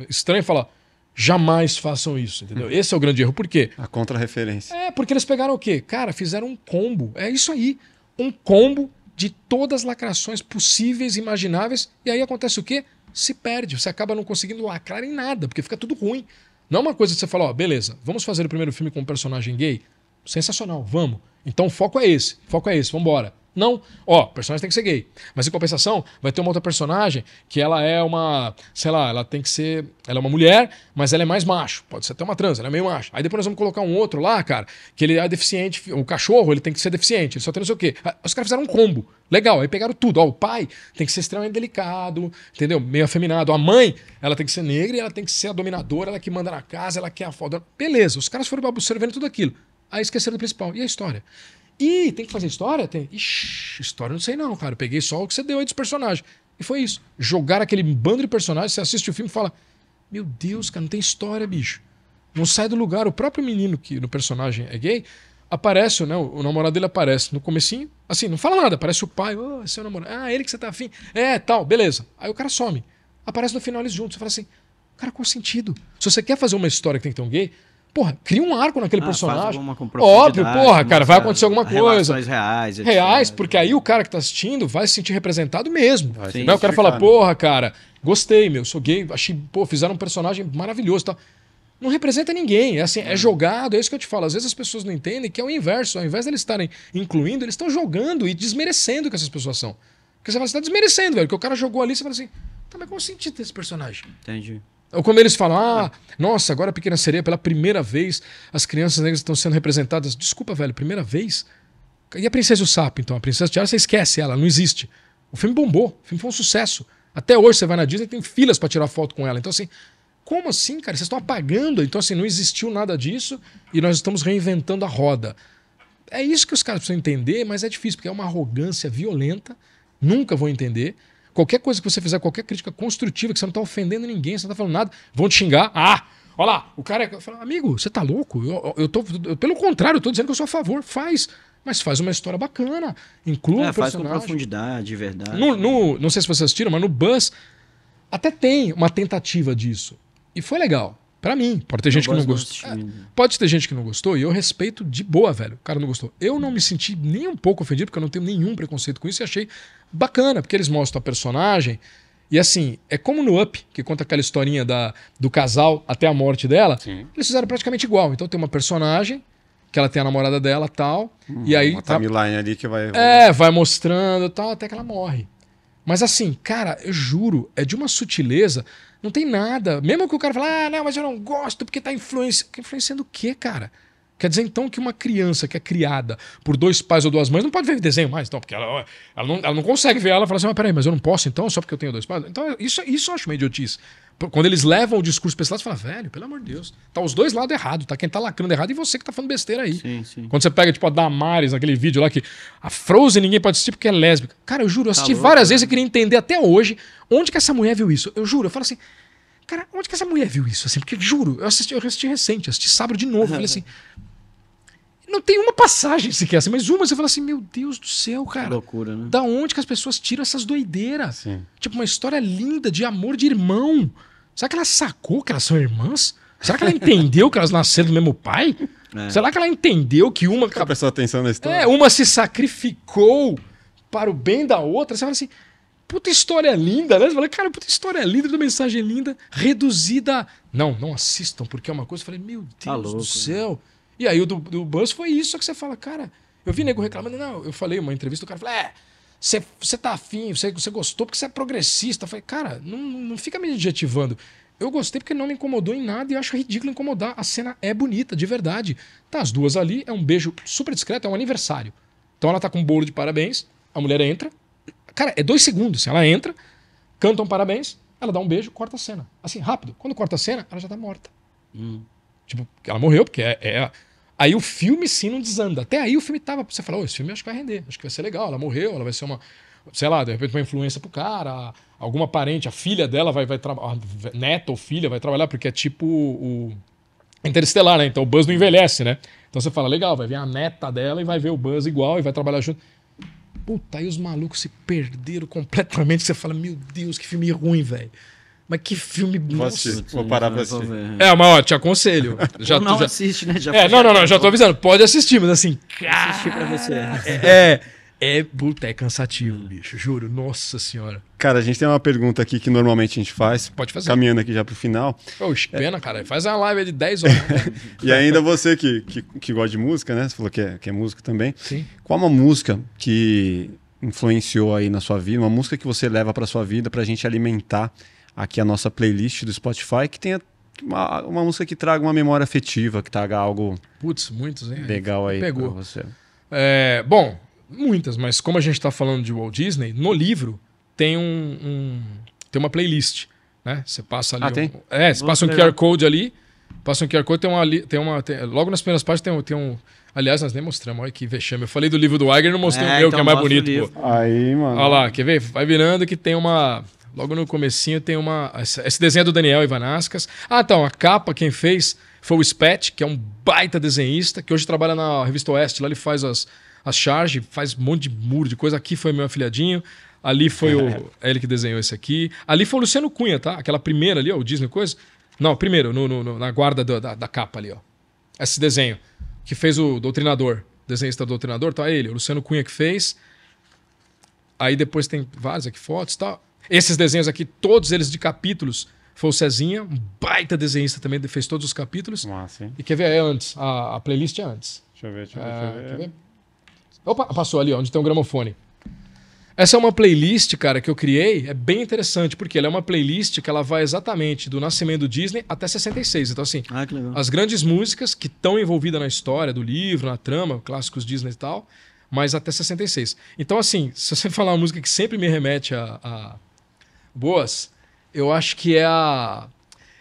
estranho e falar: jamais façam isso, entendeu? Hum. Esse é o grande erro. Por quê? A contra-referência. É, porque eles pegaram o quê? Cara, fizeram um combo. É isso aí. Um combo de todas as lacrações possíveis, imagináveis. E aí acontece o quê? Se perde. Você acaba não conseguindo lacrar em nada, porque fica tudo ruim. Não é uma coisa que você fala: ó, beleza, vamos fazer o primeiro filme com um personagem gay? Sensacional, vamos. Então o foco é esse. O foco é esse, vamos embora. Não. Ó, o personagem tem que ser gay. Mas em compensação, vai ter uma outra personagem que ela é uma. Sei lá, ela tem que ser. Ela é uma mulher, mas ela é mais macho. Pode ser até uma trans, ela é meio macho. Aí depois nós vamos colocar um outro lá, cara, que ele é deficiente. O cachorro, ele tem que ser deficiente, ele só tem não sei o quê. Ah, os caras fizeram um combo. Legal, aí pegaram tudo. Ó, o pai tem que ser extremamente delicado, entendeu? Meio afeminado. A mãe, ela tem que ser negra e ela tem que ser a dominadora, ela que manda na casa, ela que é a foda. Beleza, os caras foram vendo tudo aquilo. Aí esqueceram do principal. E a história? Ih, tem que fazer história? Tem. Ixi, história não sei não, cara. Eu peguei só o que você deu aí dos personagens. E foi isso. Jogar aquele bando de personagens, você assiste o filme e fala: Meu Deus, cara, não tem história, bicho. Não sai do lugar. O próprio menino que no personagem é gay aparece, né? O, namorado dele aparece no comecinho. Assim, não fala nada. Aparece o pai. Oh, é seu namorado. Ah, ele que você tá afim. É, tal. Beleza. Aí o cara some. Aparece no final eles juntos. Você fala assim, cara, qual o sentido? Se você quer fazer uma história que tem que ter um gay, Porra, cria um arco naquele ah, personagem. Óbvio, porra, cara, vai acontecer alguma coisa. reais. Etc. Reais, porque aí o cara que tá assistindo vai se sentir representado mesmo. né? O cara fala, né? porra, cara, gostei, meu, sou gay, achei, pô, fizeram um personagem maravilhoso e tá? tal não representa ninguém. É assim, é hum. jogado, é isso que eu te falo. Às vezes as pessoas não entendem que é o inverso. Ao invés de eles estarem incluindo, eles estão jogando e desmerecendo que essas pessoas são. Porque você fala, você tá desmerecendo, velho. Que o cara jogou ali, você fala assim, tá, mas como eu senti desse personagem? Entendi. Ou quando eles falam, ah, nossa, agora a Pequena Sereia, pela primeira vez, as crianças negras estão sendo representadas. Desculpa, velho, primeira vez? E a Princesa do Sapo, então? A Princesa Tiara, você esquece ela, não existe. O filme bombou, o filme foi um sucesso. Até hoje você vai na Disney tem filas para tirar foto com ela. Então, assim, como assim, cara? Vocês estão apagando? Então, assim, não existiu nada disso e nós estamos reinventando a roda. É isso que os caras precisam entender, mas é difícil, porque é uma arrogância violenta, nunca vão entender. Qualquer coisa que você fizer, qualquer crítica construtiva, que você não está ofendendo ninguém, você não está falando nada, vão te xingar. Ah, olha lá, o cara. É, Falo, Amigo, você está louco? Eu, eu tô, eu, pelo contrário, eu estou dizendo que eu sou a favor. Faz. Mas faz uma história bacana. Inclua é, um faz com profundidade, verdade. No, no, não sei se vocês assistiram, mas no Buzz até tem uma tentativa disso. E foi legal. Para mim, pode ter eu gente que não gostou. É, pode ter gente que não gostou e eu respeito de boa, velho. O cara não gostou. Eu não me senti nem um pouco ofendido, porque eu não tenho nenhum preconceito com isso e achei bacana, porque eles mostram a personagem. E assim, é como no Up, que conta aquela historinha da, do casal até a morte dela, Sim. eles fizeram praticamente igual. Então tem uma personagem que ela tem a namorada dela tal. Hum, e aí. Uma tá... timeline ali que vai. É, vai mostrando tal, até que ela morre. Mas assim, cara, eu juro, é de uma sutileza. Não tem nada. Mesmo que o cara fale, ah, não, mas eu não gosto porque tá influenciando. Tá influenciando o quê, cara? Quer dizer, então, que uma criança que é criada por dois pais ou duas mães não pode ver desenho mais, então, porque ela, ela, não, ela não consegue ver ela e fala assim, mas peraí, mas eu não posso então, só porque eu tenho dois pais? Então, isso, isso eu acho uma idiotice quando eles levam o discurso para esse lado, você fala, velho, pelo amor de Deus. Tá os dois lados errado, tá quem tá lacrando errado e você que tá falando besteira aí. Sim, sim. Quando você pega, tipo, a Damares naquele vídeo lá que a Frozen ninguém pode assistir porque é lésbica. Cara, eu juro, eu tá assisti tá várias né? vezes e queria entender até hoje onde que essa mulher viu isso. Eu juro, eu falo assim, cara, onde que essa mulher viu isso? Assim, porque juro, eu assisti, eu assisti recente, assisti sábado de novo. falei assim. Não tem uma passagem sequer, assim, mas uma você fala assim: Meu Deus do céu, cara. Que loucura, né? Da onde que as pessoas tiram essas doideiras? Sim. Tipo, uma história linda de amor de irmão. Será que ela sacou que elas são irmãs? Será que ela entendeu que elas nasceram do mesmo pai? É. Será que ela entendeu que uma. Tá prestou atenção na história? É, uma se sacrificou para o bem da outra. Você fala assim. Puta história linda, né? Você fala, cara, puta história linda, puta mensagem linda, reduzida. Não, não assistam, porque é uma coisa. Eu falei, meu tá Deus tá louco, do né? céu. Né? E aí o do, do Buzz foi isso, só que você fala, cara, eu vi nego reclamando, não, eu falei uma entrevista, o cara falou, é, você, tá afim, você, gostou porque você é progressista. Eu falei, cara, não, não fica me adjetivando. Eu gostei porque não me incomodou em nada e eu acho ridículo incomodar. A cena é bonita, de verdade. Tá as duas ali, é um beijo super discreto, é um aniversário. Então ela tá com um bolo de parabéns, a mulher entra. Cara, é dois segundos. Ela entra, cantam um parabéns, ela dá um beijo, corta a cena. Assim, rápido. Quando corta a cena, ela já tá morta. Hum. Tipo, ela morreu, porque é, é Aí o filme sim não desanda. Até aí o filme tava. Você fala, oh, esse filme acho que vai render, acho que vai ser legal, ela morreu, ela vai ser uma. Sei lá, de repente uma influência pro cara, alguma parente, a filha dela vai, vai trabalhar, neta ou filha vai trabalhar, porque é tipo o. Interestelar, né? Então o Buzz não envelhece, né? Então você fala, legal, vai vir a neta dela e vai ver o Buzz igual e vai trabalhar junto. Puta, aí os malucos se perderam completamente. Você fala, meu Deus, que filme ruim, velho. Mas que filme bom. Vou parar pra assistir. É. é, mas ó, te aconselho. Já não já... assiste, né? Já é, não, não, não, já tô avisando. Pode assistir, mas assim. Assistir pra você. É. É, puta, é cansativo, hum. bicho. Juro, nossa senhora. Cara, a gente tem uma pergunta aqui que normalmente a gente faz. Pode fazer. Caminhando aqui já pro final. Oxe, pena, cara. Faz uma live de 10 horas. Né? e ainda você que, que, que, gosta de música, né? Você falou que é, que é música também. Sim. Qual uma música que influenciou aí na sua vida? Uma música que você leva pra sua vida pra gente alimentar aqui a nossa playlist do Spotify, que tenha uma, uma música que traga uma memória afetiva, que traga algo. Putz, muitos, hein? Legal aí Pegou. pra você. É, bom, muitas, mas como a gente está falando de Walt Disney, no livro tem um, um tem uma playlist. Né? Você passa ali. Ah, um, tem? É, você passa um QR Code ali. Passa um QR Code, tem uma. Tem uma tem, logo nas primeiras páginas tem um, tem um. Aliás, nós nem mostramos, olha que vexame. Eu falei do livro do Wagner não mostrei é, o meu, então que é então mais bonito. Aí, mano. Olha lá, quer ver? Vai virando que tem uma. Logo no comecinho tem uma esse desenho é do Daniel Ivanascas. Ah, então tá, a capa quem fez foi o Spet, que é um baita desenhista que hoje trabalha na revista Oeste. Lá ele faz as as charges, faz um monte de muro de coisa. Aqui foi meu afilhadinho. Ali foi o é ele que desenhou esse aqui. Ali foi o Luciano Cunha, tá? Aquela primeira ali, ó, o Disney coisa. Não, primeiro no, no, na guarda da, da, da capa ali, ó. Esse desenho que fez o doutrinador, desenhista do doutrinador, tá ele, o Luciano Cunha que fez. Aí depois tem várias aqui fotos, tal. Tá? Esses desenhos aqui, todos eles de capítulos, foi o Cezinha, um baita desenhista também, fez todos os capítulos. Ah, Massa, E quer ver é antes, a, a, playlist é antes. Deixa eu ver, deixa eu ver. É, deixa eu ver. Quer ver? Opa, passou ali, onde tem um gramofone. Essa é uma playlist, cara, que eu criei, é bem interessante, porque ela é uma playlist que ela vai exatamente do nascimento do Disney até 66. Então, assim, ah, as grandes músicas que estão envolvidas na história do livro, na trama, clássicos Disney e tal, mas até 66. Então, assim, se você falar uma música que sempre me remete a, a boas, eu acho que é a.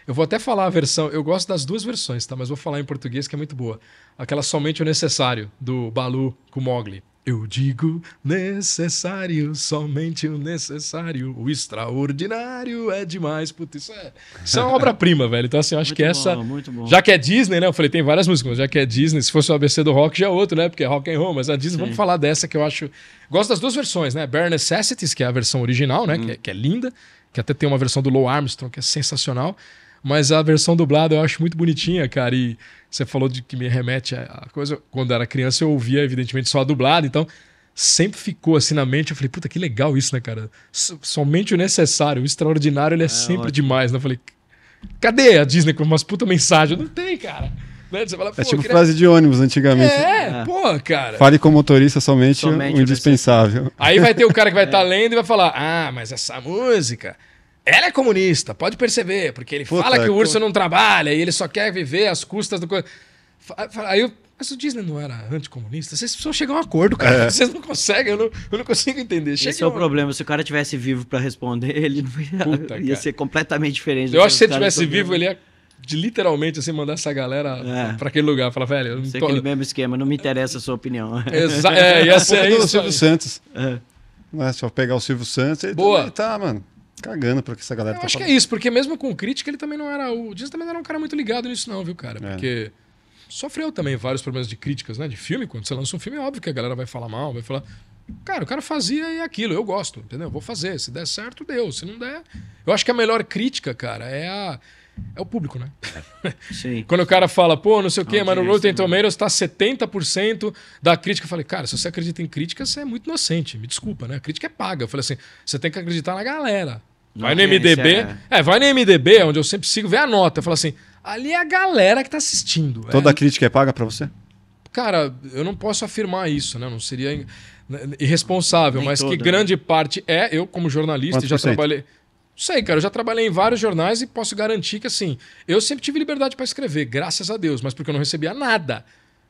Eu vou até falar a versão. Eu gosto das duas versões, tá? Mas vou falar em português que é muito boa. Aquela somente o necessário do Balu com Mogli. Eu digo necessário, somente o necessário. O extraordinário é demais. Putz, isso é, isso é uma obra-prima, velho. Então, assim, eu acho muito que bom, essa. Muito bom. Já que é Disney, né? Eu falei, tem várias músicas, mas já que é Disney, se fosse o ABC do rock, já é outro, né? Porque é rock and roll. Mas a Disney, Sim. vamos falar dessa que eu acho. Gosto das duas versões, né? Bare Necessities, que é a versão original, né? Hum. Que, é, que é linda, que até tem uma versão do Low Armstrong, que é sensacional. Mas a versão dublada eu acho muito bonitinha, cara. E você falou de que me remete a coisa. Quando era criança, eu ouvia, evidentemente, só a dublada, então sempre ficou assim na mente. Eu falei, puta, que legal isso, né, cara? Somente o necessário, o extraordinário, ele é, é sempre ótimo. demais, né? Eu falei, cadê a Disney com umas puta mensagem? Não tem, cara. Né? Fala, é tipo queria... frase de ônibus antigamente. É, é, pô, cara. Fale com o motorista somente, somente o indispensável. Aí vai ter o cara que vai estar é. tá lendo e vai falar: Ah, mas essa música ela é comunista, pode perceber, porque ele Puta, fala que o urso não trabalha e ele só quer viver às custas do. Aí eu. Mas o Disney não era anticomunista? Vocês precisam chegar a um acordo, cara. É. Vocês não conseguem, eu não, eu não consigo entender. Chega Esse é o um... problema. Se o cara tivesse vivo para responder, ele ia, Puta, ia ser completamente diferente. Eu acho que se ele tivesse vivo, ele ia de literalmente assim mandar essa galera é. para aquele lugar, falar, velho, eu não Sei tô... aquele mesmo esquema, não me interessa a sua opinião. Exa é, ia ser é isso. Silvio Santos. É. Né, se eu pegar o Silvio Santos, ele Boa. tá, mano cagando para que essa galera eu tá acho falando. que é isso, porque mesmo com crítica, ele também não era. O Disney também não era um cara muito ligado nisso, não, viu, cara? É. Porque. É. Sofreu também vários problemas de críticas, né? De filme, quando você lança um filme, é óbvio que a galera vai falar mal, vai falar. Cara, o cara fazia e aquilo, eu gosto, entendeu? Vou fazer. Se der certo, deu. Se não der. Eu acho que a melhor crítica, cara, é a é o público, né? É. Sim. Quando o cara fala, pô, não sei o quê, mas no Rotten né? Tomatoes tá 70% da crítica. Eu falei, cara, se você acredita em crítica, você é muito inocente. Me desculpa, né? A crítica é paga. Eu falei assim, você tem que acreditar na galera. Vai no MDB. É... é... vai no MDB, é onde eu sempre sigo, vê a nota. Eu falo assim, ali é a galera que tá assistindo. É. Toda é... crítica é paga para você? Cara, eu não posso afirmar isso, né? Não seria né, irresponsável, Nem mas toda, que né? grande né? parte é. Eu, como jornalista, Quanto já trabalhei sei, cara, eu já trabalhei em vários jornais e posso garantir que assim, eu sempre tive liberdade para escrever, graças a Deus, mas porque eu não recebia nada.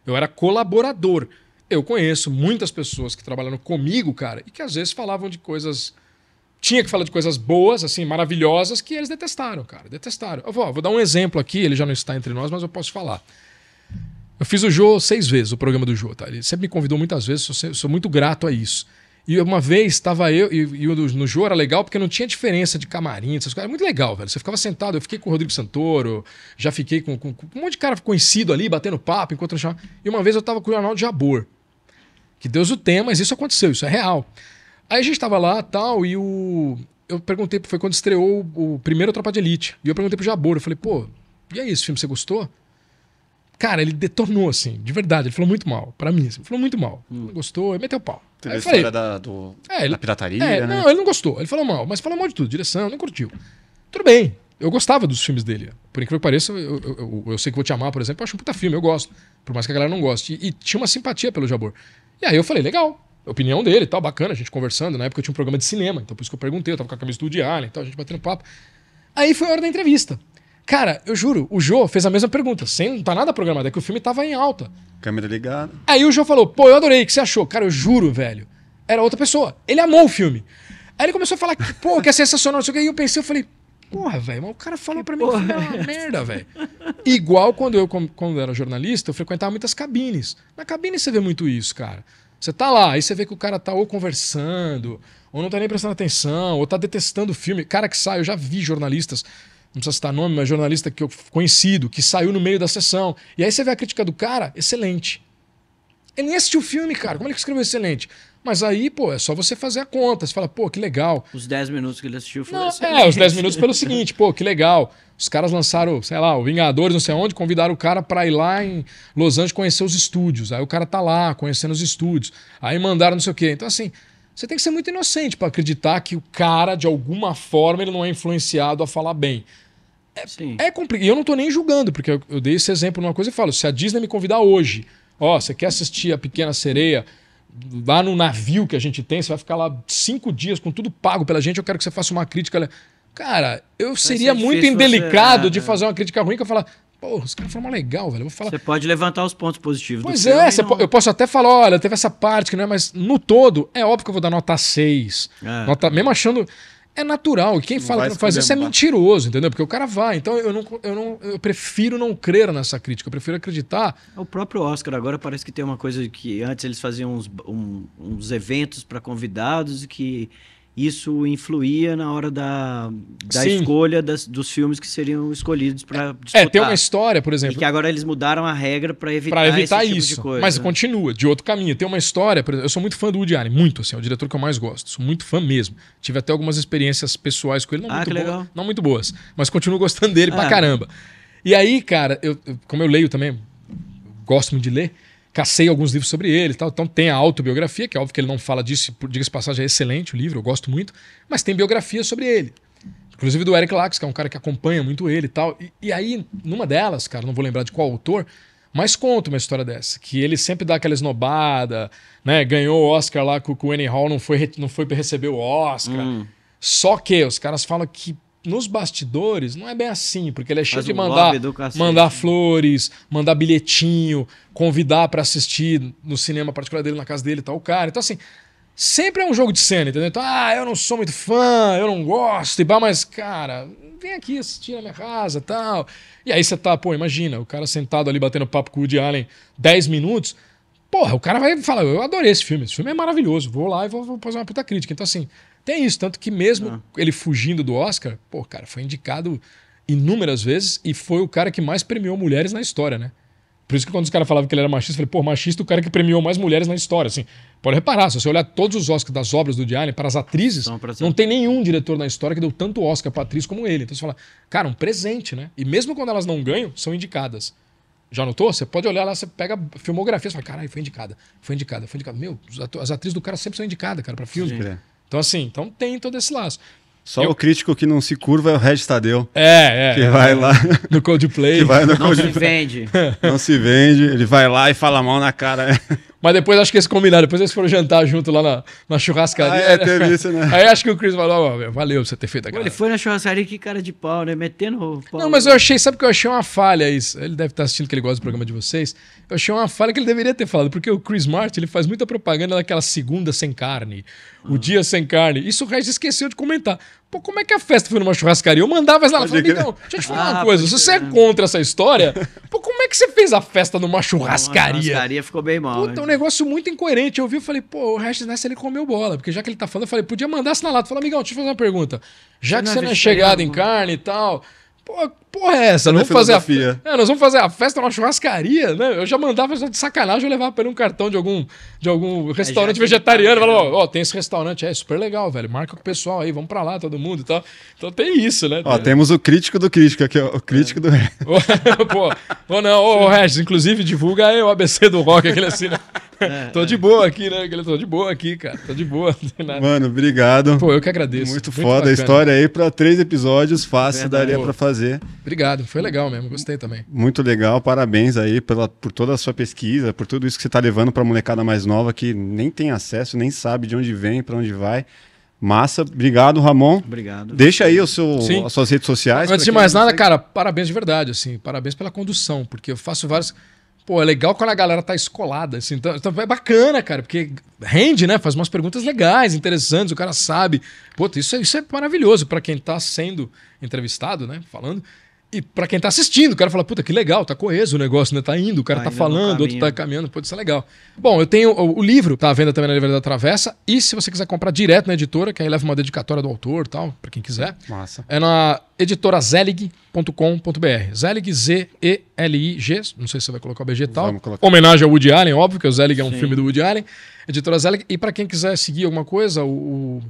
Eu era colaborador. Eu conheço muitas pessoas que trabalharam comigo, cara, e que às vezes falavam de coisas tinha que falar de coisas boas, assim, maravilhosas, que eles detestaram, cara. Detestaram. Eu vou, vou dar um exemplo aqui, ele já não está entre nós, mas eu posso falar. Eu fiz o Jô seis vezes, o programa do Jô, tá? Ele sempre me convidou muitas vezes, sou, sou muito grato a isso. E uma vez estava eu, e, e no Jô era legal porque não tinha diferença de camarim, essas coisas. Era muito legal, velho. Você ficava sentado, eu fiquei com o Rodrigo Santoro, já fiquei com, com, com um monte de cara conhecido ali, batendo papo, enquanto eu chamava. E uma vez eu estava com o Arnaldo Jabor. Que Deus o tenha, mas isso aconteceu, isso é real. Aí a gente estava lá tal, e o. Eu perguntei, foi quando estreou o, o primeiro Tropa de Elite. E eu perguntei pro Jabor, eu falei, pô, e é isso, filme, você gostou? Cara, ele detonou, assim, de verdade. Ele falou muito mal, para mim. Assim, ele falou muito mal. Hum. Não gostou, ele meteu pau. Teve a história da, do, é, ele, da pirataria, é, né? Não, ele não gostou. Ele falou mal, mas falou mal de tudo. Direção, não curtiu. Tudo bem. Eu gostava dos filmes dele. Por incrível que pareça, eu, eu, eu, eu sei que vou te amar, por exemplo, eu acho um puta filme, eu gosto. Por mais que a galera não goste. E, e tinha uma simpatia pelo Jabor. E aí eu falei, legal, opinião dele tal, bacana, a gente conversando. Na época eu tinha um programa de cinema, então por isso que eu perguntei, eu tava com a camisa do Woody Allen e tal, a gente batendo papo. Aí foi a hora da entrevista. Cara, eu juro, o Joe fez a mesma pergunta, sem não tá nada programado, é que o filme tava em alta. Câmera ligada. Aí o Joe falou, pô, eu adorei, o que você achou? Cara, eu juro, velho. Era outra pessoa. Ele amou o filme. Aí ele começou a falar, que, pô, que é sensacional, não sei o que. Aí eu pensei, eu falei, porra, velho, o cara falou pra mim, que é uma é merda, velho. Igual quando eu, quando eu era jornalista, eu frequentava muitas cabines. Na cabine você vê muito isso, cara. Você tá lá, aí você vê que o cara tá ou conversando, ou não tá nem prestando atenção, ou tá detestando o filme. Cara que sai, eu já vi jornalistas não precisa citar nome, mas jornalista que eu, conhecido, que saiu no meio da sessão. E aí você vê a crítica do cara, excelente. Ele nem assistiu o filme, cara. Como ele escreveu excelente? Mas aí, pô, é só você fazer a conta. Você fala, pô, que legal. Os 10 minutos que ele assistiu foram É, os 10 minutos pelo seguinte, pô, que legal. Os caras lançaram, sei lá, o Vingadores, não sei onde, convidaram o cara para ir lá em Los Angeles conhecer os estúdios. Aí o cara tá lá, conhecendo os estúdios. Aí mandaram não sei o quê. Então, assim, você tem que ser muito inocente para acreditar que o cara, de alguma forma, ele não é influenciado a falar bem. É, é complicado. E eu não estou nem julgando, porque eu, dei esse exemplo numa coisa e falo: se a Disney me convidar hoje, ó, você quer assistir a Pequena Sereia lá no navio que a gente tem, você vai ficar lá cinco dias com tudo pago pela gente, eu quero que você faça uma crítica. Cara, eu seria muito indelicado você... de é, é. fazer uma crítica ruim que eu falar, Porra, os caras foram legal, velho. vou falar. Você pode levantar os pontos positivos pois do é, filme. Pois é, eu posso até falar, olha, teve essa parte que não é, mas no todo, é óbvio que eu vou dar nota 6. É. Nota, mesmo achando. É natural. E quem não fala que não faz isso é mentiroso, entendeu? Porque o cara vai. Então eu não, eu não eu prefiro não crer nessa crítica, eu prefiro acreditar. O próprio Oscar agora parece que tem uma coisa que antes eles faziam uns, um, uns eventos para convidados e que isso influía na hora da, da escolha das, dos filmes que seriam escolhidos para disputar. É, é, tem uma história, por exemplo. E que agora eles mudaram a regra para evitar, esse evitar tipo isso. Coisa, mas né? continua, de outro caminho. Tem uma história, por exemplo, eu sou muito fã do Woody Allen, muito, assim, é o diretor que eu mais gosto. Sou muito fã mesmo. Tive até algumas experiências pessoais com ele, não, ah, muito, boas, não muito boas, mas continuo gostando dele é. pra caramba. E aí, cara, eu, como eu leio também, gosto muito de ler cacei alguns livros sobre ele e tal. Então tem a autobiografia, que é óbvio que ele não fala disso, diga-se passagem, é excelente o livro, eu gosto muito, mas tem biografia sobre ele. Inclusive do Eric Lacks, que é um cara que acompanha muito ele e tal. E aí, numa delas, cara, não vou lembrar de qual autor, mas conta uma história dessa, que ele sempre dá aquela esnobada, né? Ganhou o Oscar lá com o Annie Hall, não foi, não foi receber o Oscar. Hum. Só que os caras falam que nos bastidores não é bem assim, porque ele é cheio de mandar, mandar flores, mandar bilhetinho, convidar para assistir no cinema particular dele, na casa dele, tal tá o cara. Então, assim, sempre é um jogo de cena, entendeu? Então, ah, eu não sou muito fã, eu não gosto e pá, mas, cara, vem aqui assistir na minha casa tal. E aí você tá, pô, imagina, o cara sentado ali batendo papo com o Woody Allen 10 minutos. Porra, o cara vai falar, eu adorei esse filme, esse filme é maravilhoso, vou lá e vou, vou fazer uma puta crítica. Então, assim, tem isso, tanto que mesmo ah. ele fugindo do Oscar, pô, cara, foi indicado inúmeras vezes e foi o cara que mais premiou mulheres na história, né? Por isso que quando os caras falavam que ele era machista, eu falei, pô, machista é o cara que premiou mais mulheres na história. Assim, pode reparar, se você olhar todos os Oscars das obras do Diário para as atrizes, não, tem nenhum diretor na história que deu tanto Oscar para atriz como ele. Então você fala, cara, um presente, né? E mesmo quando elas não ganham, são indicadas. Já notou? Você pode olhar lá, você pega filmografia, e fala, caralho, foi indicada, foi indicada, foi indicada. Meu, as atrizes do cara sempre são indicadas, cara, para filme. Sim, é. Então, assim, então tem todo esse laço. Só eu... o crítico que não se curva é o Red Tadeu. É, é. Que é, vai é, lá. No Coldplay. que vai no não Coldplay. se vende. Não se vende. Ele vai lá e fala mal na cara. Mas depois acho que eles combinaram. Depois eles foram jantar junto lá na, na churrascaria. Ah, é, né? teve isso, né? Aí acho que o Chris falou, oh, valeu você ter feito aquela. Ele foi na churrascaria, que cara de pau, né? Metendo o pau. Não, mas eu achei, sabe que eu achei uma falha isso? Ele deve estar assistindo que ele gosta do programa de vocês. Eu achei uma falha que ele deveria ter falado, porque o Chris Martin, ele faz muita propaganda daquela segunda sem carne, o ah. dia sem carne. Isso o Regis esqueceu de comentar. Pô, como é que a festa foi numa churrascaria? Eu mandava lá, falava, amigão, deixa eu te falar ah, uma coisa. Se você é contra essa história, que você fez a festa numa churrascaria? Uma churrascaria ficou bem mal. Puta, um negócio muito incoerente. Eu vi e falei, pô, o Regis Ness ele comeu bola. Porque já que ele tá falando, eu falei, podia mandar assinalado. Falei, amigão, deixa eu fazer uma pergunta. Já que não, você não é chegado em carne e tal, pô, porra é essa? É nós vamos, fazer a... é, nós vamos fazer a festa numa churrascaria, né? Eu já mandava de sacanagem eu levava pra ele um cartão de algum, de algum é, restaurante vegetariano. Falava, né? ó, tem esse restaurante, é super legal, velho. Marca com o pessoal aí, vamos para lá, todo mundo e tal. Então tem isso, né? Ó, temos o crítico do crítico aqui, ó, o crítico é. do Pô, ou não, ô Regis, inclusive divulga aí o ABC do rock, aquele assim, né? É, tô de boa aqui, né? Aquele, tô de boa aqui, cara. Tô de boa. Mano, obrigado. Pô, eu que agradeço. Muito, muito foda. Bacana. A história aí para três episódios, fácil, daria para fazer. Obrigado, foi legal mesmo, gostei também. Muito legal, parabéns aí pela, por toda a sua pesquisa, por tudo isso que você está levando para a molecada mais nova que nem tem acesso, nem sabe de onde vem, para onde vai. Massa, obrigado, Ramon. Obrigado. Deixa aí o seu, as suas redes sociais. Antes de mais nada, cara, parabéns de verdade, assim, parabéns pela condução, porque eu faço vários. Pô, é legal quando a galera tá escolada, assim. Então, então, é bacana, cara, porque rende, né? Faz umas perguntas legais, interessantes, o cara sabe. Pô, isso, é, isso é maravilhoso para quem tá sendo entrevistado, né? Falando. E para quem tá assistindo, o cara fala, puta, que legal, tá coeso o negócio, né? Tá indo, o cara tá, tá falando, outro tá caminhando, pode ser é legal. Bom, eu tenho o, o, livro, tá à venda também na Livraria da Travessa, e se você quiser comprar direto na editora, que aí leva uma dedicatória do autor tal, para quem quiser. Massa. É na editorazelig.com.br. Zelig, Z-E-L-I-G, não sei se você vai colocar o BG tal. Homenagem ao Woody Allen, óbvio, que é o Zelig é um Sim. filme do Woody Allen. Editora Zelig. E para quem quiser seguir alguma coisa, o, o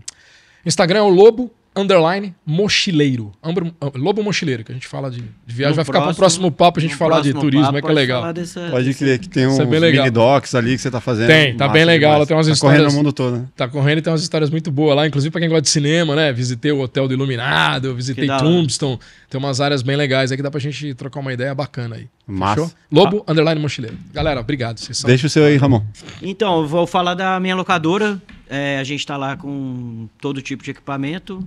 Instagram é o Lobo underline mochileiro. Ah, lobo mochileiro, que a gente fala de, de viagem. No vai ficar para o próximo papo a gente falar de turismo, papo, é que é legal. Dessa, pode crer que tem é uns é mini docs ali que você tá fazendo. Tem, tá bem legal. Ela tem umas tá histórias. Correndo o mundo todo, né? Tá correndo e tem umas histórias muito boas lá, inclusive para quem gosta de cinema, né? Visitei o Hotel do Iluminado, visitei Tombstone. Tem umas áreas bem legais aí que dá pra gente trocar uma ideia bacana aí. Massa. Fechou? Lobo ah. underline mochileiro. Galera, obrigado. São... Deixa o seu aí, Ramon. Então, eu vou falar da minha locadora. É, a gente está lá com todo tipo de equipamento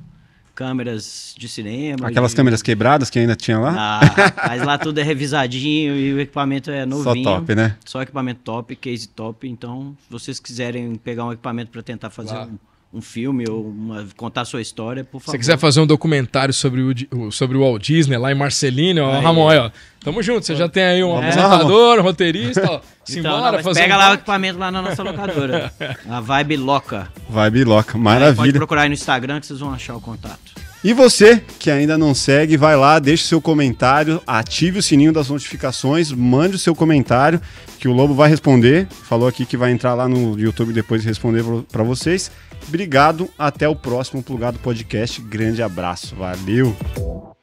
câmeras de cinema. Aquelas de... câmeras quebradas que ainda tinha lá? Ah, mas lá tudo é revisadinho e o equipamento é novinho. Só top, né? Só equipamento top, case top. Então, se vocês quiserem pegar um equipamento para tentar fazer claro. um um filme ou uma, contar sua história, por favor. Se você quiser fazer um documentário sobre o, sobre o Walt Disney lá em Marcelino, ó, Ramon, ó, tamo junto, você já tem aí um é. apresentador, um roteirista, ó, então, simbora então, não, Pega um lá o equipamento lá na nossa locadora, a Vibe Loca. Vibe Loca, maravilha. Aí pode procurar aí no Instagram que vocês vão achar o contato. E você que ainda não segue, vai lá, deixe seu comentário, ative o sininho das notificações, mande o seu comentário que o Lobo vai responder. Falou aqui que vai entrar lá no YouTube depois e responder para vocês. Obrigado, até o próximo Plugado Podcast. Grande abraço, valeu!